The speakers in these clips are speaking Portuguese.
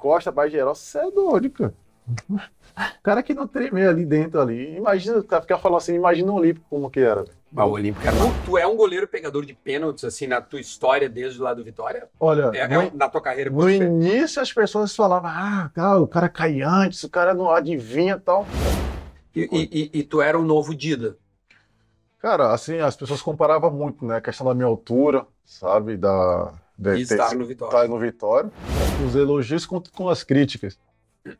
Costa, geral, você é doido, cara. O cara que não tremeu ali dentro ali. Imagina, o cara ficar falando assim, imagina o Olímpico como que era. o Olímpico era. Tu, tu, é um goleiro pegador de pênaltis, assim, na tua história desde lá do Vitória? Olha. É, no, é, na tua carreira No início as pessoas falavam, ah, cara, o cara cai antes, o cara não adivinha tal. E, e, e, e tu era o novo Dida? Cara, assim, as pessoas comparavam muito, né? A questão da minha altura, sabe? Da, de, de estar, no Vitória. estar tá no Vitória. Os elogios com, com as críticas,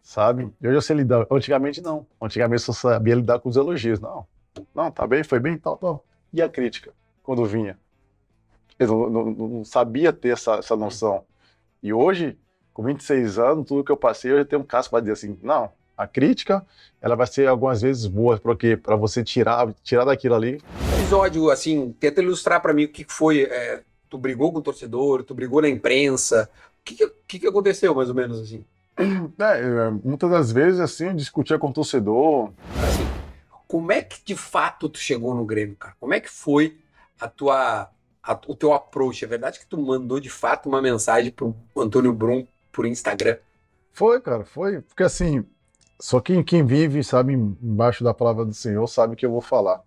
sabe? E hoje eu sei lidar. Antigamente não. Antigamente eu só sabia lidar com os elogios. Não, não, tá bem, foi bem, tal, tal. E a crítica, quando vinha? Eu não, não, não sabia ter essa, essa noção. E hoje, com 26 anos, tudo que eu passei, eu já tenho um caso para dizer assim, não, a crítica, ela vai ser algumas vezes boa porque quê? Para você tirar, tirar daquilo ali. Episódio assim, tenta ilustrar para mim o que foi é, tu brigou com o torcedor, tu brigou na imprensa. O que, que, que aconteceu, mais ou menos, assim? É, é, muitas das vezes, assim, eu discutia com o torcedor. Assim, como é que, de fato, tu chegou no Grêmio, cara? Como é que foi a tua, a, o teu approach? É verdade que tu mandou, de fato, uma mensagem pro Antônio Brum por Instagram? Foi, cara, foi. Porque, assim, só quem, quem vive, sabe, embaixo da palavra do Senhor, sabe o que eu vou falar.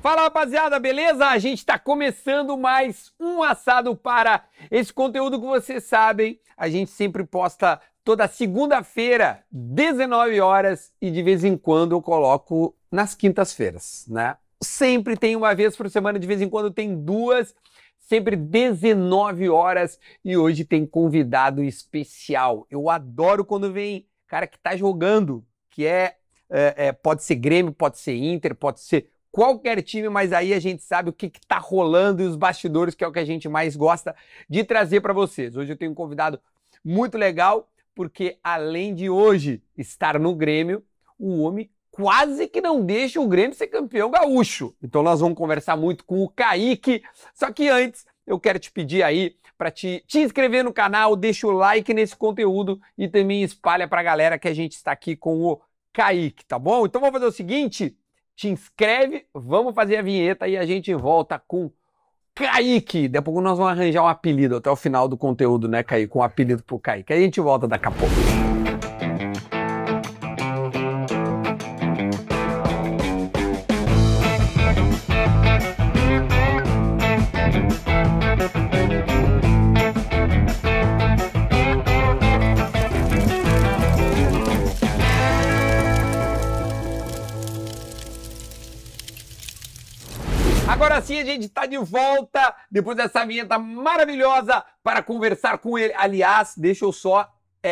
Fala rapaziada, beleza? A gente está começando mais um assado para esse conteúdo que vocês sabem. A gente sempre posta toda segunda-feira, 19 horas, e de vez em quando eu coloco nas quintas-feiras, né? Sempre tem uma vez por semana, de vez em quando tem duas, sempre 19 horas, e hoje tem convidado especial. Eu adoro quando vem cara que está jogando, que é, é, é pode ser Grêmio, pode ser Inter, pode ser qualquer time, mas aí a gente sabe o que está rolando e os bastidores, que é o que a gente mais gosta de trazer para vocês. Hoje eu tenho um convidado muito legal, porque além de hoje estar no Grêmio, o homem quase que não deixa o Grêmio ser campeão gaúcho. Então nós vamos conversar muito com o Kaique. Só que antes, eu quero te pedir aí para te, te inscrever no canal, deixa o like nesse conteúdo e também espalha para a galera que a gente está aqui com o Kaique, tá bom? Então vamos fazer o seguinte, te inscreve, vamos fazer a vinheta e a gente volta com Kaique. Daqui a pouco nós vamos arranjar um apelido até o final do conteúdo, né, Kaique? Com um apelido pro Kaique. Aí a gente volta daqui a pouco. a gente está de volta depois dessa vinheta maravilhosa para conversar com ele. Aliás, deixa eu só é,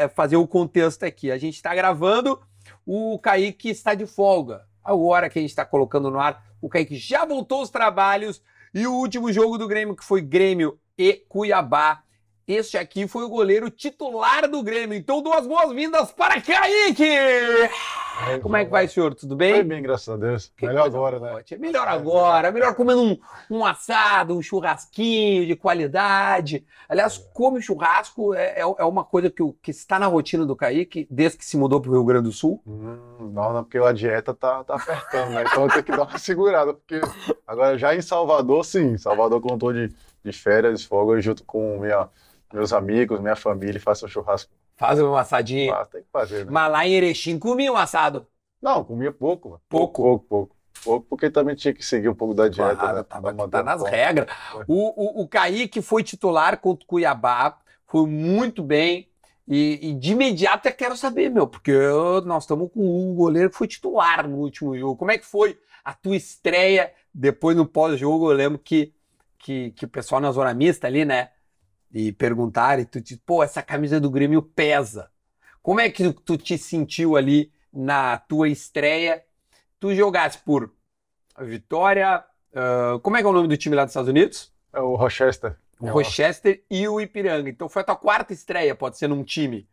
é, é fazer o contexto aqui. A gente está gravando, o Kaique está de folga. Agora que a gente está colocando no ar, o Kaique já voltou aos trabalhos e o último jogo do Grêmio, que foi Grêmio e Cuiabá, este aqui foi o goleiro titular do Grêmio. Então, duas boas-vindas para Kaique! É, Como é que vai, senhor? Tudo bem? Foi bem, graças a Deus. Que melhor agora, né? Melhor agora. Melhor comendo um, um, assado, um churrasquinho de qualidade. Aliás, é. come churrasco é, é, é uma coisa que, que, está na rotina do Kaique desde que se mudou para o Rio Grande do Sul. Hum, não, não, porque a dieta tá, tá apertando, né? Então eu tenho que dar uma segurada. Porque agora já em Salvador, sim. Salvador contou de, de férias, folga junto com minha meus amigos, minha família, faço um churrasco. Faz um assadinho. Ah, tem que fazer, né? Mas lá em Erechim comia um assado. Não, comia pouco. Mano. Pouco? Pouco, pouco. Pouco, porque também tinha que seguir um pouco da dieta, claro, né? Tava, tá, tá nas regras. É. O, o, o Kaique foi titular contra o Cuiabá, foi muito bem. E, e, de imediato eu quero saber, meu, porque eu, nós estamos com um goleiro que foi titular no último jogo. Como é que foi a tua estreia depois no pós-jogo? Eu lembro que, que, que o pessoal na zona mista ali, né? e perguntarem, tu te, pô, essa camisa do Grêmio pesa. Como é que tu te sentiu ali na tua estreia? Tu jogaste por Vitória, uh, como é que é o nome do time lá dos Estados Unidos? É o Rochester. O Rochester e o Ipiranga. Então foi a tua quarta estreia, pode ser num time.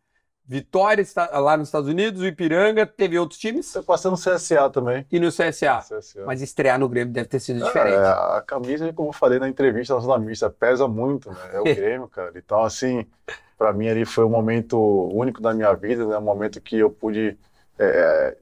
Vitória está lá nos Estados Unidos, o Ipiranga, teve outros times. Foi tá passando no CSA também. E no CSA. CSA. Mas estrear no Grêmio deve ter sido é, diferente. a camisa, como eu falei na entrevista na mista, pesa muito, né? É o Grêmio, cara. Então, assim, para mim ali foi um momento único da minha vida, né? Um momento que eu pude é,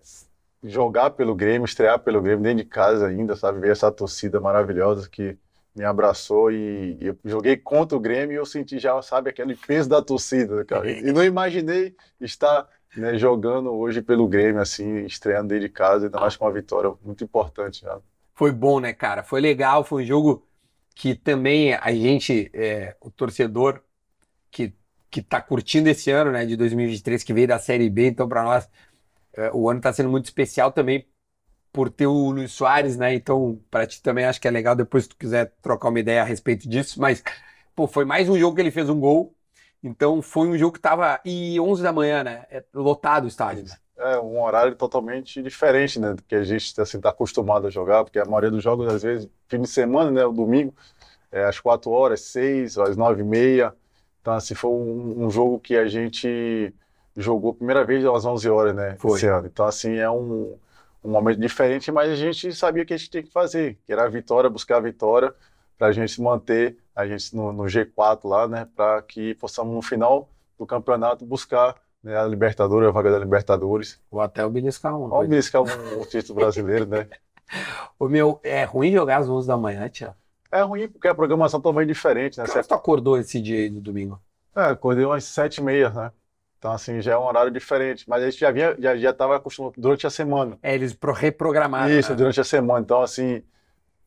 jogar pelo Grêmio, estrear pelo Grêmio dentro de casa ainda, sabe? Ver essa torcida maravilhosa que me abraçou e eu joguei contra o Grêmio e eu senti já, sabe, aquele peso da torcida, cara. E não imaginei estar né, jogando hoje pelo Grêmio, assim, estreando dentro de casa, ainda mais com uma vitória muito importante. Já. Né? Foi bom, né, cara? Foi legal, foi um jogo que também a gente, é, o torcedor que, que tá curtindo esse ano, né, de 2023, que veio da Série B, então para nós é, o ano tá sendo muito especial também por ter o Luiz Soares, né? Então, para ti também acho que é legal depois se tu quiser trocar uma ideia a respeito disso, mas pô, foi mais um jogo que ele fez um gol. Então, foi um jogo que tava e 11 da manhã, né? É lotado o estádio, né? É um horário totalmente diferente, né, do que a gente assim tá acostumado a jogar, porque a maioria dos jogos às vezes fim de semana, né, o domingo, é às 4 horas, 6, às 9 e meia. Então, assim, foi um, um jogo que a gente jogou a primeira vez às 11 horas, né, foi. esse ano. Então, assim, é um um momento diferente, mas a gente sabia o que a gente tinha que fazer, que era a vitória, buscar a vitória, para a gente manter a gente no, no G4 lá, né, para que possamos no final do campeonato buscar né, a Libertadores, a vaga da Libertadores. Ou até o beliscar um. Ou beliscar um, o título brasileiro, né? O meu, é ruim jogar às 11 da manhã, tia? É ruim porque a programação também tá é diferente, né? É você acordou esse dia aí do domingo? É, acordei umas sete e meia, né? Então, assim, já é um horário diferente. Mas a gente já vinha, já estava acostumado durante a semana. É, eles reprogramaram. Isso, né? durante a semana. Então, assim,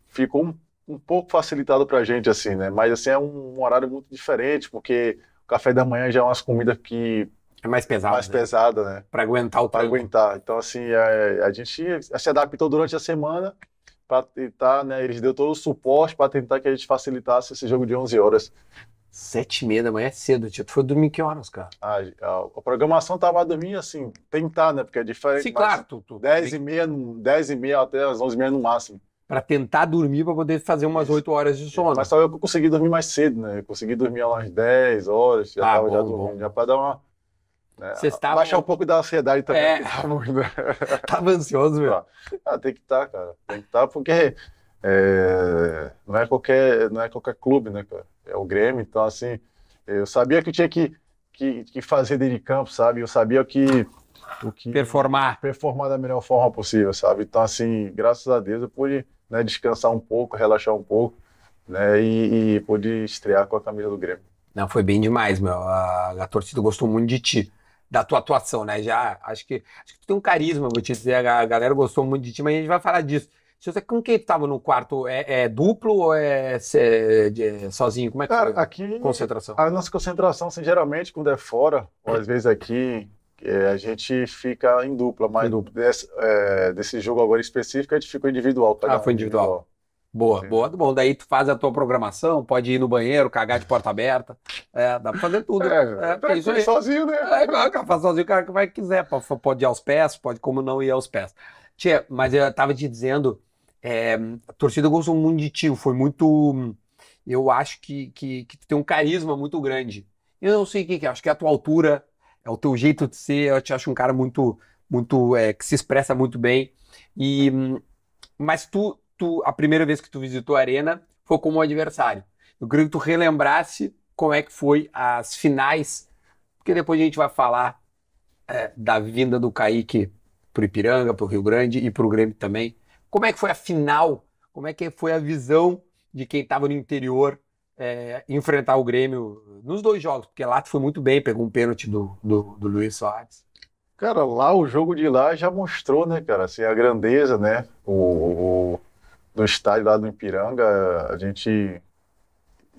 ficou um, um pouco facilitado para a gente, assim, né? Mas, assim, é um, um horário muito diferente, porque o café da manhã já é umas comidas que é mais pesado. Mais né? pesada, né? Para aguentar o Para aguentar. Então, assim, a, é, a, gente se adaptou durante a semana para tentar, né? Eles deu todo o suporte para tentar que a gente facilitasse esse jogo de 11 horas Sete e meia da manhã é cedo, tio. Tu foi dormir que horas, cara? Ah, a, a, programação tava dormindo assim, tentar, né? Porque é diferente. Sim, claro. Tu, tu, dez, tem... e meia, dez e meia até as onze e meia no máximo. Pra tentar dormir pra poder fazer umas oito horas de é, sono. Mas só eu consegui dormir mais cedo, né? Eu consegui dormir lá umas dez horas, já ah, tava bom, já dormindo, bom. já pra dar uma... Né? Tavam... Baixar um pouco da ansiedade também. É. Né? tava ansioso, meu. Ah, tem que estar, tá, cara. Tem que estar, tá porque... É, não é qualquer não é qualquer clube, né, cara? é o Grêmio, então assim, eu sabia que eu tinha que, que, que fazer dentro de campo, sabe? Eu sabia o que, o que. Performar. Performar da melhor forma possível, sabe? Então, assim, graças a Deus eu pude né, descansar um pouco, relaxar um pouco, né? E, e pude estrear com a camisa do Grêmio. Não, foi bem demais, meu. A, a torcida gostou muito de ti da tua atuação, né? Já acho que, acho que tu tem um carisma, vou te dizer. A galera gostou muito de ti, mas a gente vai falar disso. Você, com quem estava no quarto? É, é, duplo ou é, é, é sozinho? Como é que Cara, foi? aqui. Concentração. A nossa concentração, assim, geralmente, quando é fora, ou às vezes aqui, é, a gente fica em dupla, mas dupla. Desse, é, desse, jogo agora específico, a gente ficou individual. Tá ah, foi individual. Boa, Sim. boa. Bom, daí tu faz a tua programação, pode ir no banheiro, cagar de porta aberta. É, dá pra fazer tudo. É, é, é, é isso aí. sozinho, né? É, cara, faz sozinho o cara que vai quiser. Pode ir aos pés, pode como não ir aos pés. Tia, mas eu tava te dizendo é, a torcida gostou muito de ti, foi muito. Eu acho que, que, que tu tem um carisma muito grande. Eu não sei o que, que é, acho que é a tua altura, é o teu jeito de ser, eu te acho um cara muito, muito é, que se expressa muito bem. E mas tu, tu, a primeira vez que tu visitou a arena foi como adversário. Eu queria que tu relembrasse como é que foi as finais, porque depois a gente vai falar é, da vinda do Kaique pro Ipiranga, pro Rio Grande e pro Grêmio também. Como é que foi a final? Como é que foi a visão de quem estava no interior é, enfrentar o Grêmio nos dois jogos? Porque lá tu foi muito bem, pegou um pênalti do, do, do Luiz Soares. Cara, lá o jogo de lá já mostrou, né, cara, assim, a grandeza, né? O, o, no estádio lá do Ipiranga, a gente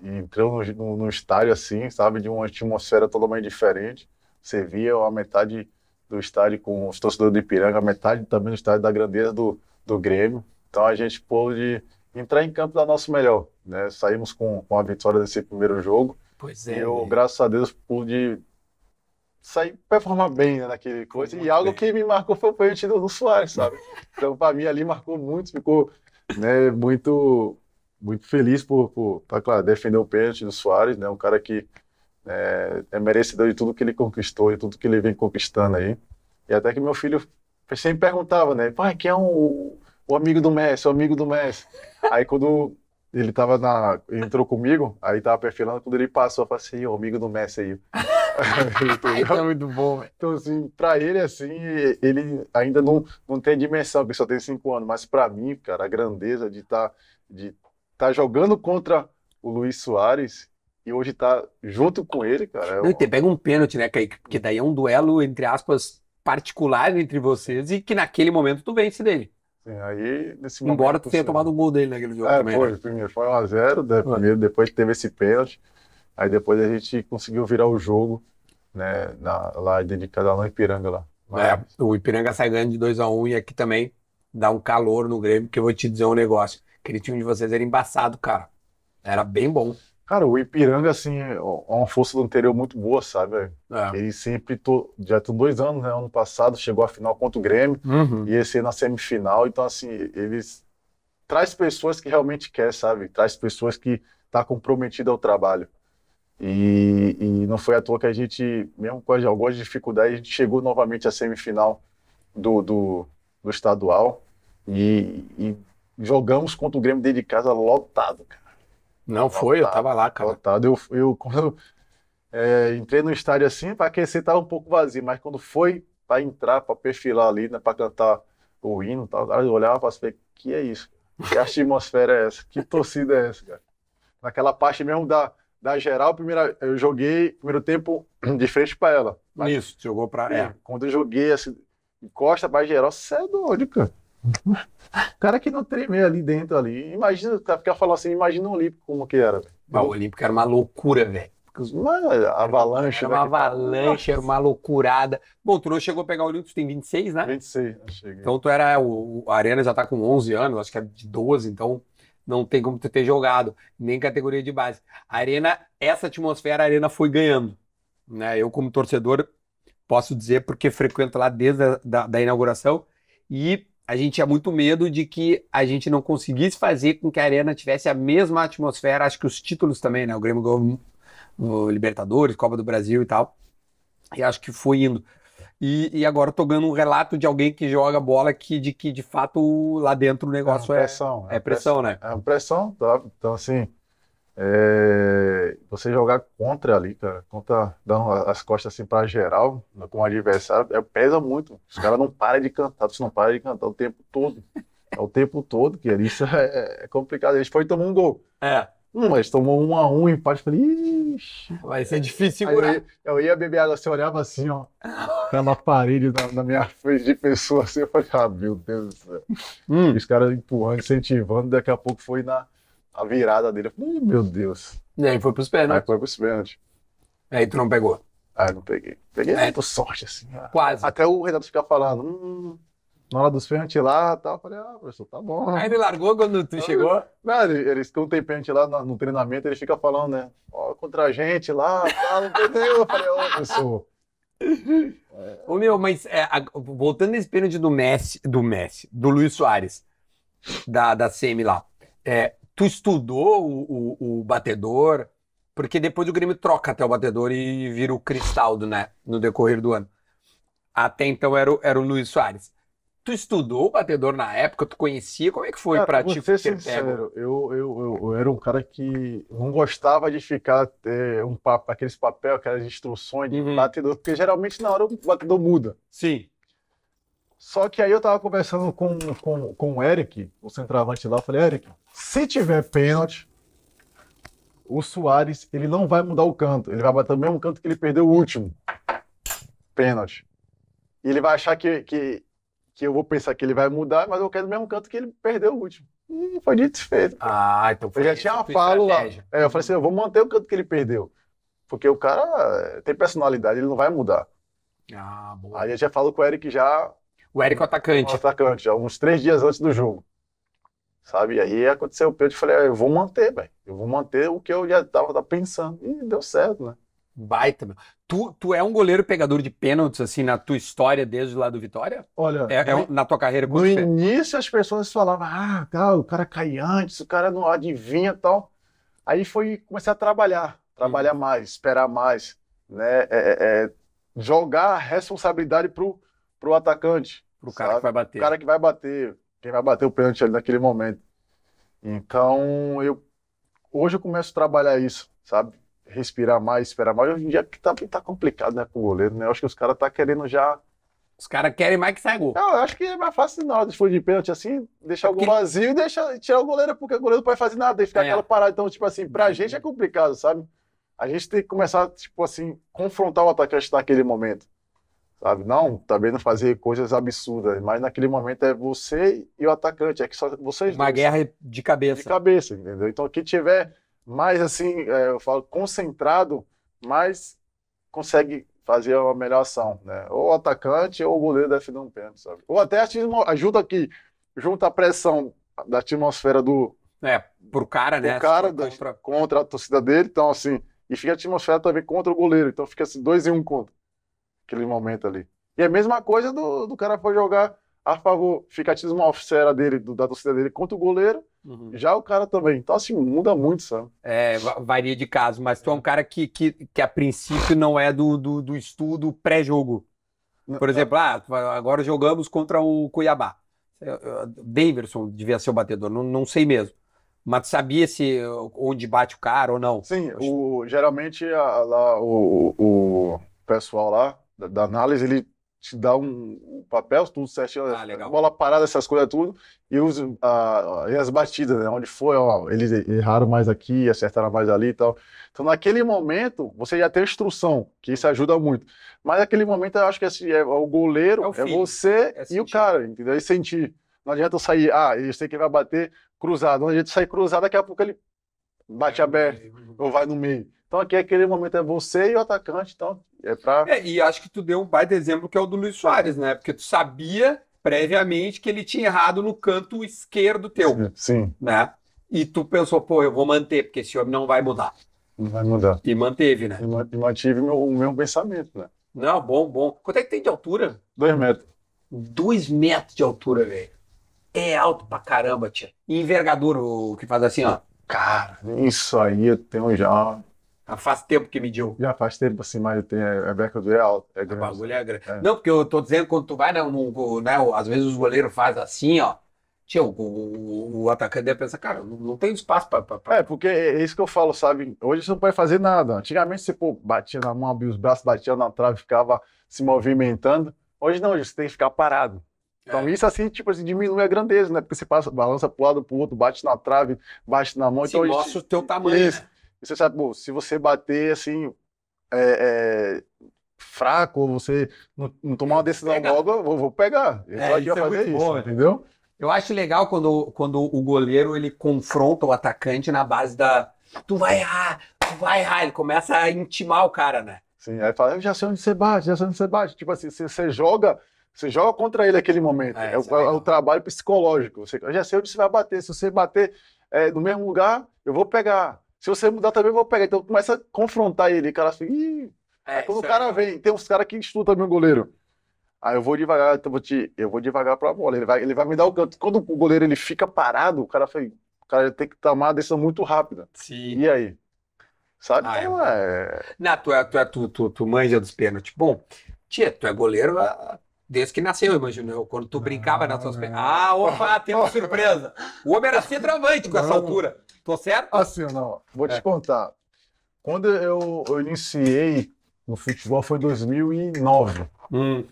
entrou no, no, no, estádio assim, sabe, de uma atmosfera totalmente diferente. Você via a metade do estádio com os torcedores do Ipiranga, a metade também do estádio da grandeza do, do Grêmio. Então a gente pôde entrar em campo da nosso melhor. Né? Saímos com, com a vitória desse primeiro jogo. Pois é. E eu, né? graças a Deus, pude sair performar bem né, naquele coisa. Muito e algo bem. que me marcou foi o pênalti do Soares, sabe? Então, para mim, ali marcou muito, ficou né, muito muito feliz por, por tá claro, defender o pênalti do Soares, né? Um cara que é, é merecedor de tudo que ele conquistou e tudo que ele vem conquistando aí. E até que meu filho eu sempre perguntava, né? Pai, quem é o o amigo do Messi, o amigo do Messi? Aí quando ele tava na. entrou comigo, aí tava perfilando, quando ele passou, eu falei assim, o amigo do Messi aí. é muito bom, Então, assim, pra ele, assim, ele ainda não, não tem dimensão, porque só tem cinco anos. Mas pra mim, cara, a grandeza de estar tá, de tá jogando contra o Luiz Soares e hoje tá junto com ele, cara. É um... Não, e pega um pênalti, né, Kaique? Porque daí é um duelo, entre aspas, particular entre vocês e que naquele momento tu vence dele. Sim, aí, nesse momento, Embora tu tenha tomado um gol dele naquele jogo. É, também, foi, né? primeiro foi 1x0, é. primeiro, depois teve esse pênalti. Aí depois a gente conseguiu virar o jogo, né? Na, lá dentro de casa, lá no Ipiranga lá. É, Mas... É, o Ipiranga sai ganhando de 2x1 e aqui também dá um calor no Grêmio, porque eu vou te dizer um negócio. Aquele time de vocês era embaçado, cara. Era bem bom. Cara, o Ipiranga, assim, é, é uma força do interior muito boa, sabe? É. Ele sempre, tô, já tem dois anos, né? Ano passado chegou à final contra o Grêmio uhum. e esse aí na semifinal. Então, assim, eles traz pessoas que realmente quer, sabe? Traz pessoas que tá comprometida ao trabalho. E, e, não foi à toa que a gente, mesmo com algumas dificuldades, a gente chegou novamente à semifinal do, do, do estadual e, e jogamos contra o Grêmio dentro de casa lotado, cara. Não, foi, eu tava lá, cara. Lotado. Eu, eu, quando eu é, entrei no estádio assim, para aquecer tava um pouco vazio, mas quando foi para entrar, para perfilar ali, né, para cantar o hino tal, eu olhava para ver que é isso? Que atmosfera é essa? Que torcida é essa, cara? Naquela parte mesmo da, da geral, primeira, eu joguei primeiro tempo de frente para ela. Mas, Isso, jogou para é, é. Quando eu joguei assim, encosta para geral, você é doido, cara. O cara que não tremer ali dentro ali. Imagina, o cara ficar falando assim, imagina o Olímpico como que era, velho. O Olímpico era uma loucura, velho. Uma é, avalanche, Era uma né? avalanche, era uma loucurada. Bom, tu não chegou a pegar o Olímpico, tu tem 26, né? 26, eu né, cheguei. Então tu era, o, o Arena já tá com 11 anos, acho que é de 12, então não tem como tu ter jogado, nem categoria de base. A Arena, essa atmosfera a Arena foi ganhando. Né? Eu como torcedor posso dizer porque frequento lá desde a da, da inauguração e a gente tinha muito medo de que a gente não conseguisse fazer com que a arena tivesse a mesma atmosfera, acho que os títulos também, né? O Grêmio ganhou o Libertadores, Copa do Brasil e tal. E acho que foi indo. E, e agora tô ganhando um relato de alguém que joga bola que, de que de fato lá dentro o negócio é, é pressão. É, é pressão, é pressão, né? É pressão, tá? Então, assim, é, você jogar contra ali, cara, contra dando as costas assim para geral, com o adversário, é, pesa muito. Os caras não param de cantar, você não para de cantar o tempo todo. É o tempo todo, que isso é, é, é complicado. Eles foram tomar um gol. É. Hum, mas tomou um a um empate. Falei, ixi. Vai ser difícil segurar. Eu ia, eu ia, beber água, você olhava assim, ó, pela tá parede na, na, minha frente de pessoa, assim. Eu falei, ah, meu Deus do céu. Hum. Os caras empurrando, incentivando. Daqui a pouco foi na, a virada dele. Eu falei, meu Deus. E aí foi pros pênaltis. Aí foi pros pênaltis. Aí tu não pegou? ah não peguei. Peguei é. por sorte, assim. Ah. Quase. Até o Renato ficar falando, hum, na hora dos pênaltis lá e tal. Eu falei, ah, professor, tá bom. Aí ele largou quando tu ah, chegou? Não, ele, eles quando tem pênalti lá no, no, treinamento, ele fica falando, né? Ó, contra a gente lá, tá, não perdeu. Eu falei, ô, professor. É. Ô meu, mas é, a, voltando nesse pênalti do Messi, do Messi, do Luiz Soares, da, da CM lá. É, Tu estudou o, o, o batedor? Porque depois o Grêmio troca até o batedor e vira o Cristaldo, né? No decorrer do ano. Até então era o, era o Luiz Soares. Tu estudou o batedor na época? Tu conhecia? Como é que foi para ti? ser sincero, eu, eu, eu, era um cara que não gostava de ficar é, um papo, aqueles papel, aquelas instruções de uhum. batedor, porque geralmente na hora o batedor muda. Sim. Só que aí eu tava conversando com, com, com o Eric, o centroavante lá, eu falei, Eric, se tiver pênalti, o Soares, ele não vai mudar o canto, ele vai bater o mesmo canto que ele perdeu o último. Pênalti. E ele vai achar que, que, que eu vou pensar que ele vai mudar, mas eu quero o mesmo canto que ele perdeu o último. Hum, foi dito e feito. Ah, então foi. Eu já tinha uma falo lá. É, eu falei assim, eu vou manter o canto que ele perdeu. Porque o cara tem personalidade, ele não vai mudar. Ah, boa. Aí eu já falo com o Eric já o Érico atacante. É o atacante, é alguns é três dias antes do jogo. Sabe? aí aconteceu o pênalti, e falei, ah, eu vou manter, velho. Eu vou manter o que eu já estava pensando. E deu certo, né? Baita, meu. Tu, tu é um goleiro pegador de pênaltis, assim, na tua história desde lá do Vitória? Olha. É, é na tua carreira No início as pessoas falavam, ah, cara, tá, o cara cai antes, o cara não adivinha e tal. Aí foi começar a trabalhar, trabalhar hum. mais, esperar mais, né? É, é, jogar a responsabilidade pro, pro atacante. Pro cara sabe? que vai bater. O cara que vai bater, quem vai bater o pênalti ali naquele momento. Então, eu hoje eu começo a trabalhar isso, sabe? Respirar mais, esperar mais. Hoje em dia que tá, tá complicado, né, pro goleiro, né? Eu acho que os caras tá querendo já os caras querem mais que saia gol. eu acho que é mais fácil na hora de de pênalti, assim, deixar algum é porque... o gol vazio e deixar, tirar o goleiro, porque o goleiro não pode fazer nada e ficar é. aquela parada. Então, tipo assim, pra gente é uhum. complicado, sabe? A gente tem que começar, tipo assim, confrontar o atacante naquele momento sabe? Não, também não fazer coisas absurdas, mas naquele momento é você e o atacante, é que só vocês Uma dois, guerra de cabeça. De cabeça, entendeu? Então, quem tiver mais assim, é, eu falo, concentrado, mais consegue fazer uma melhor ação, né? Ou o atacante ou o goleiro dar um pênalti, sabe? Ou até ajuda aqui, junta a pressão da atmosfera do... É, pro cara, né? pro né? cara da, contra... contra a torcida dele, então assim... E fica a atmosfera também contra o goleiro. Então fica assim, dois em um contra aquele momento ali. E é a mesma coisa do, do cara foi jogar a favor, fica uma oficera dele, do, da torcida dele contra o goleiro, uhum. já o cara também. Então, assim, muda muito, sabe? É, varia de caso, mas tu é um cara que, que, que a princípio não é do, do, do estudo pré-jogo. Por é. exemplo, ah, agora jogamos contra o Cuiabá. Daverson devia ser o batedor, não, não sei mesmo. Mas sabia se onde bate o cara ou não? Sim, o, geralmente a, lá o, o pessoal lá da, da análise, ele te dá um, um papel, tudo certinho, ah, legal. bola parada, essas coisas tudo, e, os, a, e as batidas, né? Onde foi, ó, eles erraram mais aqui, acertaram mais ali e tal. Então, naquele momento, você já tem instrução, que isso ajuda muito. Mas naquele momento, eu acho que assim, é, o goleiro, é, o é você é e o cara, entendeu? E sentir. Não adianta eu sair, ah, eu sei que vai bater cruzado. Não adianta sair cruzado, daqui a pouco ele bate aberto, ou vai no meio. Então aqui é aquele momento é você e o atacante, então é para. É, e acho que tu deu um baita exemplo que é o do Luiz Soares, né? Porque tu sabia previamente que ele tinha errado no canto esquerdo teu. Sim. Né? E tu pensou, pô, eu vou manter, porque esse homem não vai mudar. Não vai mudar. E manteve, né? E mantive meu, o meu pensamento, né? Não, bom, bom. Quanto é que tem de altura? Dois metros. Dois metros de altura, velho. É alto pra caramba, tia. E envergadura, o que faz assim, ó. Cara, isso aí eu tenho já ah, faz tempo que mediu. Já faz tempo, assim, mas tem, a beca do é alta, é, é, é grande. bagulho é grande. É. Não, porque eu tô dizendo, quando tu vai, né, né às vezes os goleiros fazem assim, ó. Tio, o, o, o atacante deve pensar, cara, não, não tem espaço para. Pra... É, porque é, é isso que eu falo, sabe? Hoje você não pode fazer nada. Antigamente você pô, batia na mão, abria os braços, batia na trave, ficava se movimentando. Hoje não, hoje você tem que ficar parado. Então, é. isso assim, tipo assim, diminui a grandeza, né? Porque você passa, balança pro lado, pro outro, bate na trave, bate na mão. Sim, então, mostra hoje... o teu tamanho. Isso. Né? você sabe, bom, se você bater assim, é, é, fraco, você não, não, tomar uma decisão pegar. logo, eu vou, vou pegar. Eu é, isso é fazer isso, bom, né? entendeu? Eu acho legal quando, quando o goleiro ele confronta o atacante na base da. Tu vai errar, tu vai errar. Ele começa a intimar o cara, né? Sim, aí fala, eu já sei onde você bate, já sei onde você bate. Tipo assim, você, você joga. Você joga contra ele naquele momento. É, é, o, é, é o, trabalho psicológico. Você, eu já sei onde você vai bater. Se você bater é, no mesmo lugar, eu vou pegar. Se você mudar, também vou pegar. Então começa a confrontar ele. O cara fica. Assim, é, quando o é cara é... vem, tem uns caras que estudam também o goleiro. Aí ah, eu vou devagar, eu então vou, te, eu vou devagar pra bola. Ele vai, ele vai me dar o canto. Quando o goleiro ele fica parado, o cara foi. O cara tem que tomar uma decisão muito rápida. Sim. E aí? Sabe? Ah, é então, é... Na tua, tu, é, tu, é, tu, tu, manja dos pênaltis. Bom, tia, tu é goleiro há Desde que nasceu, imagino eu. Né? Quando tu brincava nas tuas pernas. Ah, ah, opa, tem uma surpresa. O homem era assim centroavante com não. essa altura. Tô certo? Assim, não. Vou te é. contar. Quando eu, eu, iniciei no futebol foi em 2009. Hum.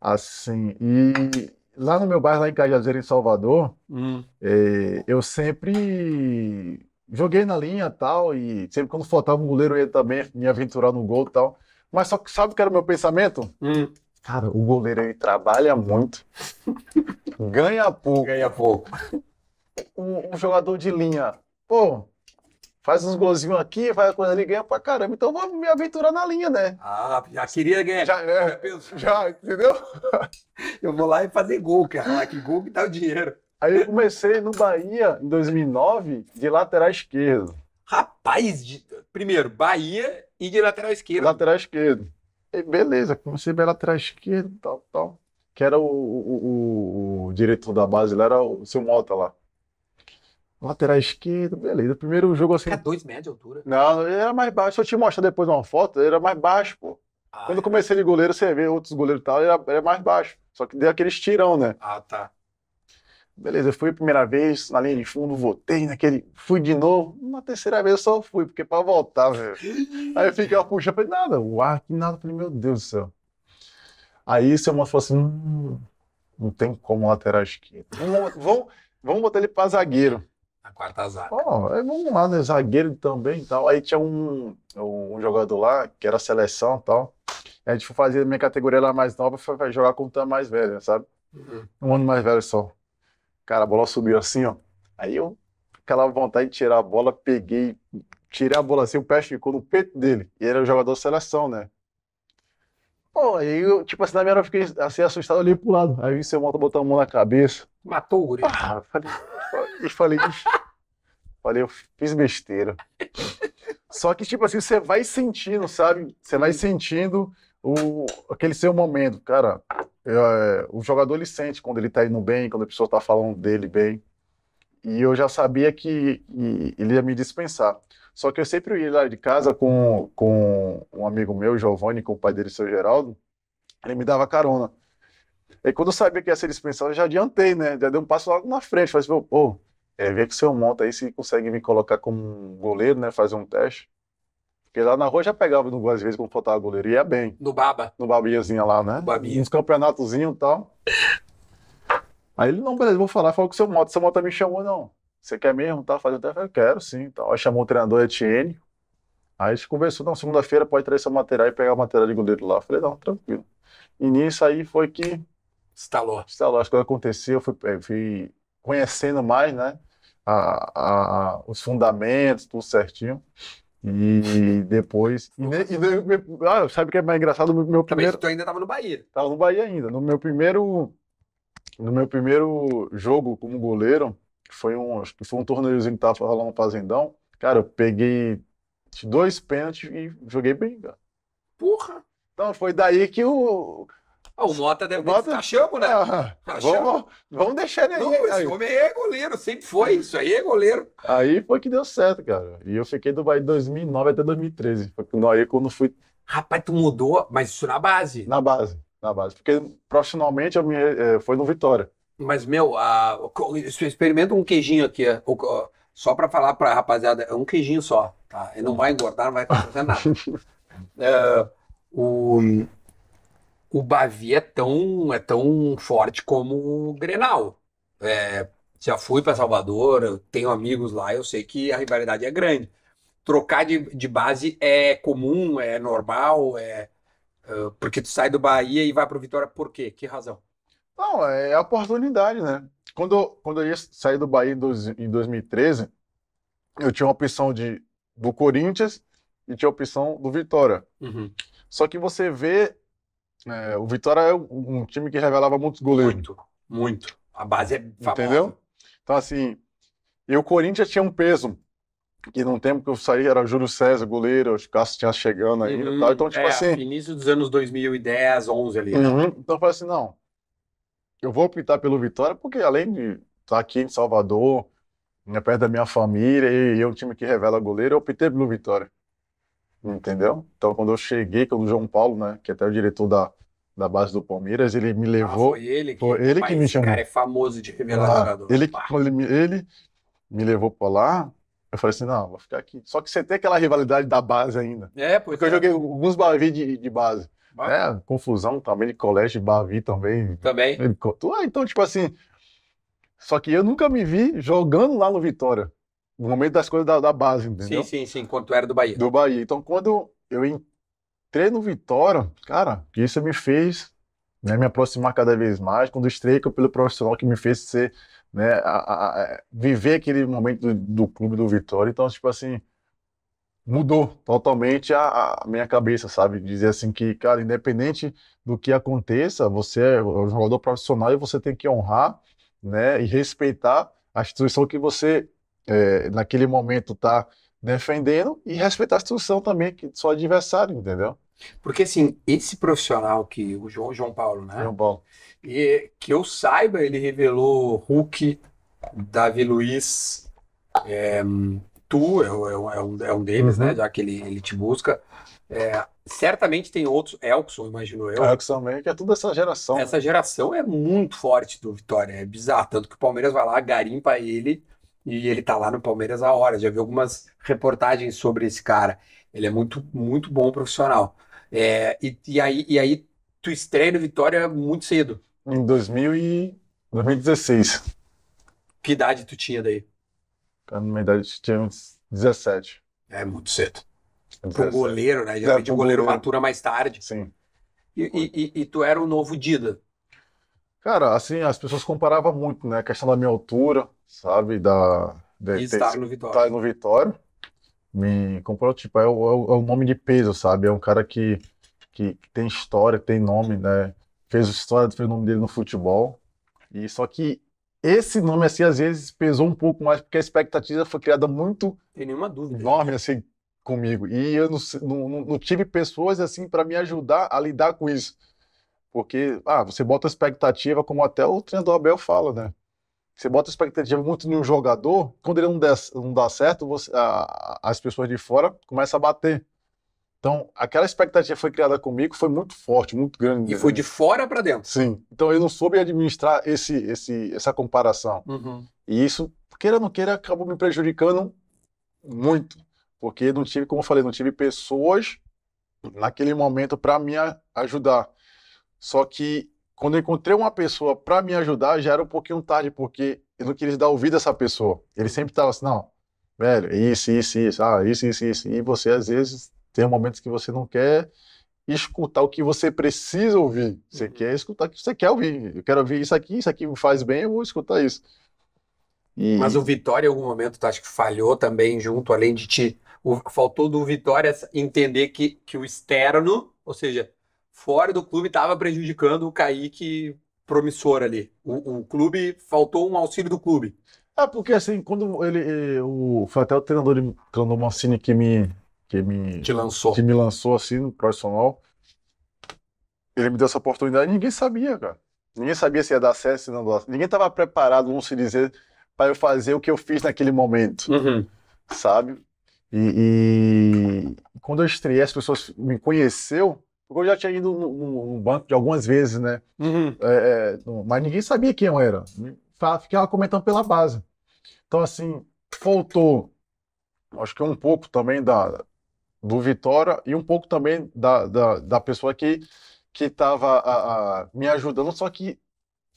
Assim, e lá no meu bairro, lá em Cajazeira, em Salvador, hum. é, eu sempre joguei na linha tal, e sempre quando faltava um goleiro eu ia também me aventurar no gol tal. Mas só que sabe o que era o meu pensamento? Hum. Cara, o goleiro aí trabalha muito, ganha pouco. Ganha pouco. Um, um, jogador de linha, pô, faz uns golzinhos aqui, faz a coisa ali, ganha pra caramba. Então vou me aventurar na linha, né? Ah, já queria ganhar. Já, é, já entendeu? Eu vou lá e fazer gol, cara. É lá que gol que dá o dinheiro. Aí eu comecei no Bahia, em 2009, de lateral esquerdo. Rapaz, de... primeiro, Bahia e de lateral esquerdo. Lateral esquerdo. E beleza, comecei bem lateral esquerdo, tal, tal. Que era o, o, o, o diretor da base lá, era o seu Mota lá. Lateral esquerdo, beleza. Primeiro jogo assim. É dois metros de altura? Não, era mais baixo. Se eu te mostrar depois uma foto, era mais baixo, pô. Ah, Quando eu é? comecei de goleiro, você vê outros goleiros e tal, era, era mais baixo. Só que deu aqueles tirão, né? Ah, tá. Beleza, eu fui a primeira vez na linha de fundo, votei naquele, fui de novo. Uma terceira vez eu só fui, porque para voltar, velho. Aí eu fiquei, ó, puxa, falei, nada, o ar que nada. Falei, meu Deus do céu. Aí seu moço falou assim: hum, não tem como lateral esquerdo. Vamos, vamos, vamos botar ele para zagueiro. Na quarta zaga. Ó, vamos lá, né? Zagueiro também e tal. Aí tinha um, um jogador lá, que era seleção e tal. A gente foi fazer a minha categoria lá mais nova, foi jogar com o mais velho, sabe? Uhum. Um ano mais velho só. Cara, a bola subiu assim, ó. Aí eu, aquela vontade de tirar a bola, peguei, tirei a bola assim, o pé ficou no peito dele. E era o jogador da seleção, né? Pô, aí eu, tipo assim, na minha hora eu fiquei assim, assustado, ali pro lado. Aí você volta moto botou a mão na cabeça. Matou o guri. Ah, falei, falei, falei, eu fiz besteira. Só que, tipo assim, você vai sentindo, sabe? Você vai sentindo o, aquele seu momento, cara. É, o jogador ele sente quando ele tá indo bem, quando a pessoa tá falando dele bem. E eu já sabia que ele ia me dispensar. Só que eu sempre ia lá de casa com, com um amigo meu, Giovanni, com o pai dele, seu Geraldo. Ele me dava carona. E quando eu sabia que ia ser dispensado, eu já adiantei, né? Já dei um passo logo na frente. Falei assim, pô, é, vê que o seu monta aí se consegue me colocar como goleiro, né? Fazer um teste. Porque lá na rua já pegava algumas vezes quando faltava goleiro. E ia bem. No baba. No babiazinha lá, né? No Uns campeonatozinhos e tal. Aí ele, não, beleza, vou falar. Falou com o seu moto. Seu moto me chamou, não. Você quer mesmo, tá? Fazer o Eu quero, sim. Tal. Aí chamou o treinador Etienne. Aí a gente conversou, não, segunda-feira pode trazer seu material e pegar o material de goleiro lá. falei, não, tranquilo. E nisso aí foi que... Estalou. Estalou. As coisas aconteceu eu fui, eh, fui conhecendo mais, né? A, a, a, os fundamentos, tudo certinho. E depois. E, ne, e ne, ah, sabe o que é mais engraçado? No meu primeiro. Tu ainda estava no Bahia. Tava no Bahia ainda. No meu primeiro. No meu primeiro jogo como goleiro, foi um, acho que foi um torneiozinho que tava lá um fazendão. Cara, eu peguei dois pênaltis e joguei bem, cara. Porra! Então foi daí que o. Eu ah, o Mota deve Mota... estar chamo, né? Ah, vamos, vamos deixar ele aí. Não, esse aí. homem é goleiro, sempre foi. Isso aí é goleiro. Aí foi que deu certo, cara. E eu fiquei do Bahia de 2009 até 2013. aí quando fui... Rapaz, tu mudou, mas isso na base? Na base, na base. Porque profissionalmente eu me, é, foi no Vitória. Mas, meu, a, experimenta um queijinho aqui. Ó, eh, só para falar para rapaziada, é um queijinho só, tá? Ele não vai engordar, não vai fazer nada. é, o o Bavi é tão, é tão forte como o Grenal. É, já fui para Salvador, tenho amigos lá, eu sei que a rivalidade é grande. Trocar de, de base é comum, é normal, é porque tu sai do Bahia e vai para o Vitória por quê? Que razão? Não, é, é oportunidade, né? Quando, quando eu ia sair do Bahia em, dois, em 2013, eu tinha uma opção de, do Corinthians e tinha a opção do Vitória. Uhum. Só que você vê é, o Vitória é um time que revelava muitos goleiros. Muito, muito. A base é famosa. Entendeu? Então, assim, e o Corinthians tinha um peso, que num tempo que eu saí era Júlio César, goleiro, os Cássio tinham chegando ainda uhum. Então, tipo é, assim... Início dos anos 2010, 11 ali. Né? Uhum. Então, eu falei assim, não, eu vou optar pelo Vitória, porque além de estar tá aqui em Salvador, né, perto da minha família, e, e é um time que revela goleiro, eu optei pelo Vitória entendeu? Então, quando eu cheguei, quando é o João Paulo, né, que é até o diretor da, da base do Palmeiras, ele me ah, levou. Ah, foi ele que, foi ele que me chamou. cara é famoso de revelar ah, jogador. Ele, ele, ele me levou para lá. Eu falei assim, não, vou ficar aqui. Só que você tem aquela rivalidade da base ainda. É, pois Porque é. eu joguei alguns Bavi de, de base. É, Confusão também de colégio, de Bavi também. Também. Ah, então, tipo assim. Só que eu nunca me vi jogando lá no Vitória o momento das coisas da, da base, entendeu? Sim, sim, sim, quando era do Bahia. Do Bahia. Então, quando eu entrei no Vitória, cara, isso me fez né, me aproximar cada vez mais. Quando estreiei pelo profissional que me fez ser, né, a, a, a viver aquele momento do, do, clube do Vitória. Então, tipo assim, mudou totalmente a, a, minha cabeça, sabe? Dizer assim que, cara, independente do que aconteça, você é um é jogador profissional e você tem que honrar, né, e respeitar a instituição que você é, naquele momento tá defendendo e respeitar a instrução também, que só adversário, entendeu? Porque assim, esse profissional que o João, João Paulo, né? João Paulo. E, que eu saiba, ele revelou Hulk, Davi Luiz, é, tu é, é, é, um, é um deles, né? uhum. né? Já que ele, ele te busca. É, certamente tem outros, Elkson, imagino eu. Elkson mesmo, que é toda essa geração. Né? Essa né? geração é muito forte do Vitória, é bizarro. Tanto que o Palmeiras vai lá, garimpa ele e ele tá lá no Palmeiras há horas. Já vi algumas reportagens sobre esse cara. Ele é muito, muito bom profissional. É, e, e, aí, e aí tu estreia no Vitória muito cedo. Em 2000 e 2016. Que idade tu tinha daí? Tá na minha idade tinha uns 17. É muito cedo. Pro goleiro, né? Já é, o goleiro, goleiro matura mais tarde. Sim. E, e, e, tu era o novo Dida. Cara, assim, as pessoas comparavam muito, né? A questão da minha altura, sabe? Da, de, estar no Vitória. Estar no Vitória. Me comparou, tipo, é, é o, é o nome de peso, sabe? É um cara que, que tem história, tem nome, né? Fez história, fez o nome dele no futebol. E só que esse nome, assim, às vezes pesou um pouco mais, porque a expectativa foi criada muito Tem nenhuma dúvida. enorme, assim, comigo. E eu não, não, não tive pessoas, assim, para me ajudar a lidar com isso. Porque, ah, você bota expectativa, como até o treinador Abel fala, né? Você bota expectativa muito no jogador, quando ele não, der, não dá certo, você, a, as pessoas de fora começam a bater. Então, aquela expectativa foi criada comigo, foi muito forte, muito grande. E foi né? de fora para dentro. Sim. Então, eu não soube administrar esse, esse, essa comparação. Uhum. E isso, queira ou não queira, acabou me prejudicando muito. Porque não tive, como eu falei, não tive pessoas naquele momento para me ajudar. Só que quando eu encontrei uma pessoa para me ajudar, já era um pouquinho tarde, porque eu não queria dar ouvido a essa pessoa. Ele sempre estava assim, não, velho, é isso, isso, isso, ah, isso, isso, isso. E você, às vezes, tem momentos que você não quer escutar o que você precisa ouvir. Você uhum. quer escutar o que você quer ouvir. Eu quero ouvir isso aqui, isso aqui me faz bem, eu vou escutar isso. E... Mas o Vitória, em algum momento, tu acha que falhou também junto, além de ti? O, faltou do Vitória entender que, que o externo, ou seja, fora do clube estava prejudicando o Kaique promissor ali. O, o, clube, faltou um auxílio do clube. É, porque assim, quando ele. O, foi até o treinador de Cano Mancini que me. Que me, Te lançou. que me lançou assim no profissional. Ele me deu essa oportunidade e ninguém sabia, cara. Ninguém sabia se ia dar certo, se não dar Ninguém estava preparado, vamos se dizer, para eu fazer o que eu fiz naquele momento. Uhum. Sabe? E, e, quando eu estreiei, as pessoas me conheceu, porque eu já tinha ido num, banco de algumas vezes, né? Uhum. É, é mas ninguém sabia quem eu era. Ficava comentando pela base. Então, assim, faltou, acho que um pouco também da, do Vitória e um pouco também da, da, da pessoa que que estava me ajudando, só que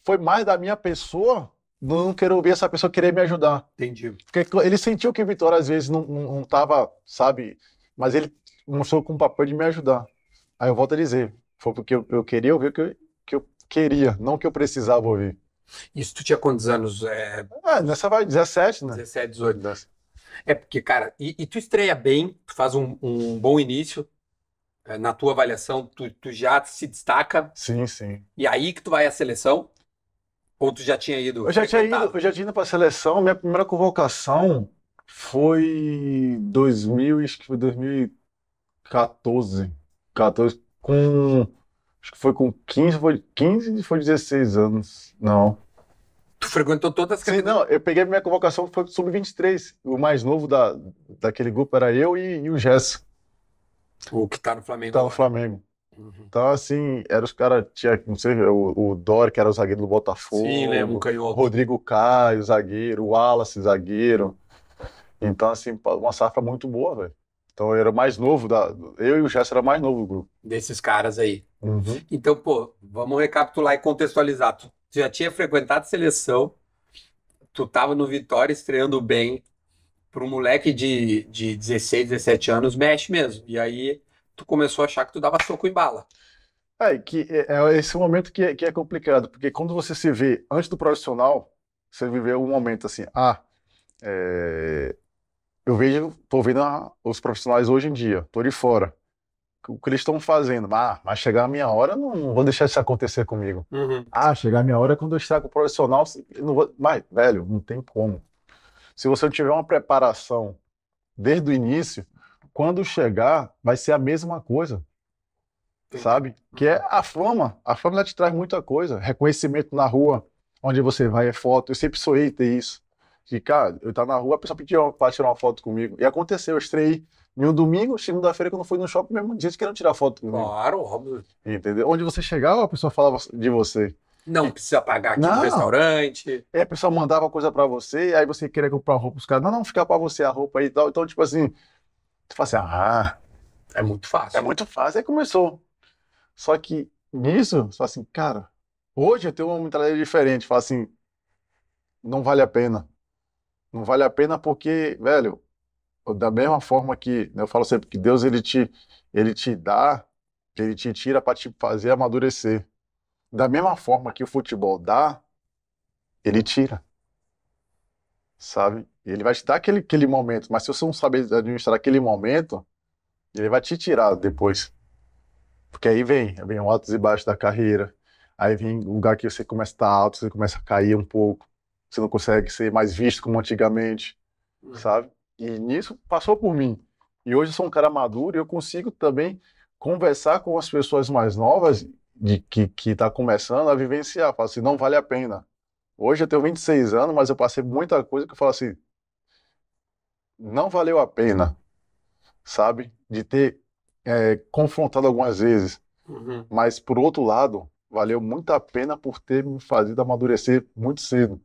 foi mais da minha pessoa não querer ouvir essa pessoa querer me ajudar. Entendi. Porque ele sentiu que o Vitória às vezes não, não, não sabe? Mas ele mostrou com o papel de me ajudar. Aí eu volto a dizer, foi porque eu, eu queria ouvir o que eu, que eu queria, não o que eu precisava ouvir. Isso tu tinha quantos anos? É... Ah, nessa vai 17, né? 17, 18. É porque, cara, e, e, tu estreia bem, tu faz um, um bom início. É, na tua avaliação, tu, tu, já se destaca. Sim, sim. E aí que tu vai à seleção? Ou tu já tinha ido? Eu já tinha ido, eu já tinha ido pra seleção. Minha primeira convocação foi 2000, 2014. 14 com. Acho que foi com 15, foi 15 foi 16 anos. Não. Tu frequentou todas as Sim, não, eu peguei a minha convocação, foi sub-23. O mais novo da, daquele grupo era eu e, e o Jess. O que tá no Flamengo. Tá no Flamengo. Uhum. Então, assim, eram os caras, tinha, não sei, o, o Dor, que era o zagueiro do Botafogo. Sim, lembro, canhoto. Rodrigo Caio, zagueiro, o Wallace, zagueiro. Então, assim, uma safra muito boa, velho. Então eu era mais novo, da, eu e o Jess era mais novo do grupo. Desses caras aí. Uhum. Então, pô, vamos recapitular e contextualizar. Tu já tinha frequentado seleção, tu tava no Vitória estreando bem. Para um moleque de, de 16, 17 anos, mexe mesmo. E aí tu começou a achar que tu dava soco em bala. É, que é, é esse momento que é, que é complicado, porque quando você se vê antes do profissional, você viveu um momento assim, ah, é, eu vejo, tô vendo a, os profissionais hoje em dia, tô de fora. O que eles estão fazendo? Ah, mas chegar a minha hora, não, não vou deixar isso acontecer comigo. Uhum. Ah, chegar a minha hora é quando eu estrago o profissional, não vou. Mas, velho, não tem como. Se você não tiver uma preparação desde o início, quando chegar, vai ser a mesma coisa. Sabe? Que é a fama. A fama te traz muita coisa. Reconhecimento na rua, onde você vai, é foto. Eu sempre sonhei ter isso. Que, cara, eu tava na rua, a pessoa pediu pra tirar uma foto comigo. E aconteceu, eu estrei em um domingo, segunda-feira, quando fui no shopping, mesmo dia, querendo tirar foto comigo. Claro, óbvio. Entendeu? Onde você chegava, a pessoa falava de você. Não precisa pagar aqui não. no restaurante. É, a pessoa mandava coisa para você, aí você queria comprar roupa pros caras. Não, não, ficar para você a roupa aí e tal. Então, tipo assim, tu fala assim, ah. É muito fácil. É muito fácil. Aí começou. Só que nisso, só assim, cara, hoje eu tenho uma mentalidade diferente. Fala assim, não vale a pena não vale a pena porque, velho, da mesma forma que né, eu falo sempre que Deus ele te, ele te dá, ele te tira para te fazer amadurecer. Da mesma forma que o futebol dá, ele tira. Sabe? Ele vai te dar aquele, aquele momento, mas se você não saber administrar aquele momento, ele vai te tirar depois. Porque aí vem, vem altos e baixos da carreira. Aí vem um lugar que você começa a estar alto, você começa a cair um pouco você não consegue ser mais visto como antigamente, uhum. sabe? E nisso passou por mim. E hoje eu sou um cara maduro e eu consigo também conversar com as pessoas mais novas de que que tá começando a vivenciar, falo assim, não vale a pena. Hoje eu tenho 26 anos, mas eu passei muita coisa que eu falo assim, não valeu a pena, sabe? De ter é, confrontado algumas vezes. Uhum. Mas por outro lado, valeu muito a pena por ter me fazido amadurecer muito cedo.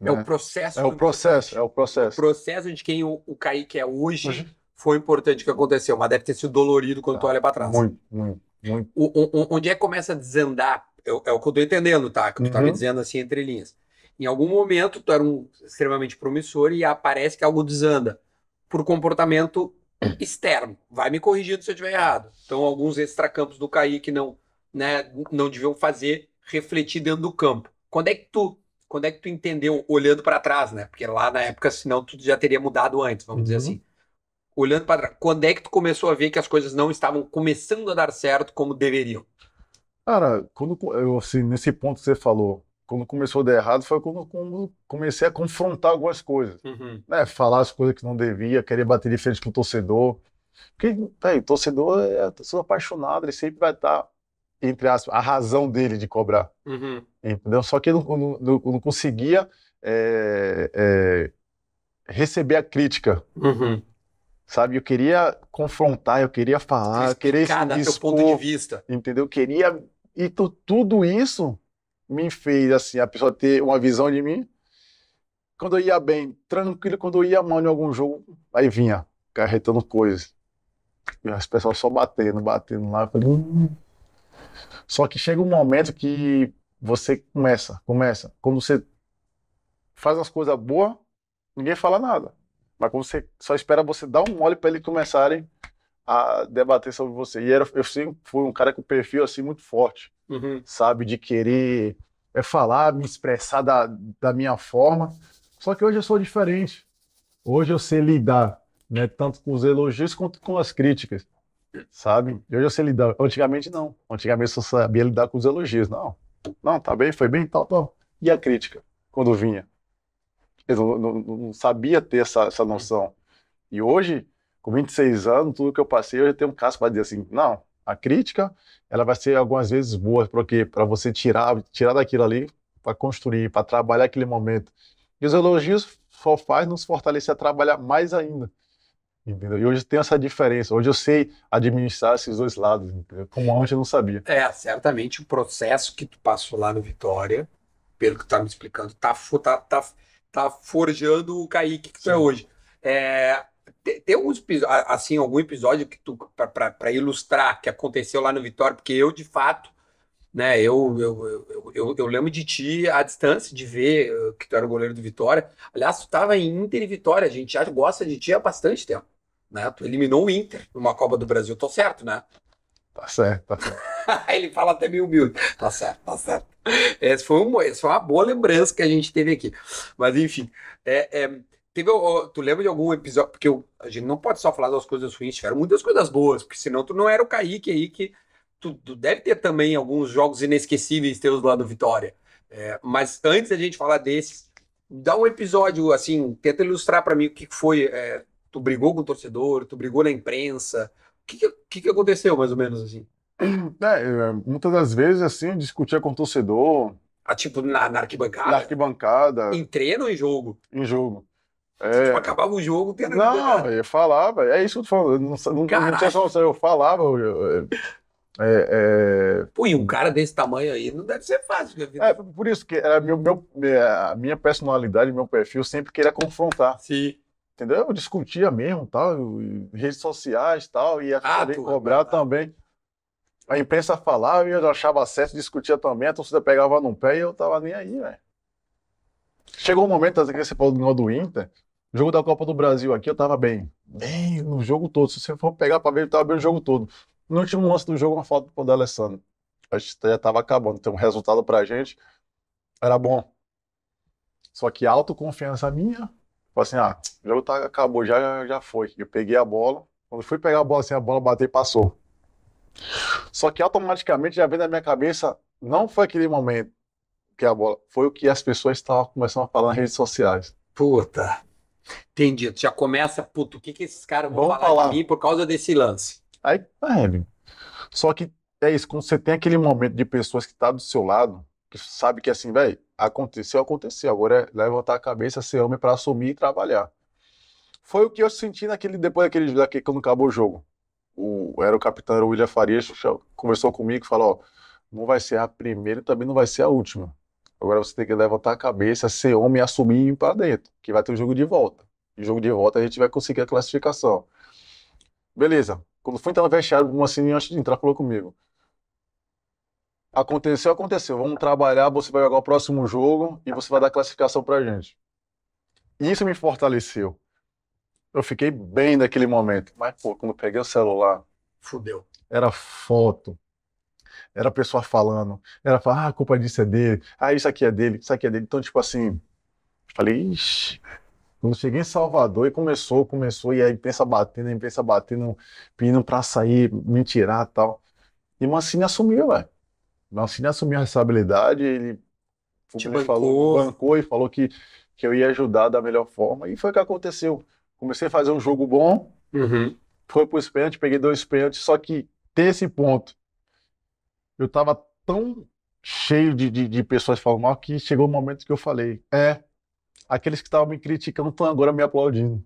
É, o né? processo. É o processo, é o processo. O processo de quem o, o Kaique é hoje, uhum. foi importante que aconteceu, mas deve ter sido dolorido quando tá. tu olha para trás. Muito, muito, muito. O, onde é que começa a desandar? É, é o que eu tô entendendo, tá? Que tu uhum. tá me uhum. dizendo assim entre linhas. Em algum momento, tu era um extremamente promissor e aparece que algo desanda por comportamento externo. Vai me corrigindo se eu estiver errado. Então, alguns extracampos do Kaique não, né, não deviam fazer refletir dentro do campo. Quando é que tu quando é que tu entendeu olhando para trás, né? Porque lá na época, senão tudo já teria mudado antes, vamos uhum. dizer assim. Olhando para trás, quando é que tu começou a ver que as coisas não estavam começando a dar certo como deveriam? Cara, quando eu assim, nesse ponto que você falou, quando começou a dar errado foi quando, quando comecei a confrontar algumas coisas, uhum. né? Falar as coisas que não devia, querer bater de frente com o torcedor. Porque, tá torcedor é torcedor apaixonado, ele sempre vai estar tá entre as, a razão dele de cobrar. Uhum. Entendeu? Só que eu não, não, não, conseguia é, é, receber a crítica. Uhum. Sabe? Eu queria confrontar, eu queria falar, eu queria expor, ponto de vista. Entendeu? Eu queria. E tudo isso me fez assim, a pessoa ter uma visão de mim. Quando eu ia bem, tranquilo, quando eu ia mal em algum jogo, aí vinha, carretando coisas. E as pessoas só batendo, batendo lá. Eu falei, hum. Só que chega um momento que você começa, começa. Quando você faz as coisas boas, ninguém fala nada. Mas quando você só espera você dar um mole para eles começarem a debater sobre você. E era, eu sempre fui um cara com perfil assim muito forte, uhum. sabe? De querer é, falar, me expressar da, da minha forma. Só que hoje eu sou diferente. Hoje eu sei lidar, né? Tanto com os elogios quanto com as críticas sabe? Hoje eu sei lidar. Antigamente não. Antigamente eu sabia lidar com os elogios. Não, não, tá bem, foi bem, tal, tal. E a crítica, quando vinha? Eu não, não, não sabia ter essa, essa noção. E hoje, com 26 anos, tudo que eu passei, eu já tenho um caso para dizer assim, não, a crítica, ela vai ser algumas vezes boa, porque para você tirar, tirar daquilo ali, para construir, para trabalhar aquele momento. E os elogios só faz nos fortalecer a trabalhar mais ainda. Entendeu? E hoje tem essa diferença. Hoje eu sei administrar esses dois lados, entendeu? como antes eu não sabia. É, certamente o processo que tu passou lá no Vitória, pelo que tu tá me explicando, tá, tá, tá, tá forjando o Kaique que tu é Sim. é hoje. É, tem, tem alguns, assim, algum episódio que tu para ilustrar que aconteceu lá no Vitória, porque eu de fato, né, eu, eu, eu, eu, eu lembro de ti à distância, de ver eh, que tu era o goleiro do Vitória. Aliás, tu estava em Inter e Vitória, a gente já gosta de ti há bastante tempo. Né? Tu eliminou o Inter numa Copa do Brasil. Tô certo, né? Tá certo, tá certo. Ele fala até meio humilde. Tá certo, tá certo. Essa foi, um, essa foi uma boa lembrança que a gente teve aqui. Mas, enfim, é, é, teve, tu lembra de algum episódio? Porque eu, a gente não pode só falar das coisas ruins, tiveram muitas coisas boas, porque senão tu não era o Kaique aí que. Tu, tu deve ter também alguns jogos inesquecíveis teus lá do Vitória. É, mas antes da gente falar desses, dá um episódio, assim, tenta ilustrar para mim o que foi é, tu brigou com o torcedor, tu brigou na imprensa. O que, que, que aconteceu, mais ou menos, assim? É, é, muitas das vezes, assim, eu discutia com o torcedor. Ah, tipo, na, na arquibancada? Na arquibancada. Em treino ou em jogo? Em jogo. É... Tipo, acabava o jogo, tendo Não, eu falava, é isso que eu tô falando. Não, não, não tinha solução, eu falava. Eu, eu, é, é, é... Pô, e um cara desse tamanho aí não deve ser fácil. É, por isso que é meu, a minha personalidade, meu perfil, sempre queria confrontar. Sim entendeu? Eu discutia mesmo, tal, redes sociais, tal, ia ah, porra, cobrar é também. A imprensa falava e eu achava certo, discutia também, a torcida pegava num pé e eu tava nem aí, velho. Chegou um momento, que você falou do Inter, jogo da Copa do Brasil aqui, eu tava bem, bem no jogo todo. Se você for pegar pra ver, eu tava bem no jogo todo. No último lance do jogo, uma foto do D Alessandro. A gente já tava acabando, então um resultado pra gente era bom. Só que a autoconfiança minha Falei assim, ah, o jogo tá, acabou, já, já foi. Eu peguei a bola, quando fui pegar a bola assim, a bola bateu e passou. Só que automaticamente já veio na minha cabeça, não foi aquele momento que a bola, foi o que as pessoas estavam começando a falar nas redes sociais. Puta, entendi. Tu já começa, puto, o que que esses caras vão Vamos falar, falar de mim por causa desse lance? Aí, é, só que é isso, quando você tem aquele momento de pessoas que tá do seu lado, que sabe que é assim, velho, Aconteceu, aconteceu. Agora é levantar a cabeça, ser homem para assumir e trabalhar. Foi o que eu senti naquele, depois daquele, daquele quando acabou o jogo. O, era o capitão era o William Farias, conversou comigo e falou: ó, não vai ser a primeira e também não vai ser a última. Agora você tem que levantar a cabeça, ser homem e assumir e ir para dentro, que vai ter o um jogo de volta. E jogo de volta a gente vai conseguir a classificação. Beleza. Quando foi então no vestiário, um assim, antes de entrar, falou comigo. Aconteceu, aconteceu. Vamos trabalhar, você vai jogar o próximo jogo e você vai dar classificação pra gente. Isso me fortaleceu. Eu fiquei bem naquele momento. Mas, pô, quando peguei o celular. Fudeu. Era foto. Era a pessoa falando. Era falar, ah, a culpa disso é dele. Ah, isso aqui é dele, isso aqui é dele. Então, tipo assim. Falei, ixi. Quando cheguei em Salvador e começou, começou, e a imprensa batendo, a imprensa batendo, pedindo pra sair, me tirar e tal. E Mancini assumiu, velho. Assim, né, assumir a responsabilidade, ele bancou. falou, bancou e falou que, que eu ia ajudar da melhor forma. E foi o que aconteceu. Comecei a fazer um jogo bom, uhum. foi para os pênaltis, peguei dois pênaltis, só que tem esse ponto. Eu estava tão cheio de, de, de pessoas falando mal que chegou o um momento que eu falei: é, aqueles que estavam me criticando estão agora me aplaudindo.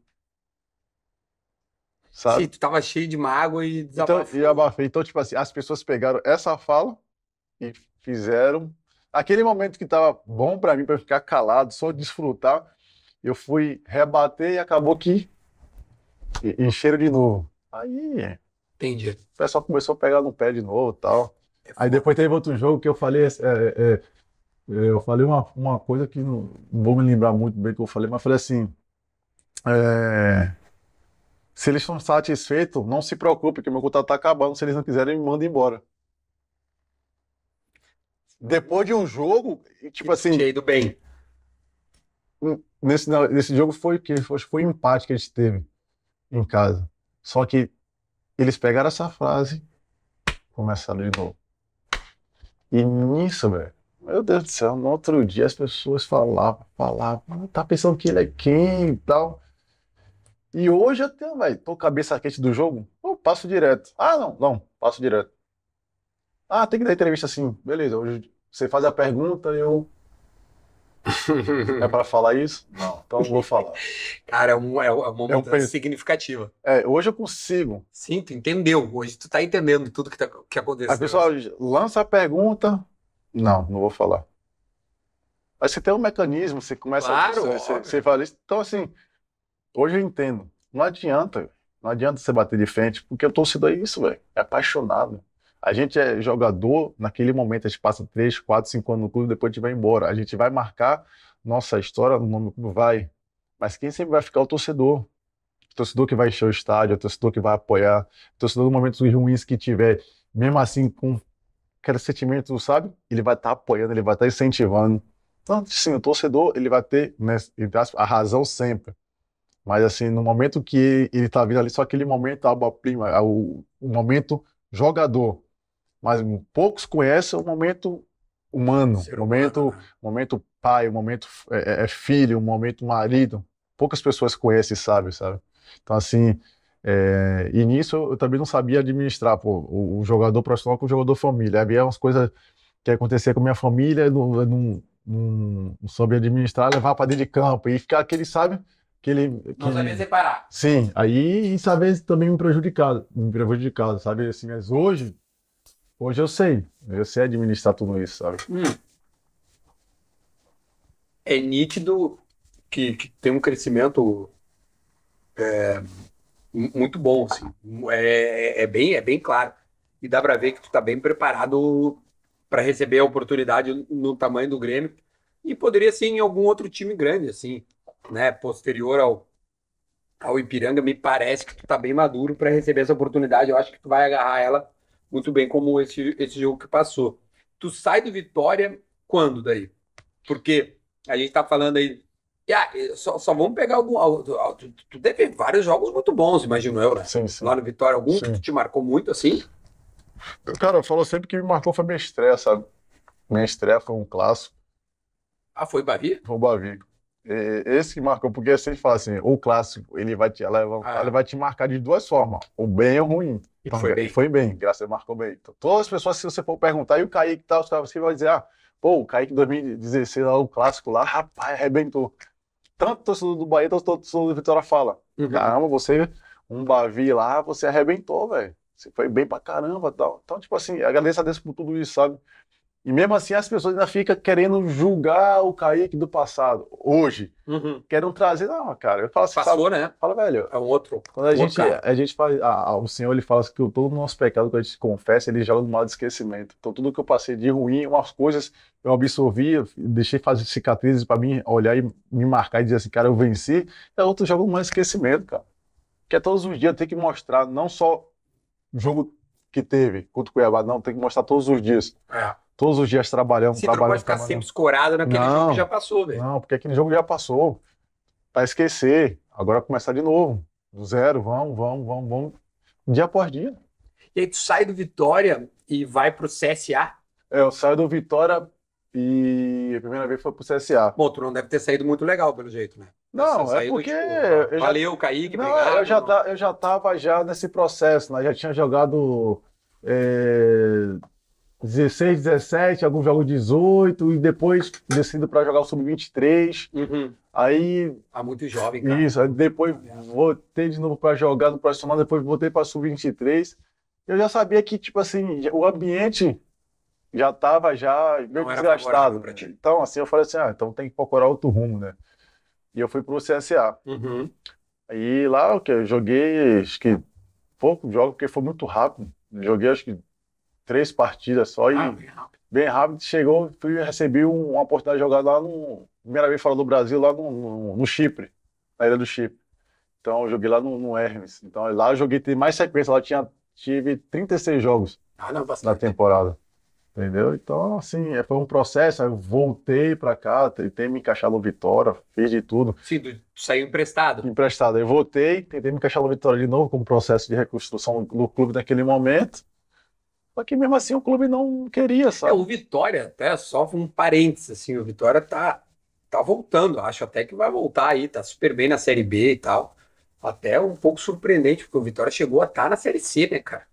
Sabe? Sim, tu tava cheio de mágoa e desabafou. Então, e abafei. Então, tipo assim, as pessoas pegaram essa fala e fizeram. Aquele momento que estava bom para mim, para ficar calado, só desfrutar, eu fui rebater e acabou que encheram de novo. Aí. Entendi. O pessoal começou a pegar no pé de novo tal. É Aí depois teve outro jogo que eu falei. É, é, é, eu falei uma, uma coisa que não, não, vou me lembrar muito bem que eu falei, mas falei assim. É, se eles estão satisfeitos, não se preocupe, que meu contato está acabando. Se eles não quiserem, me mandem embora depois de um jogo, tipo assim. Tinha ido bem. Nesse, nesse jogo foi o que? Acho que foi um empate que a gente teve em casa. Só que eles pegaram essa frase começaram de novo. E nisso, velho, meu Deus do céu, no outro dia as pessoas falavam, falavam, ah, tá pensando que ele é quem e tal. E hoje até, velho, tô cabeça quente do jogo, eu passo direto. Ah, não, não, passo direto. Ah, tem que dar entrevista assim. Beleza, hoje você faz a pergunta e eu. é para falar isso? Não, então vou falar. Cara, é, um, é uma é, é significativa. É, hoje eu consigo. Sim, tu entendeu. Hoje tu tá entendendo tudo que, tá, que aconteceu. A pessoa lança a pergunta. Não, não vou falar. Mas você tem um mecanismo, você começa claro, a. Você, você fala isso. Então, assim, hoje eu entendo. Não adianta, não adianta você bater de frente, porque o torcedor é isso, velho. É apaixonado. A gente é jogador, naquele momento a gente passa 3, 4, 5 anos no clube, depois a gente vai embora. A gente vai marcar nossa história no nome do clube, vai. Mas quem sempre vai ficar é o torcedor. O torcedor que vai encher o estádio, o torcedor que vai apoiar, o torcedor no momento dos ruins que tiver, mesmo assim com aquele sentimento, sabe? Ele vai estar tá apoiando, ele vai estar tá incentivando. Então, sim, o torcedor, ele vai ter né, a razão sempre. Mas, assim, no momento que ele está vindo ali, só aquele momento, a prima, o momento jogador mas poucos conhecem o momento humano, o momento, né? momento pai, o momento é, é, é, filho, o momento marido. Poucas pessoas conhecem e sabem, sabe? Então, assim, é, e nisso eu também não sabia administrar, pô, o, o jogador profissional com o jogador família. Havia umas coisas que acontecia com a minha família, eu não, sabia não, não, não soube administrar, levar para dentro de campo e ficar aquele, sabe? aquele, não sabia separar. Sim, aí isso às vezes também me prejudicado, me prejudicado, sabe? Assim, mas hoje Hoje eu sei. Eu sei administrar tudo isso, sabe? Hum. É nítido que, que, tem um crescimento é, muito bom, assim. É, é, bem, é bem claro. E dá para ver que tu tá bem preparado para receber a oportunidade no tamanho do Grêmio. E poderia ser em algum outro time grande, assim, né? Posterior ao, ao Ipiranga, me parece que tu tá bem maduro para receber essa oportunidade. Eu acho que tu vai agarrar ela muito bem como esse, esse jogo que passou. Tu sai do Vitória quando daí? Porque a gente tá falando aí. Ah, só, só vamos pegar algum. Ah, ah, tu, tu teve vários jogos muito bons, imagino eu, né? Sim, sim. Lá no Vitória, algum sim. que te marcou muito assim? Cara, falou sempre que me marcou foi minha estreia, sabe? Minha estreia foi um clássico. Ah, foi o Bavi? Foi o Bavi. esse que marcou, porque gente é fala assim, o clássico, ele vai te, ela, ah. ela vai te marcar de duas formas, o bem e o ruim foi bem. Foi bem, graças a Deus, marcou bem. Então, todas as pessoas, se você for perguntar, e o Kaique tal, tá, você vai dizer, ah, pô, o Kaique 2016, lá, o clássico lá, rapaz, arrebentou. Tanto torcedor do Bahia, tanto torcedor do Vitória fala, uhum. caramba, você, um Bavi lá, você arrebentou, velho. Você foi bem pra caramba tal. Então, tipo assim, agradeço a Deus por tudo isso, sabe? E mesmo assim as pessoas ainda ficam querendo julgar o Kaique do passado, hoje. Uhum. Querem trazer, não, cara. Eu falo assim, Passou, sabe? né? Fala, velho. É um outro. Quando a, outro gente, a gente Ah, o Senhor ele fala assim que todo o nosso pecado que a gente confessa, ele joga no mal de esquecimento. Então tudo que eu passei de ruim, umas coisas eu absorvi, deixei fazer cicatrizes para mim olhar e me marcar e dizer assim, cara, eu venci. é outro jogo no mal de esquecimento, cara. Que é todos os dias tem que mostrar, não só o jogo que teve contra o Cuiabá, não, tem que mostrar todos os dias. É todos os dias trabalhando. Você trabalhamos, não pode ficar sempre escorado naquele não, jogo que já passou, velho. Não, porque aquele jogo já passou. Para esquecer, agora começar de novo. Do zero, vamos, vamos, vamos, vamos. Dia após dia. E aí tu sai do Vitória e vai pro CSA? É, eu saio do Vitória e a primeira vez foi pro CSA. Bom, tu não deve ter saído muito legal, pelo jeito, né? Não, é porque. Tipo, já... valeu, Kaique, não, obrigado. Eu já, não. Tá, eu já tava já nesse processo, né? Já tinha jogado. É 16, 17, alguns jogos 18 e depois decido para jogar o sub-23. Uhum. Aí. Ah, muito jovem, cara. Isso, depois ah, voltei de novo para jogar no próximo ano depois voltei para sub-23. Eu já sabia que, tipo assim, o ambiente já estava já meio desgastado. Então, assim, eu falei assim: ah, então tem que procurar outro rumo, né? E eu fui pro CSA. Uhum. Aí lá, o que eu joguei, acho que pouco jogo, porque foi muito rápido. Joguei, acho que três partidas só e. Ah, bem, rápido. bem rápido. chegou, fui, recebi uma oportunidade de jogar lá no. Primeira vez fora do Brasil, lá no, no, no Chipre, na ilha do Chipre. Então eu joguei lá no, no Hermes. Então lá eu joguei, mais sequência, lá tinha, tive 36 jogos ah, não, na temporada. Entendeu? Então, assim, é, foi um processo. Eu voltei para cá, tentei me encaixar no Vitória, fiz de tudo. Sim, tu saiu emprestado. Emprestado. Eu voltei, tentei me encaixar no Vitória de novo, com o processo de reconstrução do clube naquele momento. Só que mesmo assim o clube não queria, é, sabe? É, o Vitória, até só um parênteses, assim, o Vitória tá, tá voltando. Acho até que vai voltar aí, tá super bem na Série B e tal. Até um pouco surpreendente, porque o Vitória chegou a estar tá na Série C, né, cara?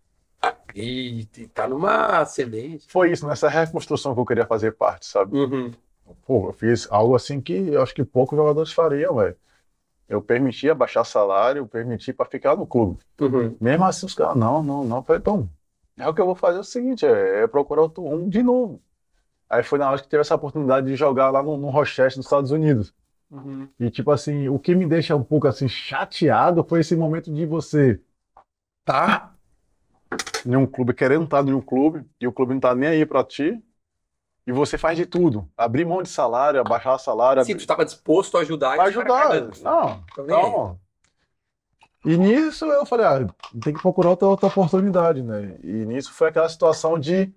E, e tá numa ascendente. Foi isso, nessa reconstrução que eu queria fazer parte, sabe? Uhum. Pô, eu fiz algo assim que eu acho que poucos jogadores fariam, velho. Eu permitia baixar salário, eu permiti para ficar no clube. Uhum. Mesmo assim, os caras, não, não, não. foi tão é o que eu vou fazer é o seguinte, é, é procurar outro rumo de novo. Aí foi na hora que teve essa oportunidade de jogar lá no, no Rochester, nos Estados Unidos. Uhum. E tipo assim, o que me deixa um pouco assim chateado foi esse momento de você tá em um clube, querendo estar tá em um clube, e o clube não tá nem aí para ti, e você faz de tudo. Abrir mão de salário, abaixar salário. Sim, abrir... tu estava disposto a ajudar, a ajudar. não. não, e nisso eu falei, ah, tem que procurar outra, outra oportunidade, né? E nisso foi aquela situação de,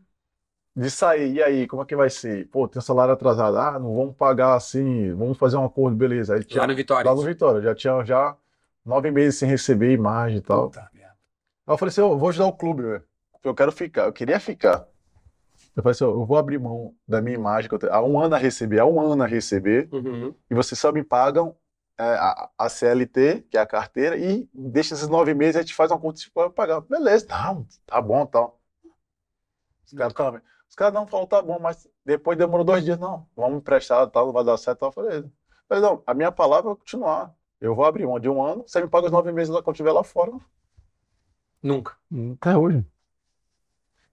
de sair. E aí, como é que vai ser? Pô, tem salário atrasado. Ah, não vamos pagar assim, vamos fazer um acordo, beleza. Aí tinha, lá no Vitória. Lá no Vitória, já tinha já nove meses sem receber imagem e tal. Puta, aí eu falei assim, eu vou ajudar o clube, velho. Eu quero ficar, eu queria ficar. Eu falei assim, eu vou abrir mão da minha imagem, que eu tenho, há um ano a receber, há um ano a receber, uhum. e vocês só me pagam é, a, a, CLT, que é a carteira, e deixa esses nove meses, a gente faz uma conta para tipo, pagar. Beleza, não, tá bom, tal. Então. Os caras ficaram os caras não falaram, tá bom, mas depois demorou dois dias, não, vamos emprestar, tal, tá, não vai dar certo, tal. Eu falei, mas não, a minha palavra é continuar. Eu vou abrir uma de um ano, você me paga os nove meses quando estiver lá fora. Nunca. Até hoje.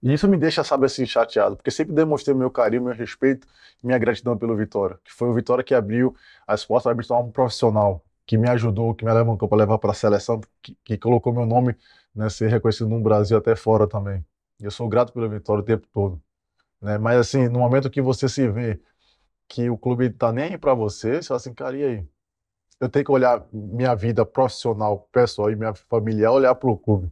E isso me deixa, sabe, assim, chateado, porque sempre demonstrei meu carinho, meu respeito e minha gratidão pelo Vitória, que foi o Vitória que abriu as portas para me tornar um profissional, que me ajudou, que me levantou para levar para a seleção, que, que, colocou meu nome né, ser reconhecido no Brasil até fora também. E eu sou grato pelo Vitória o tempo todo. Né? Mas, assim, no momento que você se vê que o clube tá nem aí para você, você fala assim, cara, e aí? Eu tenho que olhar minha vida profissional, pessoal e minha familiar, olhar para o clube.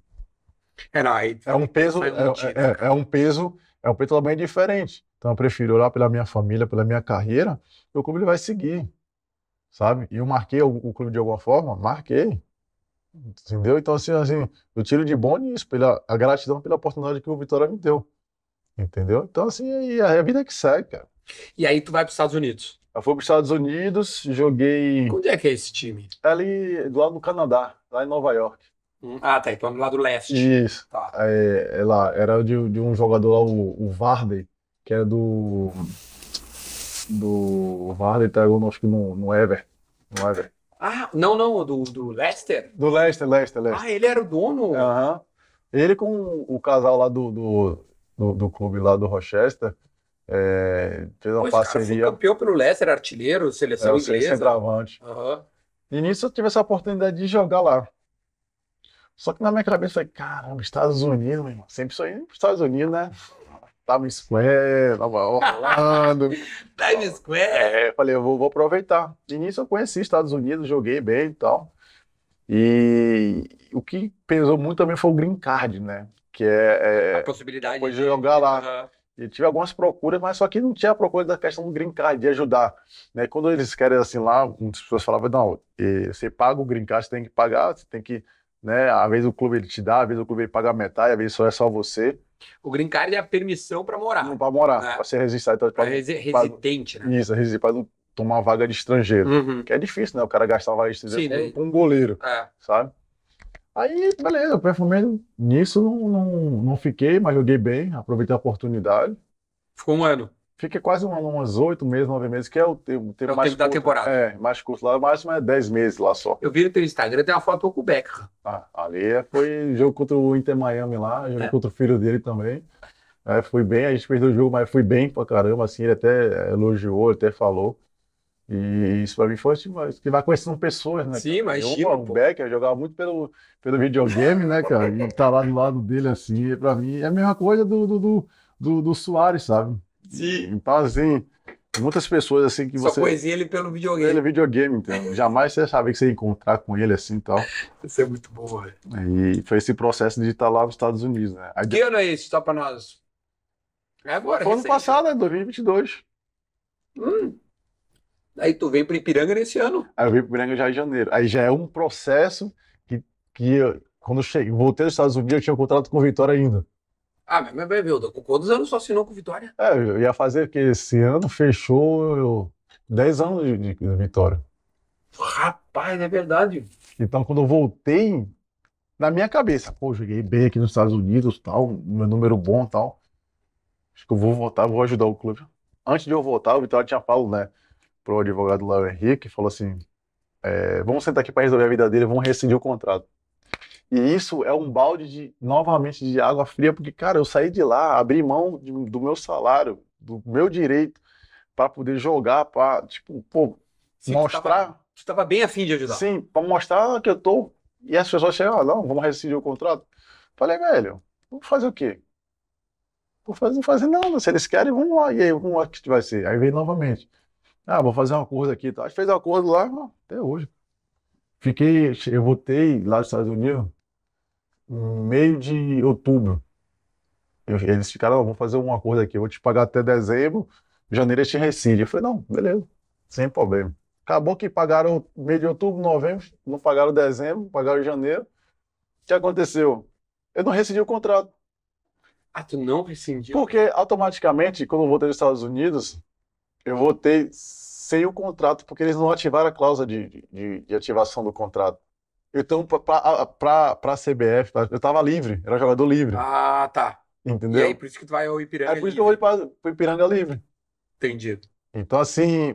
É, aí, é um peso, é, é, é, é, um peso, é um peso totalmente diferente. Então eu prefiro orar pela minha família, pela minha carreira, e o clube ele vai seguir, sabe? E eu marquei o, o, clube de alguma forma, marquei, entendeu? Então assim, assim, eu tiro de bom nisso, pela a gratidão pela oportunidade que o Vitória me deu, entendeu? Então assim, é a vida que segue, cara. E aí tu vai para os Estados Unidos? Eu fui para os Estados Unidos, joguei. Onde é que é esse time? É ali do lado do Canadá, lá em Nova York. Uhum. Ah, tá. Então é do lado leste. Isso. Tá. É, é lá, era de, de, um jogador lá, o, o Vardy, que era do. Do. O Vardy tá acho que no, no Ever. No Ever. Ah, não, não, do, do Leicester? Do Leicester, Leicester, Leicester. Ah, ele era o dono? Aham. Uhum. Ele com o casal lá do, do, do, do clube lá do Rochester, é, fez uma parceria. Cara, campeão pelo Leicester, artilheiro, seleção é, inglesa. Centroavante. Uhum. E nisso eu tive essa oportunidade de jogar lá. Só que na minha cabeça, eu falei, caramba, Estados Unidos, meu irmão. Sempre sou indo para os Estados Unidos, né? Times Square, tava Orlando. Times Square. É, falei, eu vou, vou aproveitar. De início eu conheci Estados Unidos, joguei bem e tal. E o que pesou muito também foi o green card, né? Que é... é a possibilidade de jogar lá. Uhum. E tive algumas procuras, mas só que não tinha a procura da questão do green card, de ajudar. Né? Quando eles querem assim lá, muitas pessoas falavam, não, eh, você paga o green card, você tem que pagar, você tem que né? Às vezes o clube ele te dá, às vezes o clube ele paga metade, às vezes só é só você. O green card é a permissão para morar. Não para morar, né? para ser resistente, então, pra, resi residente, pra, né? Isso, residente, para tomar vaga de estrangeiro, uhum. que é difícil, né? O cara gastar vaga de estrangeiro Sim, com, daí... Né? um goleiro, é. sabe? Aí, beleza, performei nisso, não, não, não fiquei, mas joguei bem, aproveitei a oportunidade. Ficou um ano? fica quase um, umas oito meses, nove meses, que é o tempo, tempo é o mais tempo curto, da temporada. É, mais curto lá, o máximo é dez meses lá só. Eu vi no teu Instagram, tem uma foto com o Becker. Ah, ali é, foi jogo contra o Inter Miami lá, jogo é. contra o filho dele também. É, fui bem, a gente perdeu o jogo, mas fui bem pra caramba, assim, ele até é, elogiou, ele até falou. E isso pra mim foi tipo, que vai conhecendo pessoas, né? Sim, mas Eu, o Becker, jogava muito pelo, pelo videogame, né, cara? E tá lá do lado dele, assim, pra mim é a mesma coisa do, do, do, do, do Soares, sabe? Sim. Então, assim, muitas pessoas assim que Só você. Só conhecia ele pelo videogame. Ele videogame, então. Jamais você sabe que você ia encontrar com ele assim e tal. Isso é muito bom, velho. E foi esse processo de estar lá nos Estados Unidos, né? Aí... Que ano é esse, só pra nós? É agora. Foi ano passado, né? 2022. Hum. Aí tu veio para Ipiranga nesse ano. Aí eu vim para Ipiranga já em janeiro. Aí já é um processo que, que eu, quando eu cheguei, voltei dos Estados Unidos, eu tinha um contrato com o Vitória ainda. Ah, mas vai ver, com Quantos anos só assinou com Vitória? É, eu ia fazer que esse ano fechou eu, 10 anos de, de, de Vitória. Rapaz, é verdade. Então, quando eu voltei, na minha cabeça, pô, joguei bem aqui nos Estados Unidos, tal, meu número bom, tal. Acho que eu vou voltar, vou ajudar o clube. Antes de eu voltar, o Vitória tinha falado, né, pro advogado lá, o Henrique, falou assim, é, vamos sentar aqui para resolver a vida dele, vamos rescindir o contrato. E isso é um balde de, novamente de água fria, porque, cara, eu saí de lá, abri mão de, do meu salário, do meu direito, para poder jogar, para, tipo, pô, Sim, mostrar. Tu estava bem afim de ajudar. Sim, para mostrar que eu tô. E as pessoas chegam, ah, não, vamos rescindir o contrato. Falei, velho, vou fazer o quê? Vou fazer, não fazer nada. Se eles querem, vamos lá. E aí, vamos lá é que vai ser. Aí veio novamente. Ah, vou fazer um acordo aqui e tá? gente fez um acordo lá, até hoje. Fiquei, eu voltei lá dos Estados Unidos, meio de outubro. Eu, eles ficaram, oh, vamos fazer um acordo aqui, eu vou te pagar até dezembro, janeiro a é gente rescinde. Eu falei, não, beleza, sem problema. Acabou que pagaram meio de outubro, novembro, não pagaram dezembro, pagaram janeiro. O que aconteceu? Eu não rescindi o contrato. Ah, tu não rescindiu? Porque automaticamente, quando eu voltei dos Estados Unidos, eu voltei sem o contrato, porque eles não ativaram a cláusula de, de, de ativação do contrato. Então, para a CBF, eu estava livre, era jogador livre. Ah, tá. Entendeu? E aí, por isso que tu vai ao Ipiranga. É por isso livre. que eu vou para o Ipiranga livre. Entendido. Então, assim,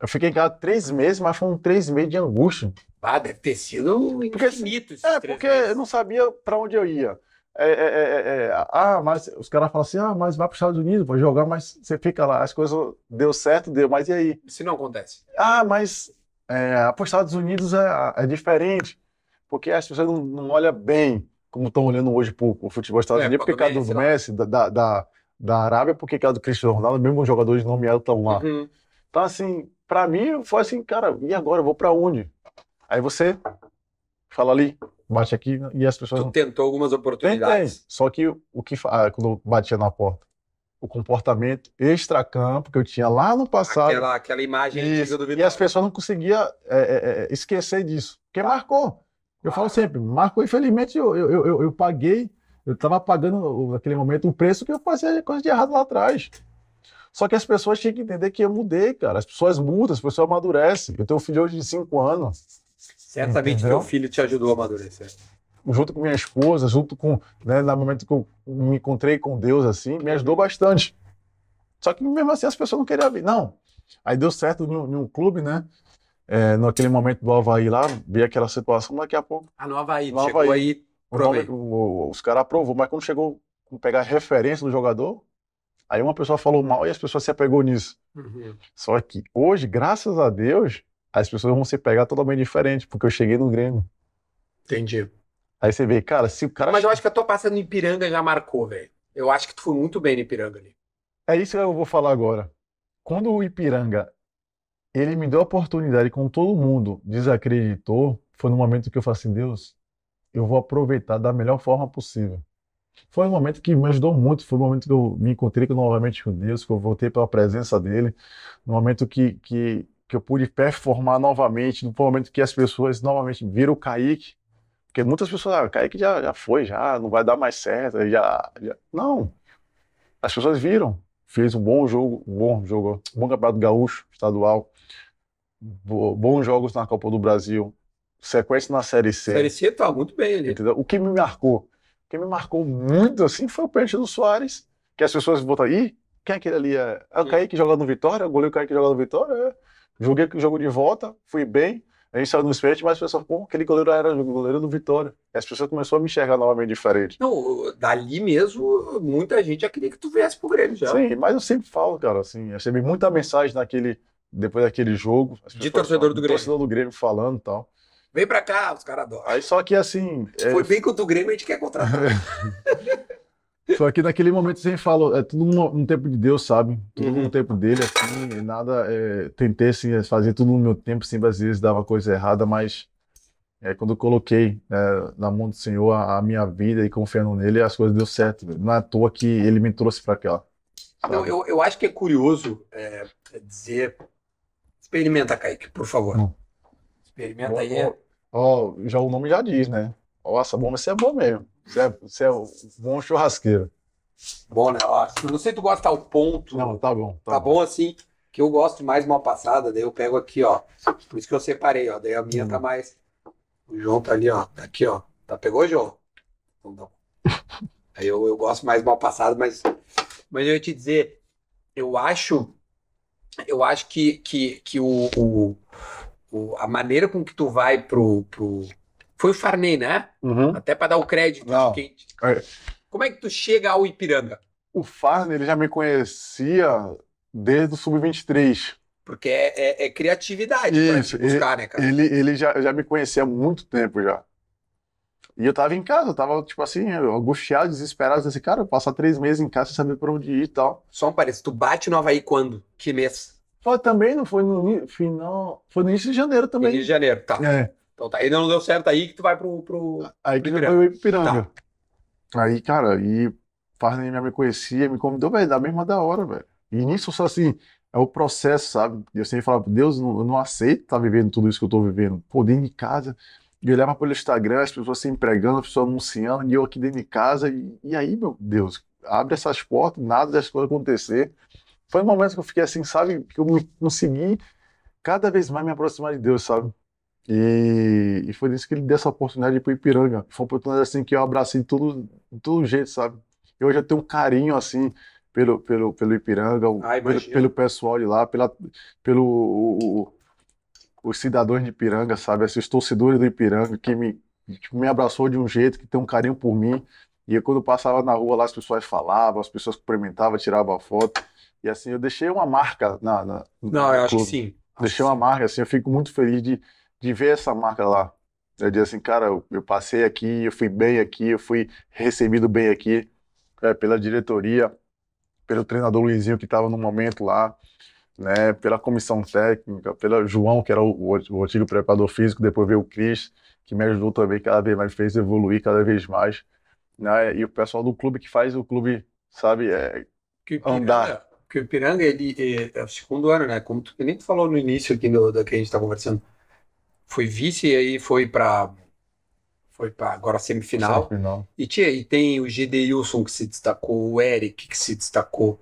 eu fiquei em casa três meses, mas foram três meses de angústia. Ah, deve ter sido porque, infinito É, porque meses. eu não sabia para onde eu ia. É é, é, é, é, ah, mas os caras falam assim: ah, mas vai para os Estados Unidos, vai jogar, mas você fica lá. As coisas deu certo, deu, mas e aí? Isso não acontece. Ah, mas é, para os Estados Unidos é, é, diferente, porque as pessoas não, não olham bem como estão olhando hoje para o futebol dos Estados é, Unidos, porque causa do Messi, da, da, da, da Arábia, porque causa é do Cristiano Ronaldo, mesmo os jogadores nomeados estão lá. Uhum. Então, assim, para mim, foi assim, cara, e agora? Eu vou para onde? Aí você fala ali, bate aqui e as pessoas. Tu tentou algumas oportunidades. Tentei, só que o que ah, quando eu batia na porta, o comportamento extracampo que eu tinha lá no passado. Aquela, aquela imagem e, do Vitória. E as pessoas não conseguiam é é, é, é, esquecer disso, porque marcou. Eu falo sempre, marcou, infelizmente eu, eu, eu, eu paguei, eu estava pagando naquele momento o preço que eu fazia coisa de errado lá atrás. Só que as pessoas tinham que entender que eu mudei, cara. As pessoas mudam, as pessoas amadurecem. Eu tenho um filho hoje de 5 anos. Certamente Entendeu? teu filho te ajudou a amadurecer junto com minha esposa, junto com, né, no momento que eu me encontrei com Deus, assim, me ajudou bastante. Só que mesmo assim as pessoas não queriam vir, não. Aí deu certo em um clube, né? É, naquele momento do Havaí lá, vi aquela situação, daqui a pouco. Ah, no Havaí, no chegou Havaí, Os caras aprovou, mas quando chegou pegar a referência do jogador, aí uma pessoa falou mal e as pessoas se apegou nisso. Uhum. Só que hoje, graças a Deus, as pessoas vão se pegar totalmente diferente, porque eu cheguei no Grêmio. Entendi. Aí você vê, cara, se o cara. Mas eu acho que a tua passa no Ipiranga já marcou, velho. Eu acho que tu foi muito bem no Ipiranga ali. É isso que eu vou falar agora. Quando o Ipiranga ele me deu a oportunidade, com todo mundo desacreditou, foi no momento que eu falei assim, Deus, eu vou aproveitar da melhor forma possível. Foi um momento que me ajudou muito, foi um momento que eu me encontrei novamente com Deus, que eu voltei pela presença dele, no um momento que, que, que eu pude performar novamente, no momento que as pessoas novamente viram o Kaique, porque muitas pessoas, ah, Kaique já, já foi, já, não vai dar mais certo, já, já. Não. As pessoas viram. Fez um bom jogo, um bom jogo, um bom campeonato gaúcho, estadual, bons jogos na Copa do Brasil, sequência na Série C. Série C tá muito bem ali. Entendeu? O que me marcou, o que me marcou muito assim foi o pênalti do Soares, que as pessoas botam aí, quem é aquele ali? É, é o Kaique que joga no Vitória, o goleiro Kaique que joga no Vitória, é. Joguei o jogo de volta, fui bem. A gente saiu no esporte mas as pessoas, pô, aquele goleiro era o goleiro do Vitória. E as pessoas começaram a me enxergar novamente diferente. Não, dali mesmo, muita gente já queria que tu viesse pro Grêmio já. Sim, mas eu sempre falo, cara, assim, eu recebi muita mensagem naquele, depois daquele jogo. De torcedor falam, do Grêmio. Torcedor do Grêmio falando e tal. Vem pra cá, os caras adoram. Aí só que assim. Se é... foi bem contra o Grêmio, a gente quer contratar. Só que naquele momento você falou, é tudo no, no tempo de Deus, sabe? Tudo uhum. no tempo dele, assim, nada. É, tentei assim, é, fazer tudo no meu tempo, sempre às vezes dava coisa errada, mas é, quando eu coloquei é, na mão do Senhor a, a, minha vida e confiando nele, as coisas deu certo. Véio. Não é à toa que ele me trouxe para cá. Não, eu, eu acho que é curioso é, dizer. Experimenta, Kaique, por favor. Hum. Experimenta aí. É. Ó, já o nome já diz, né? nossa bom bomba, isso é bom mesmo. Você é, você é um bom churrasqueiro. Bom, né? Eu não sei se tu gosta ao ponto. Não, tá bom. Tá, tá bom. bom. assim? Que eu gosto de mais uma passada, daí eu pego aqui, ó. Por isso que eu separei, ó. Daí a minha tá hum. tá mais. O João tá ali, ó. Tá aqui, ó. Tá, pegou, João? Então tá Aí eu, eu gosto mais mal passado, mas, mas eu ia te dizer, eu acho, eu acho que, que, que o, o, o a maneira com que tu vai pro, pro, foi o Farney, né? Uhum. Até para dar o crédito. Não. Quem... Como é que tu chega ao Ipiranga? O Farney, ele já me conhecia desde o Sub-23. Porque é, é, é criatividade Isso, pra buscar, ele, né, cara? Ele, ele já, já me conhecia há muito tempo já. E eu tava em casa, eu tava, tipo assim, angustiado, desesperado, assim, cara, eu passar três meses em casa sem saber pra onde ir e tal. Só um parece, tu bate no Havaí quando? Que mês? Foi também, não foi no final. Foi no início de janeiro também. Início de janeiro, tá. É. Então tá, ainda não deu certo aí que tu vai pro. pro aí que Ipiranga. foi o Ipiranga. Tá. Aí, cara, e Farney me conhecia, me convidou, velho, da mesma da hora, velho. E nisso, só assim, é o processo, sabe? Eu sempre falava, Deus, eu não aceito estar tá vivendo tudo isso que eu estou vivendo. Pô, dentro de casa, e olhava pelo Instagram, as pessoas se empregando, as pessoas anunciando, e eu aqui dentro de casa, e, e aí, meu Deus, abre essas portas, nada das coisas acontecer. Foi um momento que eu fiquei assim, sabe? Que eu consegui cada vez mais me aproximar de Deus, sabe? E, e foi isso que ele deu essa oportunidade para o Ipiranga. Foi uma oportunidade assim que eu abracei de todo, de todo jeito, sabe? Eu já tenho um carinho assim pelo, pelo, pelo Ipiranga, ah, pelo, pelo, pessoal de lá, pela, pelo o, o, os cidadãos de Ipiranga, sabe? Esses torcedores do Ipiranga que me, que tipo, me abraçou de um jeito, que tem um carinho por mim. E eu, quando passava na rua lá, as pessoas falavam, as pessoas cumprimentavam, tiravam foto. E assim, eu deixei uma marca na. na Não, eu clube. acho que sim. Deixei uma marca, assim, eu fico muito feliz de de ver essa marca lá. Eu digo assim, cara, eu, passei aqui, eu fui bem aqui, eu fui recebido bem aqui é, pela diretoria, pelo treinador Luizinho que estava no momento lá, né, pela comissão técnica, pelo João, que era o, o, antigo preparador físico, depois veio o Cris, que me ajudou também cada vez mais, fez evoluir cada vez mais. Né, e o pessoal do clube que faz o clube, sabe, é, que andar. o Ipiranga, ele, é, é, o segundo ano, né? Como tu nem tu falou no início aqui do, do que a gente está conversando, foi vice e aí foi para foi para agora semifinal. semifinal. E, tinha e tem o Gideilson que se destacou, o Eric que se destacou,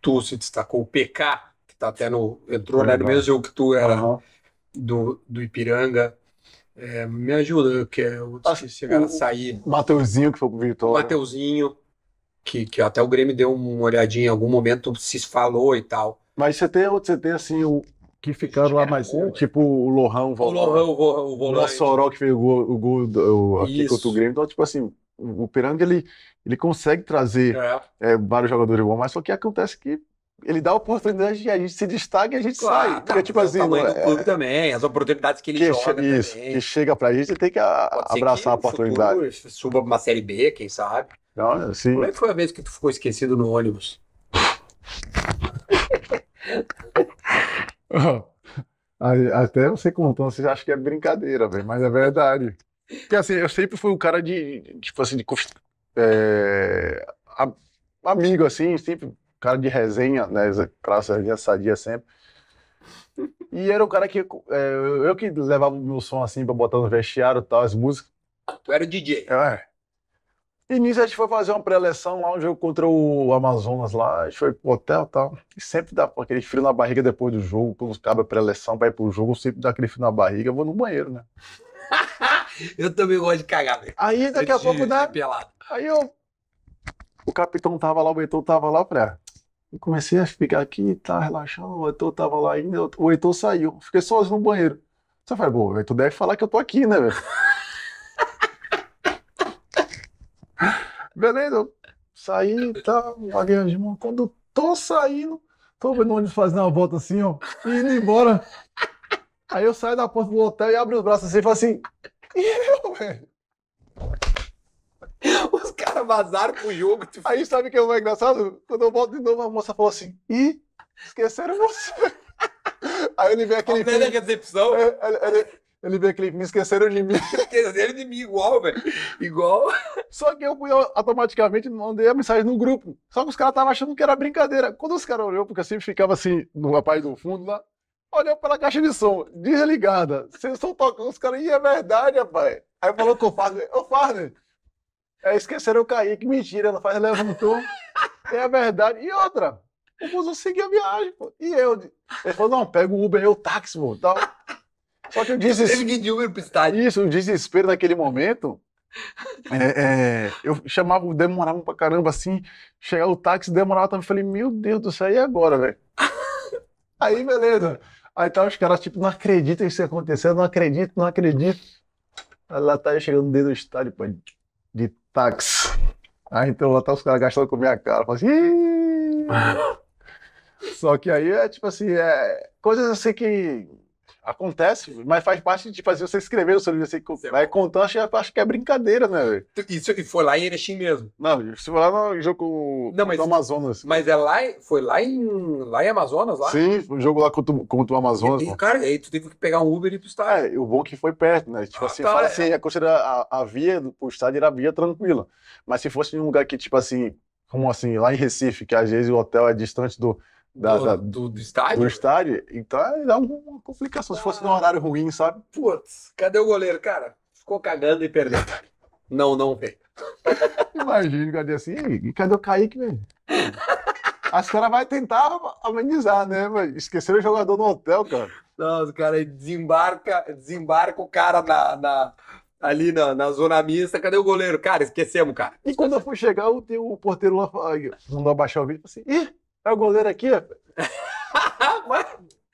tu se destacou, o PK, que tá até no. entrou né, no mesmo jogo que tu era uhum. do, do Ipiranga. É, me ajuda, que eu esqueci a sair. Mateuzinho, que foi pro Vitória. Mateuzinho, que, que até o Grêmio deu uma olhadinha em algum momento, se falou e tal. Mas você tem, você tem assim, o, que ficaram lá mais. É. Tipo o Lohan, o Volante. O Lohan, o, Vol o Volante. O que fez o gol, o gol aqui Isso. contra o Grêmio. Então, tipo assim, o Piranga ele, ele consegue trazer é. É, vários jogadores bons, mas só que acontece que ele dá a oportunidade de a gente se destaca e a gente claro, sai. Tá, porque, tipo assim, o tamanho é, do clube é, também, as oportunidades que ele que joga Isso, também. que chega pra gente, ele tem que a, abraçar que a oportunidade. Futuro, suba pra uma Série B, quem sabe. Não, assim... Como é que foi a vez que tu ficou esquecido no ônibus? Até você contando, vocês acham que é brincadeira, velho, mas é verdade. Porque assim, eu sempre fui um cara de, tipo assim, de é, eh, a, amigo, assim, sempre cara de resenha, né, classe resenha sadia sempre. E era o cara que, é, eu que levava o meu som assim pra botar no vestiário e tal, as músicas. Tu era o DJ. É, e nisso a gente foi fazer uma pré-eleção lá, um jogo contra o Amazonas lá, a gente foi pro hotel e tal. E sempre dá aquele frio na barriga depois do jogo, quando acaba a pré-eleção, vai pro jogo, sempre dá aquele frio na barriga, eu vou no banheiro, né? eu também gosto de cagar, velho. Aí daqui eu a pouco, né? Pelado. Aí eu. O capitão tava lá, o Heitor tava lá, pra. Ah, eu comecei a ficar aqui, tá relaxando, o Heitor tava lá ainda, o Heitor saiu. Fiquei sozinho no banheiro. Você fala, pô, Eitor deve falar que eu tô aqui, né, velho? Beleza, eu saí e tal, larguei as mão Quando eu tô saindo, tô vendo onde fazendo uma volta assim, ó, e indo embora. Aí eu saio da porta do hotel e abro os braços assim e falo assim. E eu, velho? Os caras vazaram pro jogo. Tu... Aí sabe o que é mais engraçado? Quando eu volto de novo, a moça falou assim: e esqueceram você. Aí ele vê aquele. Olha filme, a decepção. É, ele, ele vê aquele, me esqueceram de mim. esqueceram de mim igual, velho. Igual. Só que eu fui automaticamente mandei a mensagem no grupo. Só que os caras estavam achando que era brincadeira. Quando os caras olhou, porque assim ficava assim, no rapaz do fundo lá, olhou pela caixa de som, desligada. Vocês estão tocando, os caras, e é verdade, rapaz. Aí falou com o Fábio, ô Fábio, é, esqueceram eu cair, que mentira, ela faz, levantou. é a verdade. E outra, o busão seguiu a viagem, pô. E eu, ele falou, não, pega o Uber, eu táxi, pô, tal. Só que o desespero. David Gilbert pro Isso, o desespero naquele momento. É, é, eu chamava, demorava pra caramba assim. Chegava o táxi, demorava também. Falei, meu Deus do céu, e agora, velho? Aí, beleza. Aí tá os caras, tipo, não em isso acontecendo, não acredito, não acredito. Aí lá tá eu chegando dentro do estádio, pô, de táxi. Aí então lá tá os caras gastando com a minha cara. Falei assim, Só que aí é tipo assim, é, coisas assim que Acontece, mas faz parte de fazer você escrever o seu livro. Você é vai contando, é, acho, que é brincadeira, né, Isso e foi lá em Erechim mesmo. Não, isso foi lá no jogo Não, mas, do Amazonas. Mas é lá, foi lá em, lá em Amazonas? Lá? Sim, um jogo lá contra, contra o Amazonas. E, e cara, aí tu teve que pegar um Uber e ir pro estádio. É, o bom é que foi perto, né? Tipo ah, assim, tá, fala é... assim, a, considera, a, a via pro estádio era via tranquila. Mas se fosse em um lugar que, tipo assim, como assim, lá em Recife, que às vezes o hotel é distante do da, do, da, do, do, estádio? Do estádio. Então é dá uma complicação. Ah. Se fosse num ah. horário ruim, sabe? Putz, cadê o goleiro, cara? Ficou cagando e perdeu. não, não veio. Imagina, cadê assim? E cadê o Kaique, velho? A senhora vai tentar amenizar, né? Mas esqueceram o jogador no hotel, cara. Não, o cara desembarca, desembarca o cara na, na ali na, na, zona mista. Cadê o goleiro? Cara, esquecemos, cara. E quando eu fui chegar, eu, o porteiro lá mandou abaixar o vídeo e falou assim: Ih! É o goleiro aqui,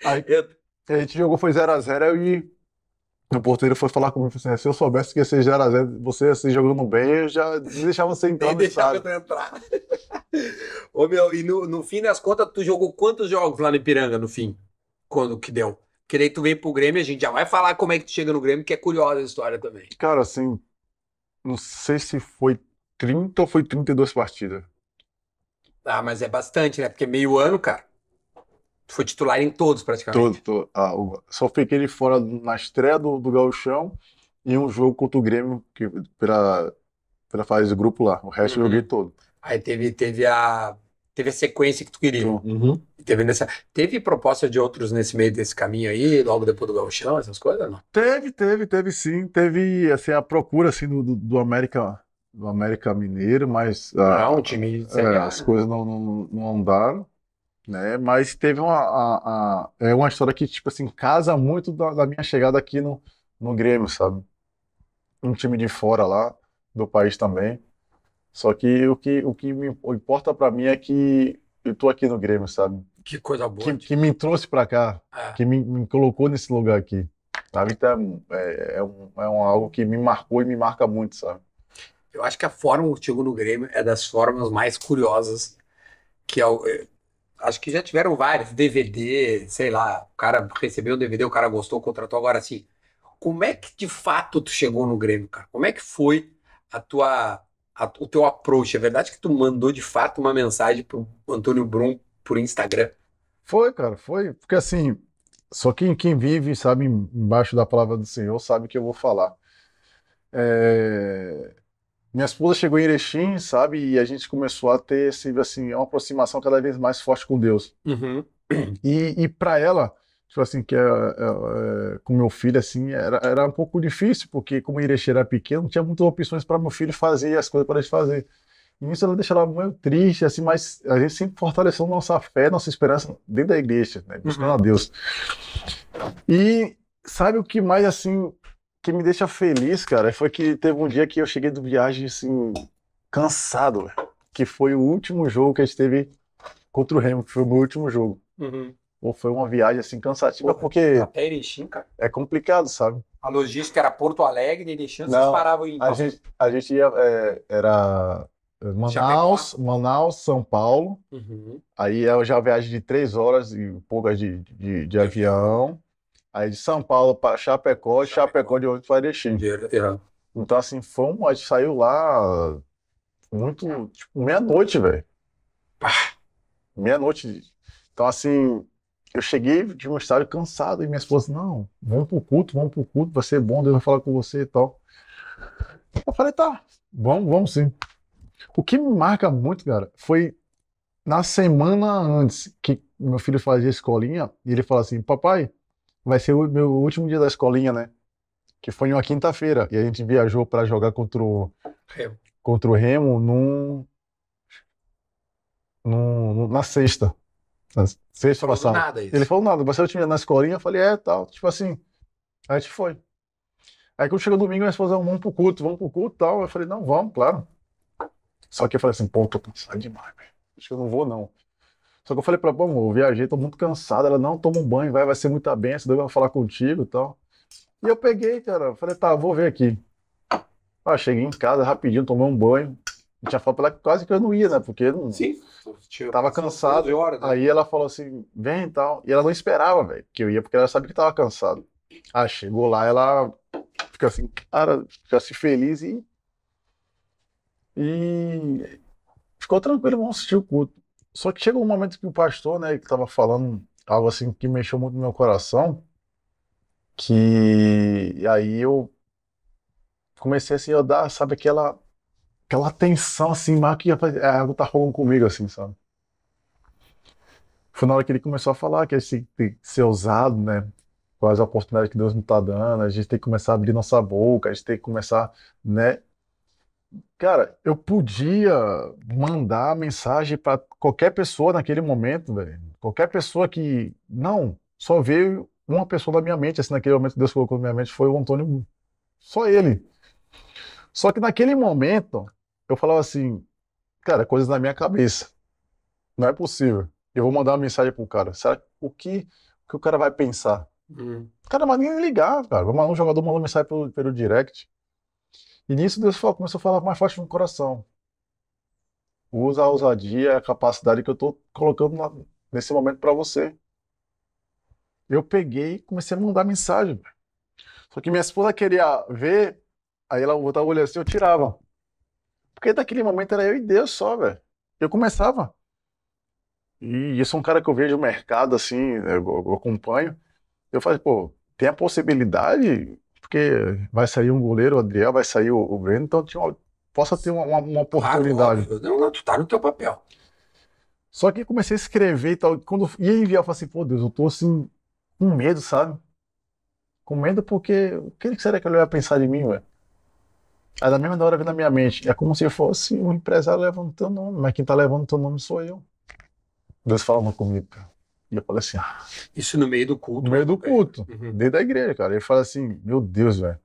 Aí eu... a gente jogou, foi 0x0 e o porteiro foi falar comigo, assim, né? se eu soubesse que ia ser 0x0, você assim, jogando bem, eu já deixava você entrar no deixava eu entrar. Ô meu, e no, no fim das contas, tu jogou quantos jogos lá no Ipiranga, no fim? Quando que deu? Que daí tu vem pro Grêmio, a gente já vai falar como é que tu chega no Grêmio, que é curiosa a história também. Cara, assim, não sei se foi 30 ou foi 32 partidas. Ah, mas é bastante, né? Porque meio ano, cara. Tu foi titular em todos, praticamente. Todo, ah, só fiquei ele fora na estreia do, do Gauchão e um jogo contra o Grêmio, que, pela, pela fase do grupo lá. O resto uhum. eu joguei todo. Aí teve, teve a. Teve a sequência que tu queria. Uhum. Teve, nessa, teve proposta de outros nesse meio desse caminho aí, logo depois do Gauchão, essas coisas, não? Teve, teve, teve sim. Teve, assim, a procura, assim, do, do América do América Mineiro, mas ah, não, ah, time é, as né? coisas não, não, não, andaram, né? Mas teve uma a, a, é uma história que tipo assim casa muito da, da, minha chegada aqui no, no Grêmio, sabe? Um time de fora lá do país também. Só que o que o que me importa para mim é que eu tô aqui no Grêmio, sabe? Que coisa boa. Que, que me trouxe para cá, é. que me, me colocou nesse lugar aqui. Sabe? Então, é, é, um, é um, algo que me marcou e me marca muito, sabe? Eu acho que a forma que chegou no Grêmio é das formas mais curiosas que é é, acho que já tiveram vários DVD, sei lá, o cara recebeu o DVD, o cara gostou, contratou. Agora, assim, como é que de fato tu chegou no Grêmio, cara? Como é que foi a tua, a, o teu approach? É verdade que tu mandou de fato uma mensagem pro Antônio Brum por Instagram? Foi, cara, foi. Porque assim, só quem, quem vive sabe, embaixo da palavra do Senhor, sabe o que eu vou falar. É... Minha esposa chegou em Erechim, sabe? E a gente começou a ter esse, assim, uma aproximação cada vez mais forte com Deus. Uhum. E, e para ela, tipo assim, que é, é, é, com meu filho, assim, era, era um pouco difícil, porque como Erechim era pequeno, tinha muitas opções para meu filho fazer as coisas para ele fazer. E isso ela deixava muito triste, assim, mas a gente sempre fortaleceu nossa fé, nossa esperança dentro da igreja, né, buscando uhum. a Deus. E sabe o que mais, assim, que me deixa feliz, cara, foi que teve um dia que eu cheguei do viagem assim, cansado, que foi o último jogo que a gente teve contra o Remo, que foi o meu último jogo. Uhum. Ou foi uma viagem assim cansativa, Porra, porque. Até tá Erechim, cara. É complicado, sabe? A logística era Porto Alegre, Erechim, vocês Não, paravam em. A gente, a gente ia. É, era é, Manaus, Manaus, São Paulo. Uhum. Aí é já viagem de três horas e poucas de, de, de avião. Aí de São Paulo para Chapecó, Chapecó, Chapecó de outro Pareixim. Yeah. Então, assim, fomos, a gente saiu lá muito, tipo, meia-noite, velho. Meia-noite. Então, assim, eu cheguei de um estádio cansado e minha esposa, não, vamos pro culto, vamos pro culto, vai ser bom, Deus vai falar com você e tal. Eu falei, tá, vamos, vamos sim. O que me marca muito, cara, foi na semana antes que meu filho fazia escolinha e ele falou assim: Papai, vai ser o meu último dia da escolinha, né? Que foi em uma quinta-feira. E a gente viajou para jogar contra o Remo, contra o Remo num, num, na sexta. Na sexta falou passada. Nada, isso. Ele falou nada, vai ser o time na escolinha. Eu falei, é, tal. Tipo assim. Aí a gente foi. Aí quando chegou domingo, minha esposa, vamos pro culto, vamos pro culto e tal. Eu falei, não, vamos, claro. Só que eu falei assim, pô, tô cansado demais, velho. Acho que eu não vou, não. Só que eu falei para ela, pô, amor, eu viajei, tô muito cansado. Ela, não, toma um banho, vai, vai ser muita benção, daí eu vou falar contigo e tal. E eu peguei, cara, falei, tá, vou ver aqui. Ah, cheguei em casa rapidinho, tomei um banho. tinha falado pra ela que quase que eu não ia, né? Porque não... Sim, tava cansado. Horas, né? Aí ela falou assim, vem e tal. E ela não esperava, velho, que eu ia, porque ela sabia que tava cansado. Ah, chegou lá, ela fica assim, cara, fica assim feliz e. E ficou tranquilo, vamos assistir o culto. Só que chegou um momento que o pastor, né, que estava falando algo assim que mexeu muito no meu coração, que e aí eu comecei assim a dar, sabe, aquela aquela tensão assim, mas que é algo tá rolando comigo assim, sabe? Foi na hora que ele começou a falar que a gente tem que ser ousado, né? quais as oportunidades que Deus nos tá dando, a gente tem que começar a abrir nossa boca, a gente tem que começar, né, Cara, eu podia mandar mensagem para qualquer pessoa naquele momento, velho. Qualquer pessoa que. Não, só veio uma pessoa da minha mente, assim, naquele momento que Deus colocou na minha mente, foi o Antônio. Só ele. Só que naquele momento, eu falava assim, cara, coisas na minha cabeça. Não é possível. Eu vou mandar uma mensagem pro cara. Será que, o que o que o cara vai pensar? Hum. Cara, mas nem ligar, cara. um jogador mandou mensagem pelo, pelo direct. E nisso Deus falou, começou a falar mais forte no coração. Usa a ousadia, a capacidade que eu estou colocando nesse momento para você. Eu peguei e comecei a mandar mensagem. Só que minha esposa queria ver, aí ela botava o olho assim, eu tirava. Porque daquele momento era eu e Deus só, velho. Eu começava. E isso é um cara que eu vejo no mercado, assim, eu, eu acompanho. Eu falei, pô, tem a possibilidade porque vai sair um goleiro, o Adriel, vai sair o, o Breno, então tinha uma, possa ter uma, uma, uma oportunidade. Claro, não, não, tu tá no teu papel. Só que comecei a escrever e tal, quando ia enviar, eu falei assim, pô Deus, eu tô assim, com medo, sabe? Com medo porque, o que será que ele ia pensar de mim, ué? Aí da mesma hora vem na minha mente, é como se fosse um empresário levantando o nome, mas quem tá levando o teu nome sou eu. Deus falando comigo, cara. E eu falei assim. Ah, Isso no meio do culto. No meio do é. culto, uhum. dentro da igreja, cara. Ele fala assim: Meu Deus, velho.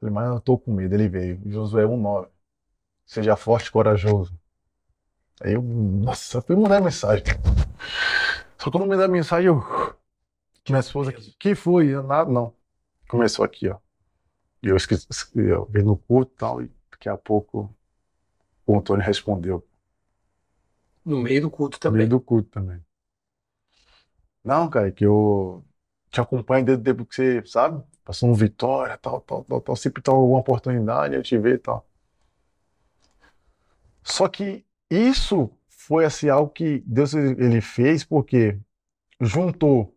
mas eu tô com medo. Ele veio. Josué 1,9. Seja forte e corajoso. Aí eu, nossa, eu fui mandar a mensagem. Só quando me meio a mensagem, eu. Que minha esposa, que, que foi? Eu, nada, não. Começou aqui, ó. E eu esqueci, eu vi no culto e tal, e daqui a pouco o Antônio respondeu. No meio do culto também. No meio do culto também. Não, cara, é que eu te acompanho desde o tempo que você, sabe? Passou um vitória, tal, tal, tal, tal. Sempre tal tá alguma oportunidade, eu te ver e tal. Só que isso foi assim, algo que Deus ele fez porque juntou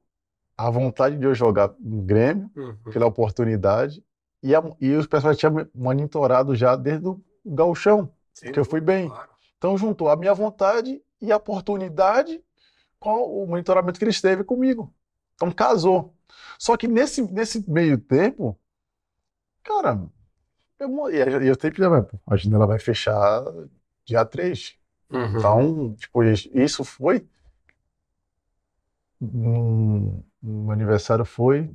a vontade de eu jogar no Grêmio, uhum. pela oportunidade, e, a, e os pessoal tinha monitorado já desde o galchão, Sim, que eu fui bem. Claro. Então juntou a minha vontade e a oportunidade com o monitoramento que ele esteve comigo. Então casou. Só que nesse, nesse meio tempo, cara, eu, e eu tenho que né, a janela vai fechar dia 3. Uhum. Então, tipo, isso foi. No, aniversário foi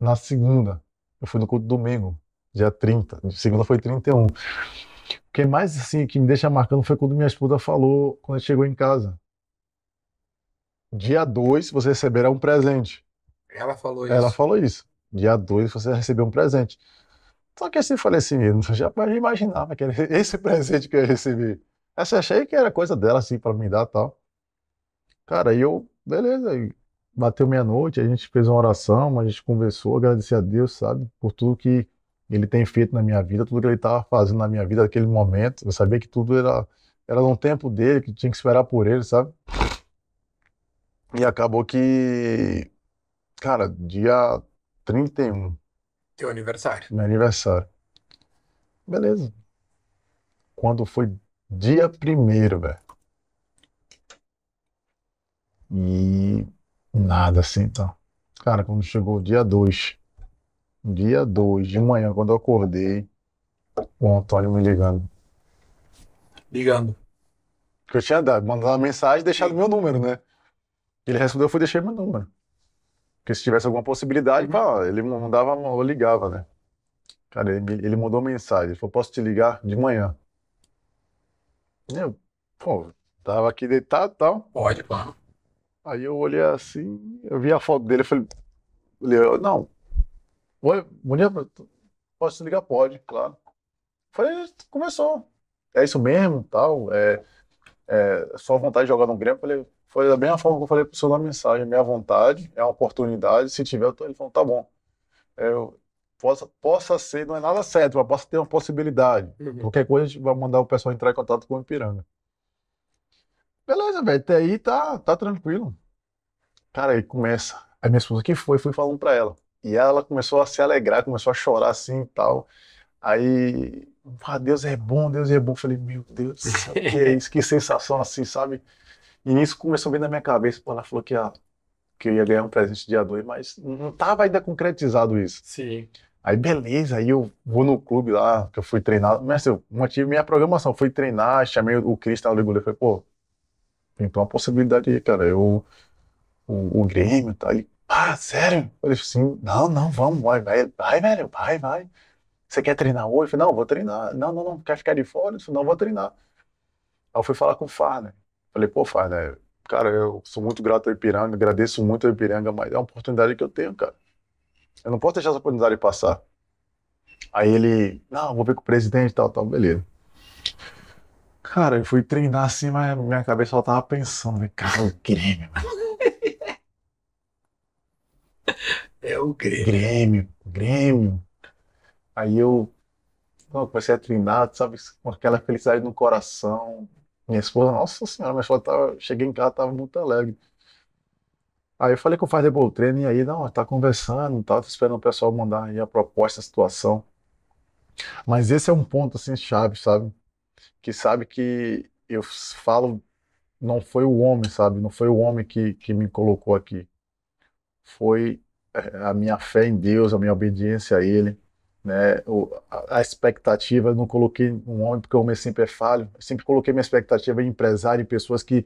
na segunda. Eu fui no culto domingo, dia 30. Segunda foi 31. O que mais, assim, que me deixa marcando foi quando minha esposa falou, quando chegou em casa dia 2 você receberá um presente. Ela falou isso. Ela falou isso. Dia 2 você receberá um presente. Só que assim falei assim, eu já imaginava que era esse presente que eu recebi. Essa achei que era coisa dela, assim, para me dar tal. Cara, aí eu, beleza, aí bateu meia-noite, a gente fez uma oração, a gente conversou, agradeci a Deus, sabe, por tudo que ele tem feito na minha vida, tudo que ele estava fazendo na minha vida naquele momento. Eu sabia que tudo era, era no tempo dele, que tinha que esperar por ele, sabe? E acabou que, cara, dia 31. Teu aniversário. Meu aniversário. Beleza. Quando foi dia primeiro, velho. E nada assim, então. Cara, quando chegou o dia 2, dia 2 de manhã, quando eu acordei, o Antônio me ligando. Ligando. Que eu tinha dado, mandado uma mensagem e deixado Sim. meu número, né? Ele respondeu, eu fui deixar meu número. Porque se tivesse alguma possibilidade, pá, ele mandava ou ligava, né? Cara, ele, ele mandou mensagem. Ele falou, posso te ligar de manhã? Eu, pô, tava aqui deitado e tal. Pode, claro. Aí eu olhei assim, eu vi a foto dele, eu falei, não. Oi, mulher, posso te ligar? Pode, claro. Falei, começou. É isso mesmo, tal. É, é só vontade de jogar no Grêmio. Falei, foi da mesma forma que eu falei para o senhor na mensagem, minha vontade é uma oportunidade, se tiver, tô, ele falou, tá bom. É, eu possa, possa ser, não é nada certo, mas possa ter uma possibilidade. Uhum. Qualquer coisa a gente vai mandar o pessoal entrar em contato com o Ipiranga. Beleza, velho, até aí tá, tá tranquilo. Cara, aí começa. Aí minha esposa que foi, fui falando para ela. E ela começou a se alegrar, começou a chorar assim e tal. Aí, ah, Deus é bom, Deus é bom. Falei, meu Deus, que é isso, que sensação assim, sabe? E nisso começou a vir na minha cabeça, ela falou que, ia, que eu ia ganhar um presente dia 2, mas não estava ainda concretizado isso. Sim. Aí beleza, aí eu vou no clube lá, que eu fui treinar, mas assim, eu mantive minha programação, fui treinar, chamei o Cristian tava ligando, falei, pô, então uma possibilidade aí, cara, eu, o, o Grêmio, tá, ele, ah, sério? Eu falei assim, não, não, vamos, vai, vai, vai, velho, vai, vai. Você quer treinar hoje? Eu falei, não, vou treinar. Não, não, não, quer ficar de fora? Eu falei, não, vou treinar. Aí eu fui falar com o Fá, né? Falei, pô, faz né, cara, eu sou muito grato ao Ipiranga, agradeço muito ao Ipiranga, mas é uma oportunidade que eu tenho, cara. Eu não posso deixar essa oportunidade passar. Aí ele, não, vou ver com o presidente e tal, tal, beleza. Cara, eu fui treinar assim, mas minha cabeça só tava pensando, Cara, é o Grêmio, É o Grêmio. Grêmio, Grêmio. Aí eu não, comecei a treinar, sabe, com aquela felicidade no coração. Minha esposa, nossa senhora, mas ela tava, cheguei em casa, tava muito alegre. Aí eu falei que eu Fábio depois do treino, e aí, não, tá conversando, tá, tô esperando o pessoal mandar aí a proposta, a situação. Mas esse é um ponto, assim, chave, sabe? Que sabe que eu falo, não foi o homem, sabe? Não foi o homem que, que me colocou aqui. Foi eh, a minha fé em Deus, a minha obediência a Ele, né? O, a, a, expectativa, eu não coloquei um homem, porque o homem sempre é falho. sempre coloquei minha expectativa em empresário, em pessoas que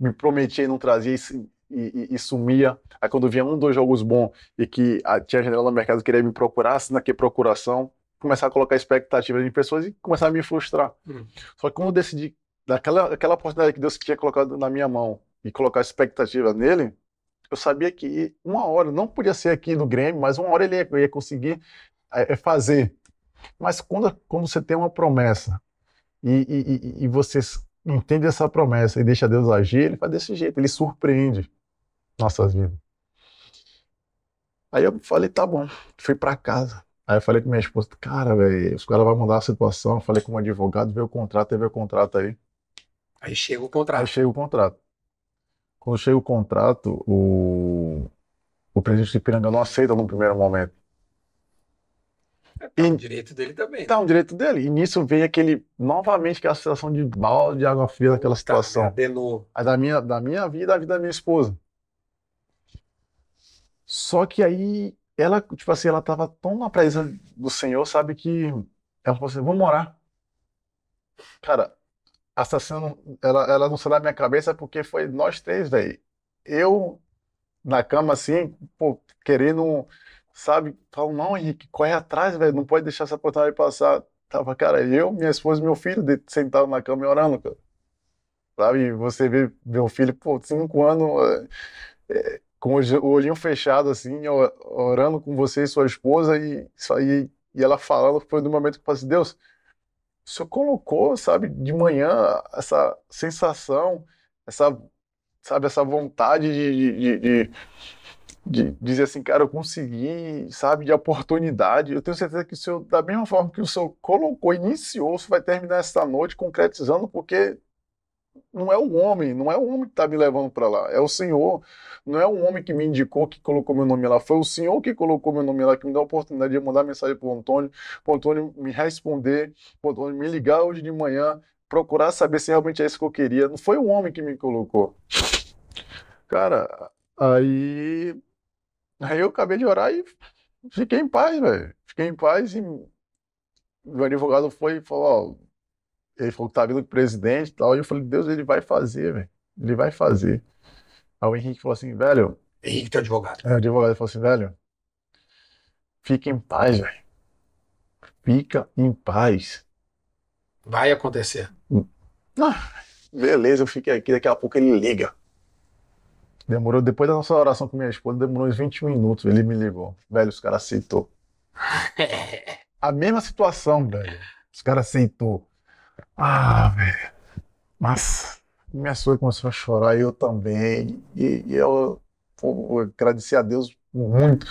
me prometiam e não trazia e, e, e, sumia. Aí quando vinha um, dois jogos bons e que a, ah, tinha janela no mercado queria me procurar, assim, naquele procuração, começar a colocar expectativas em pessoas e começar a me frustrar. Hum. Só que quando eu decidi, daquela aquela oportunidade que Deus tinha colocado na minha mão e colocar expectativa nele, eu sabia que uma hora, não podia ser aqui no Grêmio, mas uma hora ele ia, ia conseguir é, é fazer. Mas quando, quando você tem uma promessa e, e, e você entende essa promessa e deixa Deus agir, ele faz desse jeito, ele surpreende nossas vidas. Aí eu falei, tá bom, fui para casa. Aí eu falei com minha esposa, cara, velho, os caras vão mudar a situação. Eu falei com um advogado, veio o contrato, teve o contrato aí. Aí chega o contrato. Aí chega o contrato. Quando chega o contrato, o, o presidente de Piranga não aceita no primeiro momento tá e, um direito dele também. Tá né? um direito dele. E nisso veio aquele, novamente, aquela situação de balde de água fria naquela tá, né? situação. Tá, da minha, da minha vida e vida da minha esposa. Só que aí, ela, tipo assim, ela tava tão na presença do Senhor, sabe, que ela falou assim, vamos morar Cara, assassino, ela, ela não saiu da minha cabeça porque foi nós três, velho. Eu, na cama, assim, pô, querendo sabe? Falam, não, Henrique, corre atrás, velho, não pode deixar essa oportunidade passar. Tava, cara, eu, minha esposa e meu filho sentado na cama e orando, cara. Sabe? você vê meu filho, pô, cinco anos, é, com o olhinho fechado, assim, orando com você e sua esposa, e, e, ela falando, foi no momento que eu falei assim, Deus, o senhor colocou, sabe, de manhã, essa sensação, essa, sabe, essa vontade de, de, de, de de dizer assim, cara, eu consegui, sabe, de oportunidade. Eu tenho certeza que o senhor, da mesma forma que o senhor colocou, iniciou, o senhor vai terminar esta noite concretizando, porque não é o homem, não é o homem que está me levando para lá, é o senhor. Não é o homem que me indicou, que colocou meu nome lá, foi o senhor que colocou meu nome lá, que me deu a oportunidade de mandar mensagem para o Antônio, para o Antônio me responder, para o Antônio me ligar hoje de manhã, procurar saber se realmente é isso que eu queria. Não foi o homem que me colocou. Cara, aí Aí eu acabei de orar e fiquei em paz, velho. Fiquei em paz e meu advogado foi e falou, ó, ele falou que tá vindo o presidente e tal. E eu falei, Deus, ele vai fazer, velho. Ele vai fazer. Aí o Henrique falou assim, velho. Henrique, teu advogado. É, o advogado falou assim, velho. Fica em paz, velho. Fica em paz. Vai acontecer. Ah, beleza, eu fiquei aqui. Daqui a pouco ele liga. Demorou, depois da nossa oração com minha esposa, demorou uns 21 minutos. Ele me ligou. Velho, os caras aceitou. A mesma situação, velho. Os caras aceitou. Ah, velho. Mas minha sogra começou a chorar eu também. E, e eu, eu agradeci a Deus muito.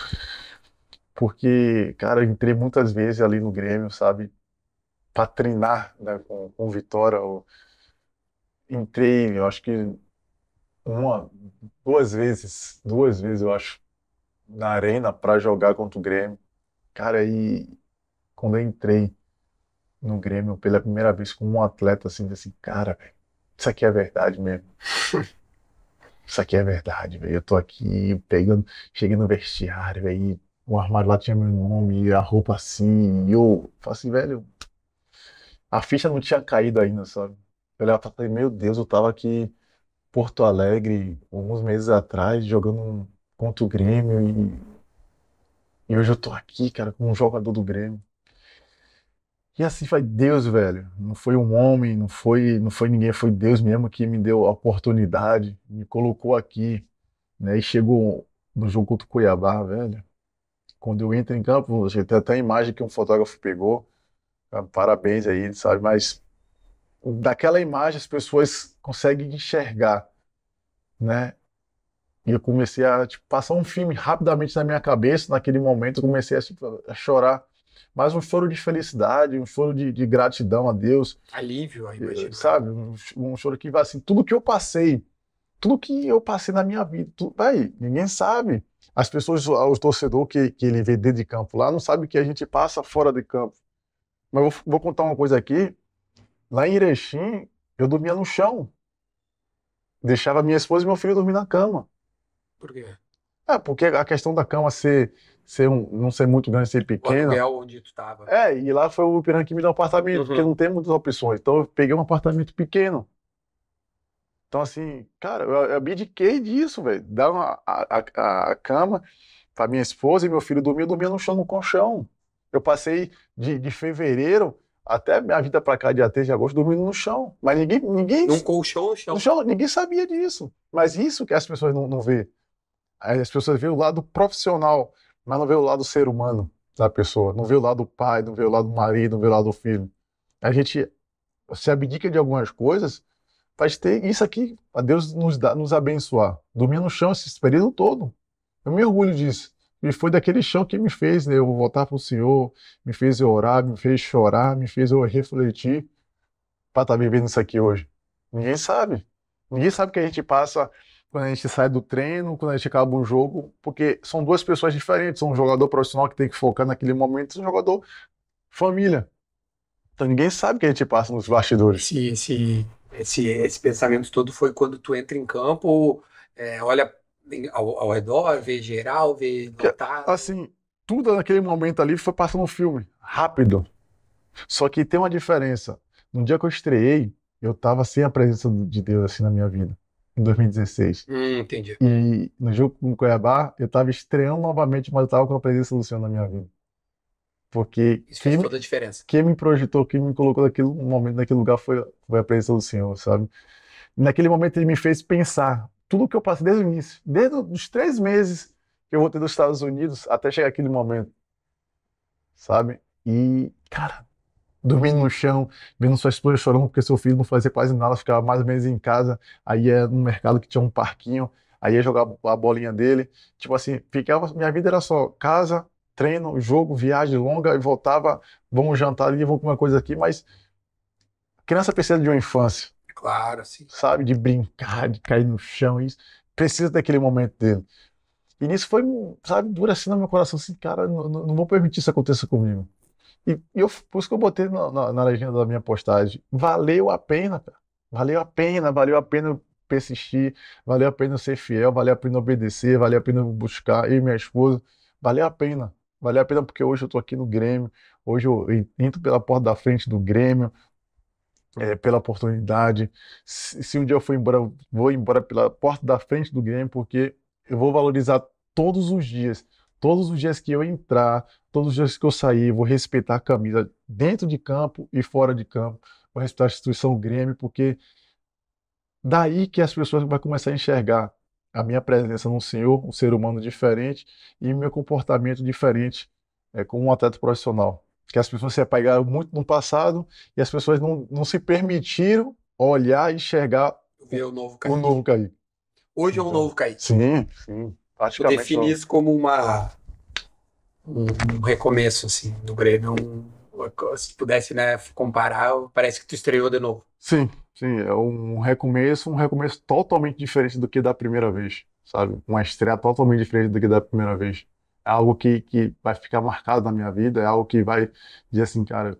Porque, cara, eu entrei muitas vezes ali no Grêmio, sabe? Pra treinar né, com, com Vitória. Eu entrei, eu acho que uma, duas vezes, duas vezes, eu acho, na arena para jogar contra o Grêmio. Cara, e quando eu entrei no Grêmio pela primeira vez como um atleta, assim, assim, cara, isso aqui é verdade mesmo. isso aqui é verdade, velho. Eu tô aqui pegando, cheguei no vestiário, velho, o armário lá tinha meu nome, a roupa assim, e eu falei assim, velho, a ficha não tinha caído ainda, sabe? Eu olhava ah, tá, falei, meu Deus, eu tava aqui Porto Alegre alguns meses atrás, jogando contra o Grêmio e, e hoje eu tô aqui, cara, como um jogador do Grêmio. E assim foi Deus, velho. Não foi um homem, não foi, não foi ninguém, foi Deus mesmo que me deu a oportunidade, me colocou aqui, né? E chegou no jogo contra o Cuiabá, velho. Quando eu entro em campo, tem até a imagem que um fotógrafo pegou. Parabéns aí, sabe? Mas daquela imagem as pessoas conseguem enxergar, né? E eu comecei a tipo, passar um filme rapidamente na minha cabeça. Naquele momento, eu comecei a, tipo, a chorar. Mas um choro de felicidade, um choro de, de gratidão a Deus. Alívio, eh, imagino. Sabe? Um, um, choro que vai assim: tudo que eu passei, tudo que eu passei na minha vida, tudo, ninguém sabe. As pessoas, os torcedor que, que ele vê dentro de campo lá, não sabe o que a gente passa fora de campo. Mas eu vou contar uma coisa aqui Lá em Erechim, eu dormia no chão. Deixava minha esposa e meu filho dormir na cama. Por quê? É, porque a questão da cama ser, ser um, não ser muito grande, ser pequena. O onde tu tava. É, e lá foi o Piranha que me deu um apartamento, uhum. porque não tem muitas opções. Então eu peguei um apartamento pequeno. Então, assim, cara, eu, eu abdiquei disso, velho. Dar uma, a, a, a cama pra minha esposa e meu filho dormir, eu dormia no chão, no colchão. Eu passei de, de fevereiro até minha vida para cá, dia 3 de agosto, dormindo no chão. Mas ninguém. ninguém Num colchão no chão. No chão, ninguém sabia disso. Mas isso que as pessoas não, não vê. As pessoas veem o lado profissional, mas não vê o lado ser humano da pessoa. Não vê o lado do pai, não vê o lado do marido, não vê o lado do filho. A gente se abdica de algumas coisas para ter isso aqui, para Deus nos, dá, nos abençoar. Dormir no chão esse período todo. Eu me orgulho disso. E foi daquele chão que me fez né, eu voltar para o Senhor, me fez eu orar, me fez chorar, me fez eu refletir para estar tá vivendo isso aqui hoje. Ninguém sabe. Ninguém sabe o que a gente passa quando a gente sai do treino, quando a gente acaba um jogo, porque são duas pessoas diferentes. Um jogador profissional que tem que focar naquele momento e um jogador família. Então ninguém sabe o que a gente passa nos bastidores. Esse, esse, esse, esse pensamento todo foi quando tu entra em campo, é, olha ao, ao redor, ver geral, ver notado. Assim, tudo naquele momento ali foi passando um filme, rápido. Só que tem uma diferença. No dia que eu estreiei, eu tava sem a presença de Deus assim na minha vida, em 2016. Hum, entendi. E no jogo com o Cuiabá, eu tava estreando novamente, mas eu tava com a presença do Senhor na minha vida. Porque Isso fez toda a diferença. Quem me projetou, quem me colocou naquele momento, naquele lugar foi, foi a presença do Senhor, sabe? Naquele momento ele me fez pensar tudo que eu passei desde o início, desde os três meses que eu voltei dos Estados Unidos até chegar aquele momento, sabe? E, cara, dormindo no chão, vendo sua esposa chorando porque seu filho não fazia quase nada, ficava mais ou menos em casa, aí ia no mercado que tinha um parquinho, aí ia jogar a bolinha dele, tipo assim, ficava, minha vida era só casa, treino, jogo, viagem longa, e voltava, vamos jantar ali, vamos comer uma coisa aqui, mas criança precisa de uma infância, Claro, sim. Sabe? De brincar, de cair no chão, isso. Precisa daquele momento dele. E nisso foi, sabe, dura assim no meu coração, assim, cara, não, não vou permitir isso aconteça comigo. E, e eu, por isso que eu botei na, na legenda da minha postagem, valeu a pena, cara. Valeu a pena, valeu a pena persistir, valeu a pena ser fiel, valeu a pena obedecer, valeu a pena buscar, eu e minha esposa, valeu a pena. Valeu a pena porque hoje eu estou aqui no Grêmio, hoje eu entro pela porta da frente do Grêmio, é, pela oportunidade. Se, se, um dia eu for embora, vou embora pela porta da frente do Grêmio, porque eu vou valorizar todos os dias. Todos os dias que eu entrar, todos os dias que eu sair, vou respeitar a camisa dentro de campo e fora de campo. Vou respeitar a instituição Grêmio, porque daí que as pessoas vão começar a enxergar a minha presença no Senhor, um ser humano diferente e meu comportamento diferente é, como um atleta profissional que as pessoas se apegaram muito no passado e as pessoas não, não se permitiram olhar e enxergar o novo Kaique. O novo Kaique. Hoje então, é um então, novo Kaique. Sim, sim. Eu defini isso como uma, um recomeço, assim, do Grêmio. É um, é se pudesse né, comparar, parece que tu estreou de novo. Sim, sim. É um recomeço, um recomeço totalmente diferente do que da primeira vez, sabe? Uma estreia totalmente diferente do que da primeira vez é algo que, que vai ficar marcado na minha vida, é algo que vai dizer assim, cara,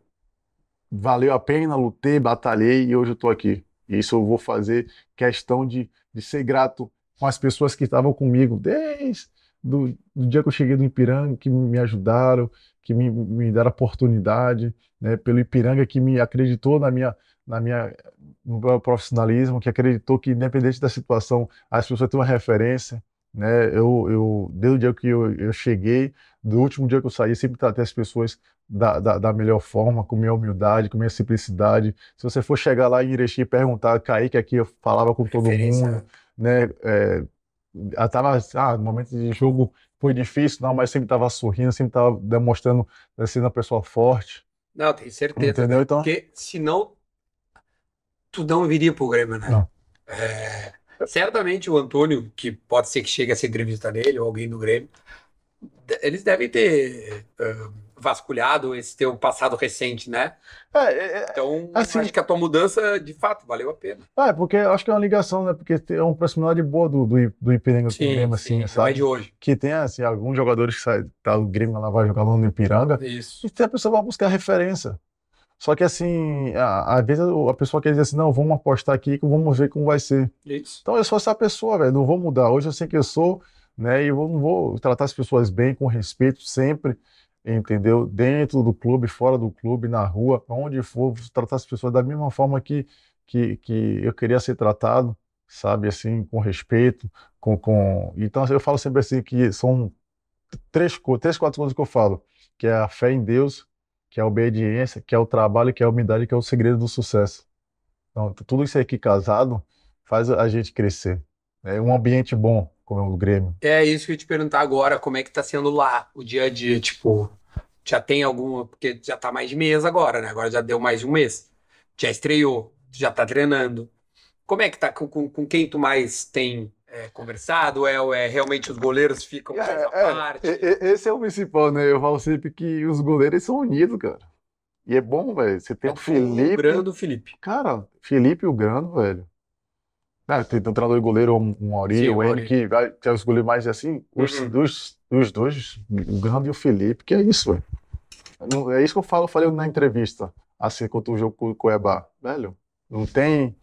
valeu a pena, lutei, batalhei e hoje eu estou aqui. E isso eu vou fazer questão de, de ser grato com as pessoas que estavam comigo desde do, do, dia que eu cheguei do Ipiranga, que me ajudaram, que me, me deram oportunidade, né, pelo Ipiranga que me acreditou na minha, na minha, no meu profissionalismo, que acreditou que independente da situação as pessoas têm uma referência. Né? Eu, eu, desde o dia que eu, eu cheguei, do último dia que eu saí, sempre tratei as pessoas da, da, da, melhor forma, com minha humildade, com minha simplicidade. Se você for chegar lá em Irexi e perguntar, que aqui, eu falava com todo mundo, né? É, ah, no momento de jogo foi difícil, não, mas sempre estava sorrindo, sempre estava demonstrando eh, sendo uma pessoa forte. Não, tenho certeza. Entendeu? Então... Porque senão tu não viria pro Grêmio, né? Não. É certamente o Antônio, que pode ser que chegue a ser entrevista nele, ou alguém do Grêmio, eles devem ter uh, vasculhado esse teu passado recente, né? É, é, é, então, assim, acho que a tua mudança, de fato, valeu a pena. É, porque acho que é uma ligação, né? Porque é uma proximidade boa do, do, do Ipiranga com o Grêmio, assim, sim, sabe? de hoje. Que tem, assim, alguns jogadores que saem, tá, o Grêmio lá vai jogar no Ipiranga. Isso. E tem a pessoa vai buscar referência. Só que assim, às vezes a pessoa quer dizer assim, não, vamos apostar aqui que vamos ver como vai ser. Isso. Então eu sou essa pessoa, velho, não vou mudar. Hoje eu sei que eu sou, né? E eu não vou tratar as pessoas bem, com respeito sempre, entendeu? Dentro do clube, fora do clube, na rua, onde for, tratar as pessoas da mesma forma que, que, que eu queria ser tratado, sabe? Assim, com respeito, com, com... Então eu falo sempre assim que são três, três quatro coisas que eu falo, que é a fé em Deus, que é a obediência, que é o trabalho, que é a humildade, que é o segredo do sucesso. Então, tudo isso aqui casado faz a gente crescer. É um ambiente bom, como é o Grêmio. É isso que eu ia te perguntar agora, como é que tá sendo lá o dia a dia, tipo, já tem alguma, porque já tá mais de mês agora, né? Agora já deu mais de um mês. Já estreou, já tá treinando. Como é que tá com, com, com quem tu mais tem é, conversado, é, é realmente os goleiros ficam é, à é, parte. É, esse é o principal, né? Eu falo sempre que os goleiros são unidos, cara. E é bom, velho. Você tem é o Felipe. O Grano do Felipe. Cara, Felipe e o Grano, velho. Ah, tem, um treinador de goleiro, um Auri, o N, que, vai ter os goleiros mais assim. Os, uhum. dos, dois, o Grano e o Felipe, que é isso, velho. É isso que eu falo, falei na entrevista, assim, contra o jogo com o Cuiabá. Velho, não tem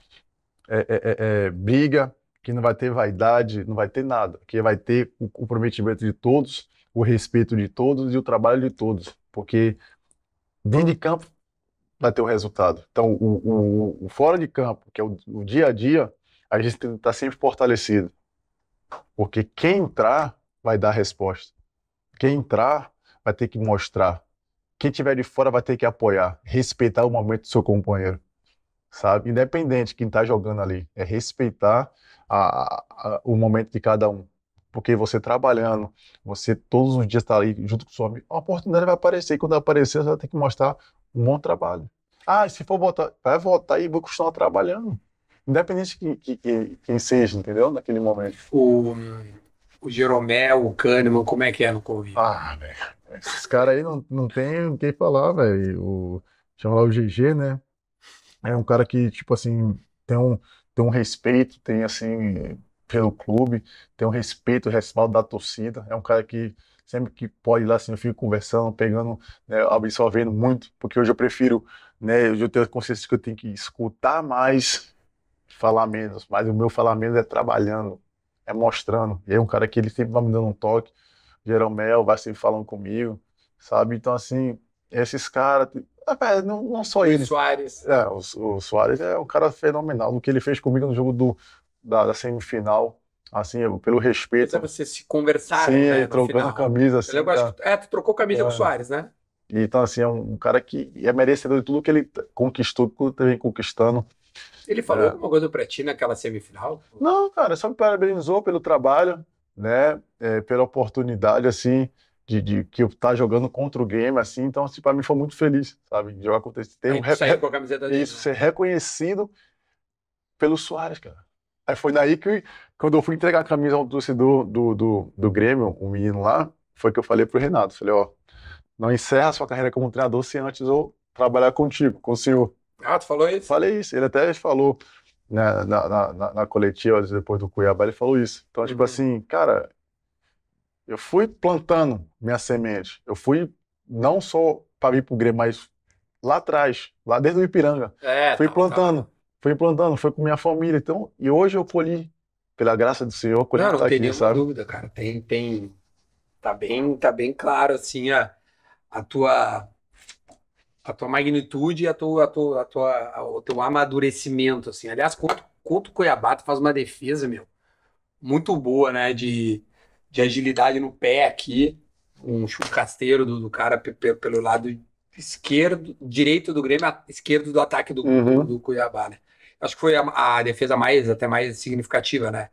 é é é, é briga, que não vai ter vaidade, não vai ter nada, que vai ter o comprometimento de todos, o respeito de todos e o trabalho de todos, porque dentro de campo vai ter o resultado. Então, o, o, o fora de campo, que é o, o dia a dia, a gente está sempre fortalecido, porque quem entrar vai dar a resposta, quem entrar vai ter que mostrar, quem tiver de fora vai ter que apoiar, respeitar o momento do seu companheiro, sabe? Independente quem está jogando ali, é respeitar a, a, o momento de cada um. Porque você trabalhando, você todos os dias está ali junto com o seu amigo, a oportunidade vai aparecer. E quando aparecer, você vai ter que mostrar um bom trabalho. Ah, se for botar, vai voltar e vou continuar trabalhando. Independente de que, que, quem seja, entendeu? Naquele momento. O, o Jeromel, o Kahneman, como é que é no Covid? Ah, velho. Esses caras aí não, não tem o que falar, velho. Chama lá o GG, né? É um cara que, tipo assim, tem um, tem um respeito, tem assim pelo clube, tem um respeito, respaldo da torcida. É um cara que sempre que pode lá, assim, eu fico conversando, pegando, né, absorvendo muito, porque hoje eu prefiro, né, hoje eu tenho a consciência que eu tenho que escutar mais, falar menos, mas o meu falar menos é trabalhando, é mostrando. E é um cara que ele sempre vai me dando um toque, Jeromel vai sempre falando comigo, sabe? Então, assim, esses caras, é, não, não só o ele. Soares. É, o, o Soares é um cara fenomenal. O que ele fez comigo no jogo do, da, da semifinal, assim, pelo respeito. você se conversaram, Sim, né, trocando camisa. Assim, tá... que, é, tu trocou camisa é. com o é. Soares, né? Então, assim, é um cara que é merecedor de tudo que ele conquistou, tudo que ele vem conquistando. Ele falou é. alguma coisa pra ti naquela semifinal? Não, cara, só me parabenizou pelo trabalho, né? É, pela oportunidade, assim de, de, que eu tá jogando contra o game, assim, então, assim, para mim foi muito feliz, sabe? Jogar contra esse termo. com Isso, né? ser reconhecido pelo Soares, cara. Aí foi daí que, quando eu fui entregar a camisa ao torcedor do, do, do Grêmio, o um menino lá, foi que eu falei pro Renato, falei, ó, não encerra a sua carreira como treinador se antes eu trabalhar contigo, com o senhor. Ah, tu falou isso? Falei isso, ele até falou né, na, na, na, na coletiva, depois do Cuiabá, ele falou isso. Então, tipo uhum. tipo assim, cara, eu fui plantando minha semente. Eu fui não só para vir para o Grêmio, mas lá atrás, lá dentro do Ipiranga. É, fui tá, tá. plantando, tá. fui plantando, foi com minha família. Então, e hoje eu colhi, pela graça do Senhor, colhi não, não tá tem aqui, sabe? dúvida, cara. Tem, tem. Tá bem, tá bem claro, assim, a, a tua. A tua magnitude e a tua, a tua, a tua, o teu amadurecimento, assim. Aliás, quanto contra o Cuiabá, faz uma defesa, meu, muito boa, né? De, de agilidade no pé aqui, um chucasteiro do, do cara pelo lado esquerdo, direito do Grêmio, esquerdo do ataque do, uhum. do, do, Cuiabá, né? Acho que foi a, a, defesa mais, até mais significativa, né?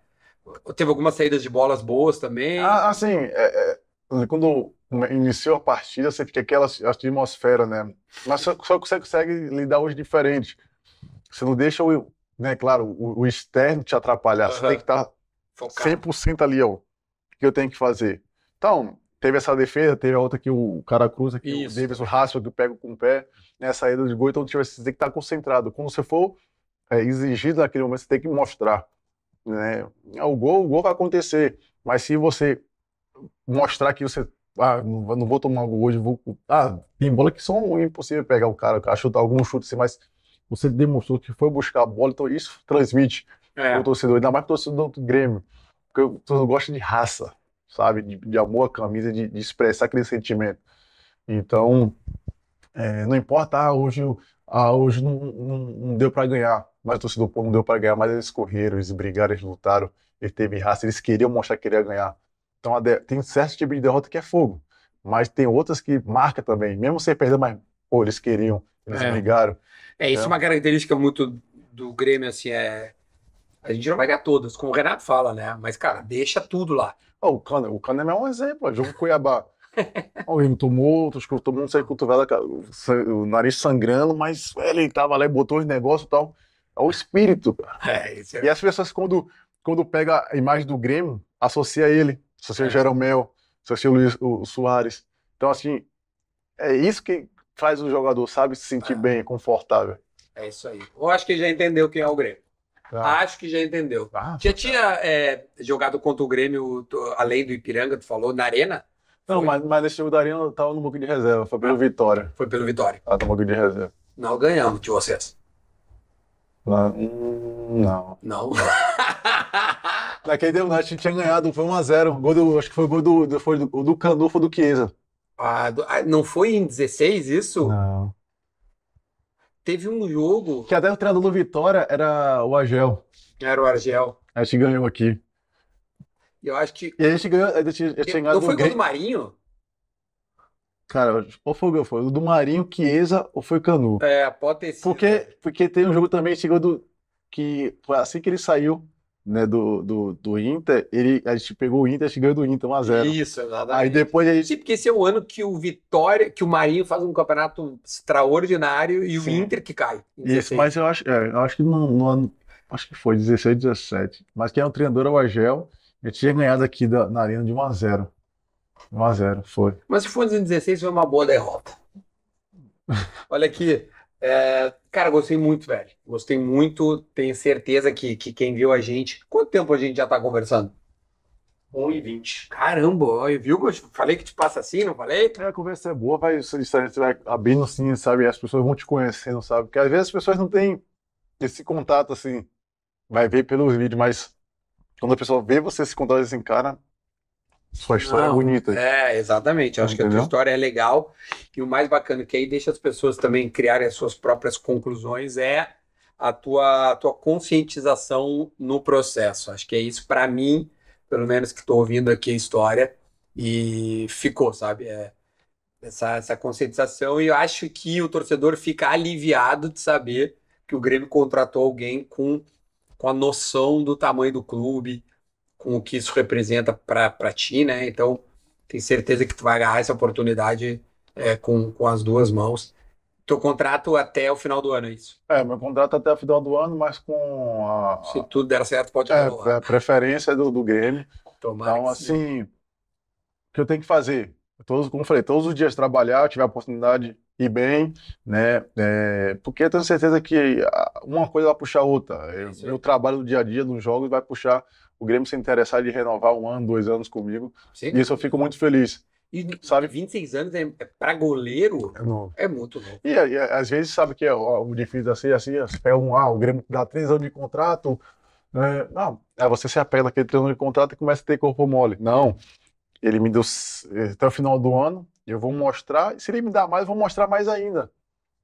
Teve algumas saídas de bolas boas também. Ah, assim, é, é, quando iniciou a partida, você fica aquela atmosfera, né? Mas só, só que você consegue lidar hoje diferente Você não deixa o, né, claro, o, o externo te atrapalhar. Uhum. Você tem que estar tá 100% ali, ó que eu tenho que fazer. Então, teve essa defesa, teve a outra que o cara cruza, que Isso. o Davidson que pega com o pé, né, a saída de gol, então tipo, você tem que estar concentrado. Quando você for é, exigido naquele momento, você tem que mostrar. Né? É, o, gol, o gol vai acontecer, mas se você mostrar que você ah, não vou tomar gol hoje, vou... Ah, tem bola que são impossível pegar o cara, chutar algum chute assim, mas você demonstrou que foi buscar a bola, então isso transmite é. o torcedor, ainda mais o torcedor do Grêmio. Porque tu não gosta de raça, sabe? De, de amor à camisa, de, de, expressar aquele sentimento. Então, é, não importa, ah, hoje, ah, hoje não, não, não deu para ganhar, mas o torcedor não deu para ganhar, mas eles correram, eles brigaram, eles lutaram, eles teve raça, eles queriam mostrar que queria ganhar. Então, tem certo tipo de derrota que é fogo, mas tem outras que marca também, mesmo sem perder, mas pô, eles queriam, eles é. brigaram. É, isso é então uma característica muito do Grêmio, assim, é a gente não vai ganhar todas, como o Renato fala, né? Mas, cara, deixa tudo lá. Oh, o Kahneman, o é um exemplo. É jogo Cuiabá. Alguém tomou, que todo mundo saiu com o nariz sangrando, mas ele tava lá e botou os negócios e tal. É o espírito, cara. É, isso é... E as pessoas, quando, quando pega a imagem do Grêmio, associa ele, associa é. o Jeromel, associa o Luiz o Soares. Então, assim, é isso que faz o jogador, sabe, se sentir é. bem, confortável. É isso aí. Eu acho que já entendeu quem é o Grêmio. Acho que já entendeu. Ah, já tinha é, jogado contra o Grêmio, além do Ipiranga, tu falou, na Arena? Não, mas, mas esse jogo da Arena estava tá no banco de reserva, foi pelo ah. Vitória. Foi pelo Vitória. Ah, no banco de reserva. Não ganhamos de vocês. Hum, não. Não. não. Naquele tempo a gente tinha ganhado, foi 1x0. Acho que foi o gol do, foi do, do Canu, do Chiesa. Ah, ah, não foi em 16 isso? Não. Teve um jogo. Que até o treinador do Vitória era o Argel. Era o Argel. A gente ganhou aqui. Eu acho que. E a gente ganhou. A gente, a gente não foi o gol do Marinho? Cara, qual foi o gol? Foi o do Marinho, Chiesa ou foi o Canu? É, pode ter sido. Porque, porque tem um jogo também, chegou do. Que foi assim que ele saiu, né, do, do, do Inter, ele, a gente pegou o Inter, a gente ganhou do Inter 1x0. Isso, exatamente. Aí depois a gente... Sim, porque esse é o ano que o Vitória, que o Marinho faz um campeonato extraordinário e o Sim. Inter que cai. Isso, mas eu acho, é, eu acho que no, no, ano, acho que foi 16, 17, mas quem é o treinador é o eu tinha ganhado aqui da, na arena de 1x0. 1x0, foi. Mas se for 16, foi uma boa derrota. Olha aqui, é, cara, gostei muito, velho. Gostei muito. Tenho certeza que, que quem viu a gente. Quanto tempo a gente já tá conversando? 1 e 20. Caramba, olha, viu? Falei que te passa assim, não falei? É, a conversa é boa, vai, gente vai abrindo assim, sabe? As pessoas vão te conhecendo, sabe? Porque às vezes as pessoas não têm esse contato assim. Vai ver pelos vídeos, mas quando a pessoa vê você se contato assim, cara, sua história é não, é bonita. É, exatamente. Eu acho que a tua história é legal. E o mais bacana que aí deixa as pessoas também criarem as suas próprias conclusões é a tua, a tua conscientização no processo. Acho que é isso, para mim, pelo menos que estou ouvindo aqui a história, e ficou, sabe? É, essa, essa conscientização. E eu acho que o torcedor fica aliviado de saber que o Grêmio contratou alguém com, com a noção do tamanho do clube, com o que isso representa para ti, né? Então, tenho certeza que tu vai agarrar essa oportunidade é, com, com as duas mãos. Teu contrato até o final do ano, é isso? É, meu contrato até o final do ano, mas com a... Se tudo der certo, pode é, renovar. É a preferência do, do game. Tomara então, assim, o que eu tenho que fazer? Todos, como eu falei, todos os dias trabalhar, tiver a oportunidade, ir bem, né? É, porque eu tenho certeza que ah, uma coisa vai puxar outra. Eu, meu trabalho do dia a dia, nos jogos, vai puxar o Grêmio se interessar de renovar um ano, dois anos comigo. Sim. Isso eu fico muito feliz. E sabe? 26 anos é, é para goleiro é, novo. é muito novo. E, e, é, às vezes sabe que é ó, o difícil assim, assim, é um ah, o Grêmio dá três anos de contrato. Né? Não, é você se apega aquele três anos de contrato e começa a ter corpo mole. Não. Ele me deu até o final do ano, eu vou mostrar. Se ele me dá mais, eu vou mostrar mais ainda.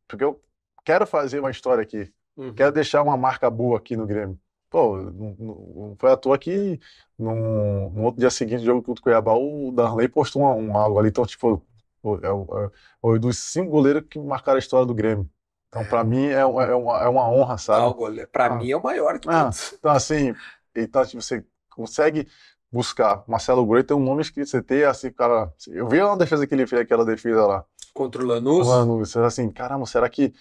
Porque eu quero fazer uma história aqui. Uhum. Quero deixar uma marca boa aqui no Grêmio. Pô, não, não foi à toa que no, no outro dia seguinte do jogo contra o Cuiabá, o Darley postou um, um algo ali. Então, tipo, é é, foi dos cinco goleiros que marcaram a história do Grêmio. Então, para mim, é, é, uma, é uma honra, sabe? Algo, pra ah, mim, é o maior que ah, Então, assim, então, tipo, você consegue buscar. Marcelo Groi tem um nome escrito, você tem, assim, cara... Eu vi a defesa que ele fez, aquela defesa lá. Contra o Lanús? O Lanús. Assim, caramba, será que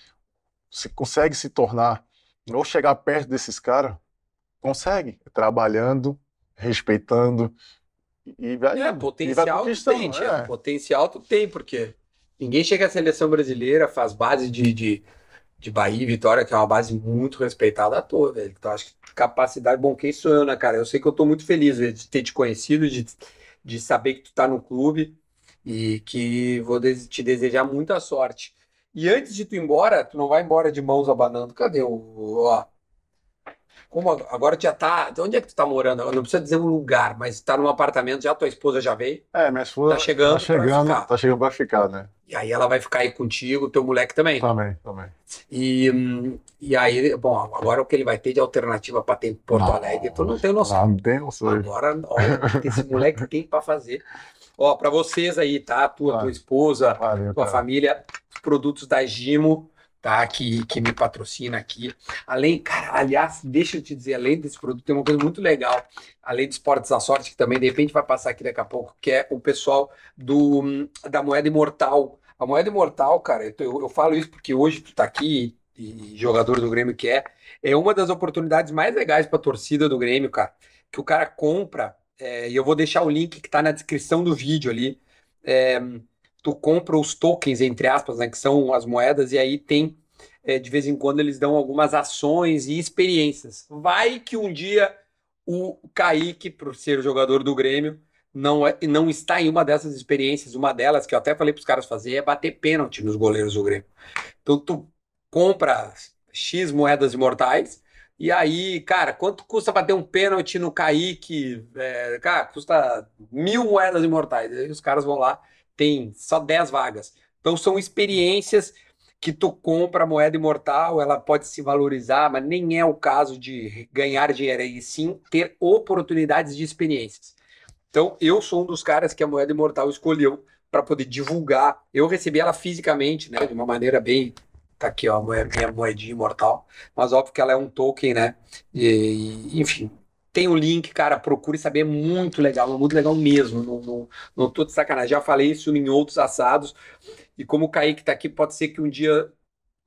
você consegue se tornar ou chegar perto desses caras? consegue, trabalhando, respeitando. E vai, é, potencial vai tu tem, é. potencial tu tem, porque ninguém chega à seleção brasileira, faz base de, de, de Bahia e Vitória, que é uma base muito respeitada à toa, velho. Então acho que capacidade, bom, quem sou eu, né, cara? Eu sei que eu tô muito feliz velho, de ter te conhecido, de, de saber que tu tá no clube e que vou te desejar muita sorte. E antes de tu ir embora, tu não vai embora de mãos abanando. Cadê o. Ó, como agora já tá. Então onde é que tu tá morando? Eu não precisa dizer um lugar, mas tá num apartamento já, tua esposa já veio. É, minha esposa. Tá chegando. Tá chegando, pra tá chegando pra ficar, né? E aí ela vai ficar aí contigo, teu moleque também. Também, também. E, e aí, bom, agora o que ele vai ter de alternativa para ter em Porto não, Alegre, tu não tem noção. Não tem noção. Agora, olha o que esse moleque tem para fazer. Ó, para vocês aí, tá? Tua, tua esposa, tua cara. família, produtos da Gimo tá? Que, que me patrocina aqui. Além, cara, aliás, deixa eu te dizer, além desse produto, tem uma coisa muito legal, além de Esportes à Sorte, que também de repente vai passar aqui daqui a pouco, que é o pessoal do, da Moeda Imortal. A Moeda Imortal, cara, eu, eu, eu falo isso porque hoje tu tá aqui e, e jogador do Grêmio que é, é uma das oportunidades mais legais para a torcida do Grêmio, cara, que o cara compra, é, e eu vou deixar o link que tá na descrição do vídeo ali, é, tu compra os tokens, entre aspas, né, que são as moedas, e aí tem, é, de vez em quando, eles dão algumas ações e experiências. Vai que um dia o Kaique, por ser jogador do Grêmio, não, é, não está em uma dessas experiências. Uma delas, que eu até falei para os caras fazer, é bater pênalti nos goleiros do Grêmio. Então tu compra X moedas imortais, e aí, cara, quanto custa bater um pênalti no Kaique? É, cara, custa mil moedas imortais. Aí os caras vão lá tem só 10 vagas. Então são experiências que tu compra a moeda imortal, ela pode se valorizar, mas nem é o caso de ganhar dinheiro, aí sim ter oportunidades de experiências. Então, eu sou um dos caras que a moeda imortal escolheu para poder divulgar. Eu recebi ela fisicamente, né, de uma maneira bem tá aqui, ó, minha moedinha imortal. Mas óbvio que ela é um token, né? E, enfim, tem o um link, cara, procure saber, é muito legal, é muito legal mesmo. Não, não, não tô de sacanagem, já falei isso em outros assados. E como o Kaique tá aqui, pode ser que um dia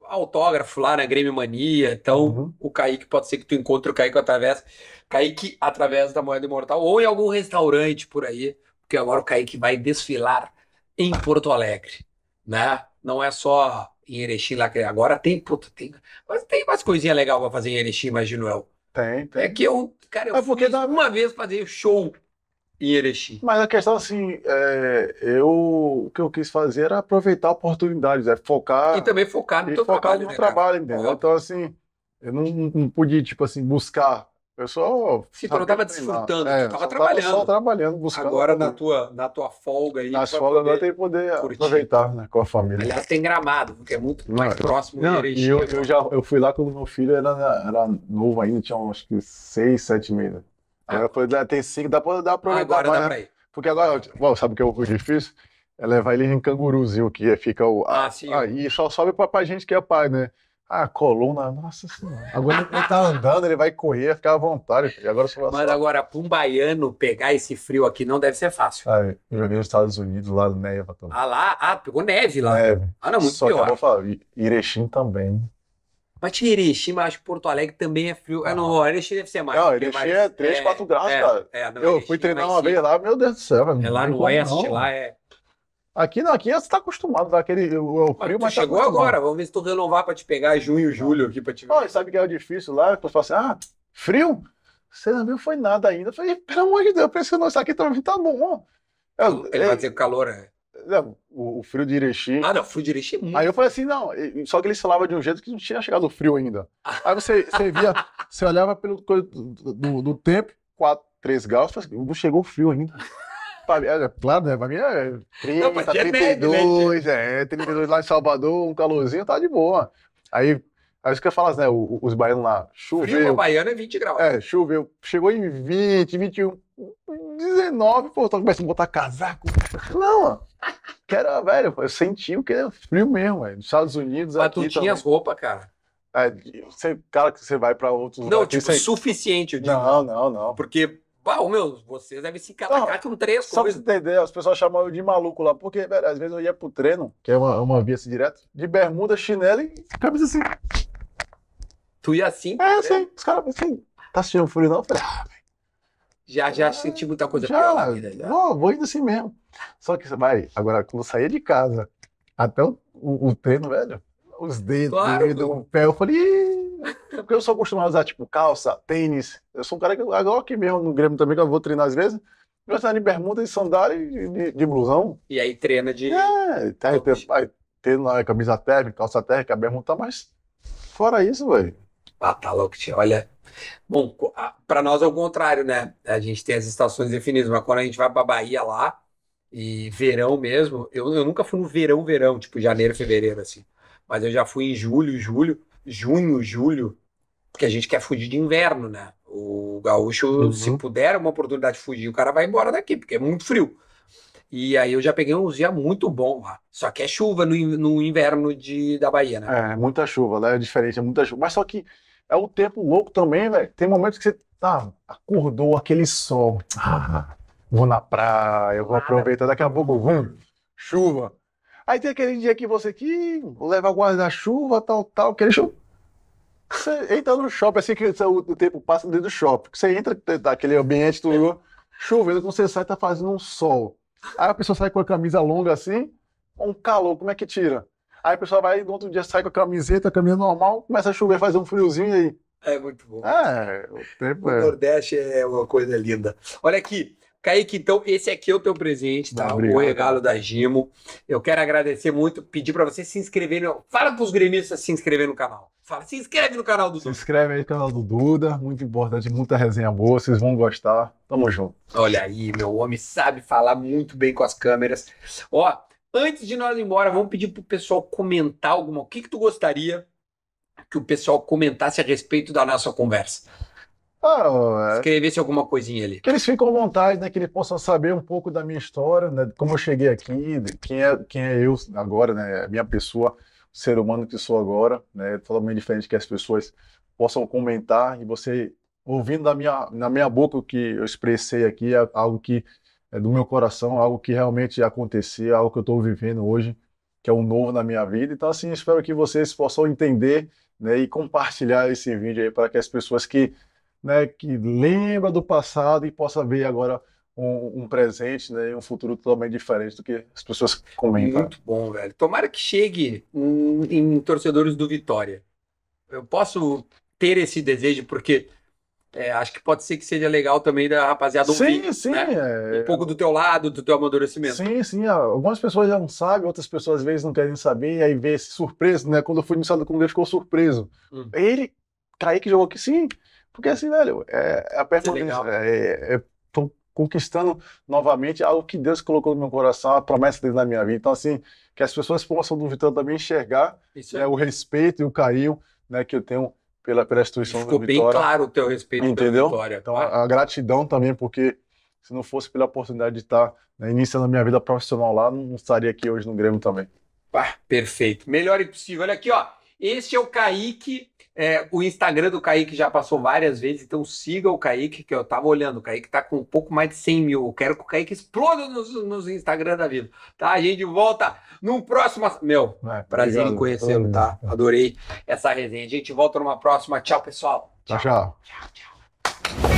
autógrafo lá na Grêmio Mania. Então, uhum. o Kaique pode ser que tu encontre o Kaique através Kaique através da moeda imortal ou em algum restaurante por aí, porque agora o Kaique vai desfilar em Porto Alegre, né? Não é só em Erechim lá que agora tem, puta, tem, mas tem mais coisinha legal para fazer em Erechim, imagino eu. Tem, tem. É que eu, cara, eu é porque dá... uma vez fazer show em Erechim. Mas a questão assim, é, eu o que eu quis fazer era aproveitar oportunidades, é focar e também focar no e teu focar trabalho, no né, trabalho, entendeu? Então assim, eu não, não, não pude tipo assim buscar eu só. Sim, tu não estava desfrutando, é, tu estava trabalhando. Só trabalhando, buscando. Agora na tua, na tua folga aí. Nas folgas agora tem poder curtir. aproveitar né, com a família. Aliás, tem gramado, porque é muito mais não, próximo não, E eu, eu, já eu fui lá quando meu filho era, era novo ainda, tinha uns, acho que seis, sete meses. Ah. Aí eu tem cinco, dá pra, dá pra ah, agora dá né? pra ir. Porque agora, bom, sabe o que é o é difícil? É levar ele em canguruzinho, que fica o. Ah, sim. Aí só sobe pra, pra gente que é pai, né? Ah, coluna, nossa senhora. Agora ele tá andando, ele vai correr, ficar à vontade. E agora Mas agora, para um baiano pegar esse frio aqui não deve ser fácil. Ah, eu vi nos Estados Unidos, lá no Neva Ah lá? Ah, pegou neve lá. Neve. Ah, não, muito Só pior. Só que eu vou falar, Irexim também. Mas tinha Erechim, mas Porto Alegre também é frio. É, ah, não, Erechim deve ser mais. Não, Erechim é 3, é, 4 é, graus, é, cara. É, não, eu Erechim fui é treinar uma vez lá, meu Deus do céu. é lá no oeste, lá é... Aqui não, aqui você está acostumado daquele tá? o, frio, mas tá chegou tá agora, vamos ver se tu renovar para te pegar junho, julho aqui para te ver. sabe que é o difícil lá, tu fala assim: "Ah, frio? Você não viu foi nada ainda". Eu falei: "Pelo amor de Deus, eu preciso não, isso aqui também tá bom". Eu, Ele é, vai dizer calor é. Não, o, o, frio de Erechim. Ah, não, o frio de é muito. Aí eu falei assim, não, só que se lava de um jeito que não tinha chegado o frio ainda. Ah. Aí você, você via, você olhava pelo do, do, do tempo, 4, 3 graus, assim, não chegou frio ainda. Pra, é, claro, né? Pra mim é 30, não, 32, né, é, 32 lá em Salvador, um calorzinho, tá de boa. Aí, aí isso que eu falo né? O, os baianos lá, choveu. Frio baiano é 20 graus. É, choveu. Chegou em 20, 21, 19, pô, tô começando a botar casaco. Não, Que era, velho, eu senti o que era é frio mesmo, velho. Nos Estados Unidos, Mas aqui tu tinha as roupas, cara. É, você, cara, que você vai pra outros Não, lugares, tipo, você... suficiente, eu digo. Não, não, não. Porque Pau, meu, vocês devem se calar com três só coisas. Só pra você entender, as pessoas chamam eu de maluco lá, porque velho, às vezes eu ia pro treino, que é uma, uma via assim direto, de bermuda, chinelo e camisa assim. Tu ia assim? É, assim, Os caras assim, tá sentindo furinho não? Eu falei, ah, velho. Já, já é, senti muita coisa já, pior vida. Já. Vou, indo assim mesmo. Só que, vai, agora, quando eu saía de casa até o, o, o treino, velho, os dedos, claro, dedo, o pé, eu falei, é porque eu sou acostumado a usar, tipo, calça, tênis. Eu sou um cara que, agora aqui mesmo no Grêmio também, que eu vou treinar às vezes, eu estou tá de bermuda, de sandália e de, de, blusão. E aí treina de... É, tem, tem, tem, tem camisa térmica, calça térmica, bermuda, tá mas fora isso, velho. Ah, tá louco, tia. Olha. Bom, para nós é o contrário, né? A gente tem as estações definidas, mas quando a gente vai pra Bahia lá, e verão mesmo, eu, eu nunca fui no verão, verão, tipo janeiro, fevereiro, assim. Mas eu já fui em julho, julho junho, julho, porque a gente quer fugir de inverno, né? O gaúcho, uhum. se puder uma oportunidade de fugir, o cara vai embora daqui, porque é muito frio. E aí eu já peguei um dia muito bom lá. Só que é chuva no, no inverno de, da Bahia, né? É, muita chuva, né? é diferente, é muita chuva. Mas só que é o tempo louco também, velho. Né? Tem momentos que você tá, acordou aquele sol. Ah, vou na praia, eu vou aproveitar daqui a pouco, vum, chuva. Aí tem aquele dia que você que leva guarda-chuva, tal, tal, que deixa você entra no shopping, é assim que o tempo passa dentro do shopping. Você entra naquele ambiente, tudo chovendo, quando você sai, tá fazendo um sol. Aí a pessoa sai com a camisa longa assim, um calor, como é que tira? Aí a pessoa vai no outro dia sai com a camiseta, a camisa normal, começa a chover, fazendo um friozinho aí. É muito bom. É, o tempo o é. Nordeste é uma coisa linda. Olha aqui, Kaique, então, esse aqui é o teu presente, tá? Ah, obrigado. O regalo da Gimo. Eu quero agradecer muito, pedir para você se inscrever no. Fala pros gremistas se inscrever no canal. Fala, se inscreve no canal do Duda. Se inscreve aí no canal do Duda, muito importante, muita resenha boa, vocês vão gostar. Tamo junto. Olha aí, meu homem sabe falar muito bem com as câmeras. Ó, antes de nós ir embora, vamos pedir pro pessoal comentar alguma, o que que tu gostaria que o pessoal comentasse a respeito da nossa conversa. Ah, é. Escrevesse alguma coisinha ali. Que eles ficam à vontade, né? Que eles possam saber um pouco da minha história, né? Como eu cheguei aqui, quem é, quem é eu agora, né? Minha pessoa ser humano que sou agora, né? É totalmente diferente que as pessoas possam comentar e você ouvindo da minha, na minha boca o que eu expressei aqui, é algo que é do meu coração, algo que realmente aconteceu, algo que eu estou vivendo hoje, que é um novo na minha vida. Então, assim, espero que vocês possam entender né, e compartilhar esse vídeo aí para que as pessoas que, né, que lembra do passado e possa ver agora um, um, presente né, e um futuro totalmente diferente do que as pessoas comentam. Muito bom, velho. Tomara que chegue em torcedores do Vitória. Eu posso ter esse desejo, porque é, acho que pode ser que seja legal também da rapaziada ouvir. Sim, sim. Né? É... Um pouco do teu lado, do teu amadurecimento. Sim, sim. Algumas pessoas já não sabem, outras pessoas às vezes não querem saber, e aí vê esse surpreso, né? Quando eu fui iniciado com ele ficou surpreso. Hum. Ele, Kaique, jogou aqui sim. Porque assim, velho, é, é a é performance. É, é, é, conquistando novamente algo que Deus colocou no meu coração, a promessa dele na minha vida. Então, assim, que as pessoas possam duvidando também enxergar né, é. o respeito e o carinho né, que eu tenho pela, pela instituição Ficou da Vitória. Ficou bem claro o teu respeito Entendeu? pela Vitória. Então, a, a, gratidão também, porque se não fosse pela oportunidade de estar né, iniciando a minha vida profissional lá, não estaria aqui hoje no Grêmio também. Pá, perfeito. Melhor impossível. Olha aqui, ó. Este é o Kaique. É, o Instagram do Kaique já passou várias vezes, então siga o Kaique, que eu tava olhando. O Kaique tá com um pouco mais de 100 mil. Eu quero que o Kaique exploda nos, nos Instagram da vida. Tá? A gente volta num próximo. Meu, é, prazer em conhecê-lo, tá? Adorei essa resenha. A gente volta numa próxima. Tchau, pessoal. tchau. tchau, tchau. tchau.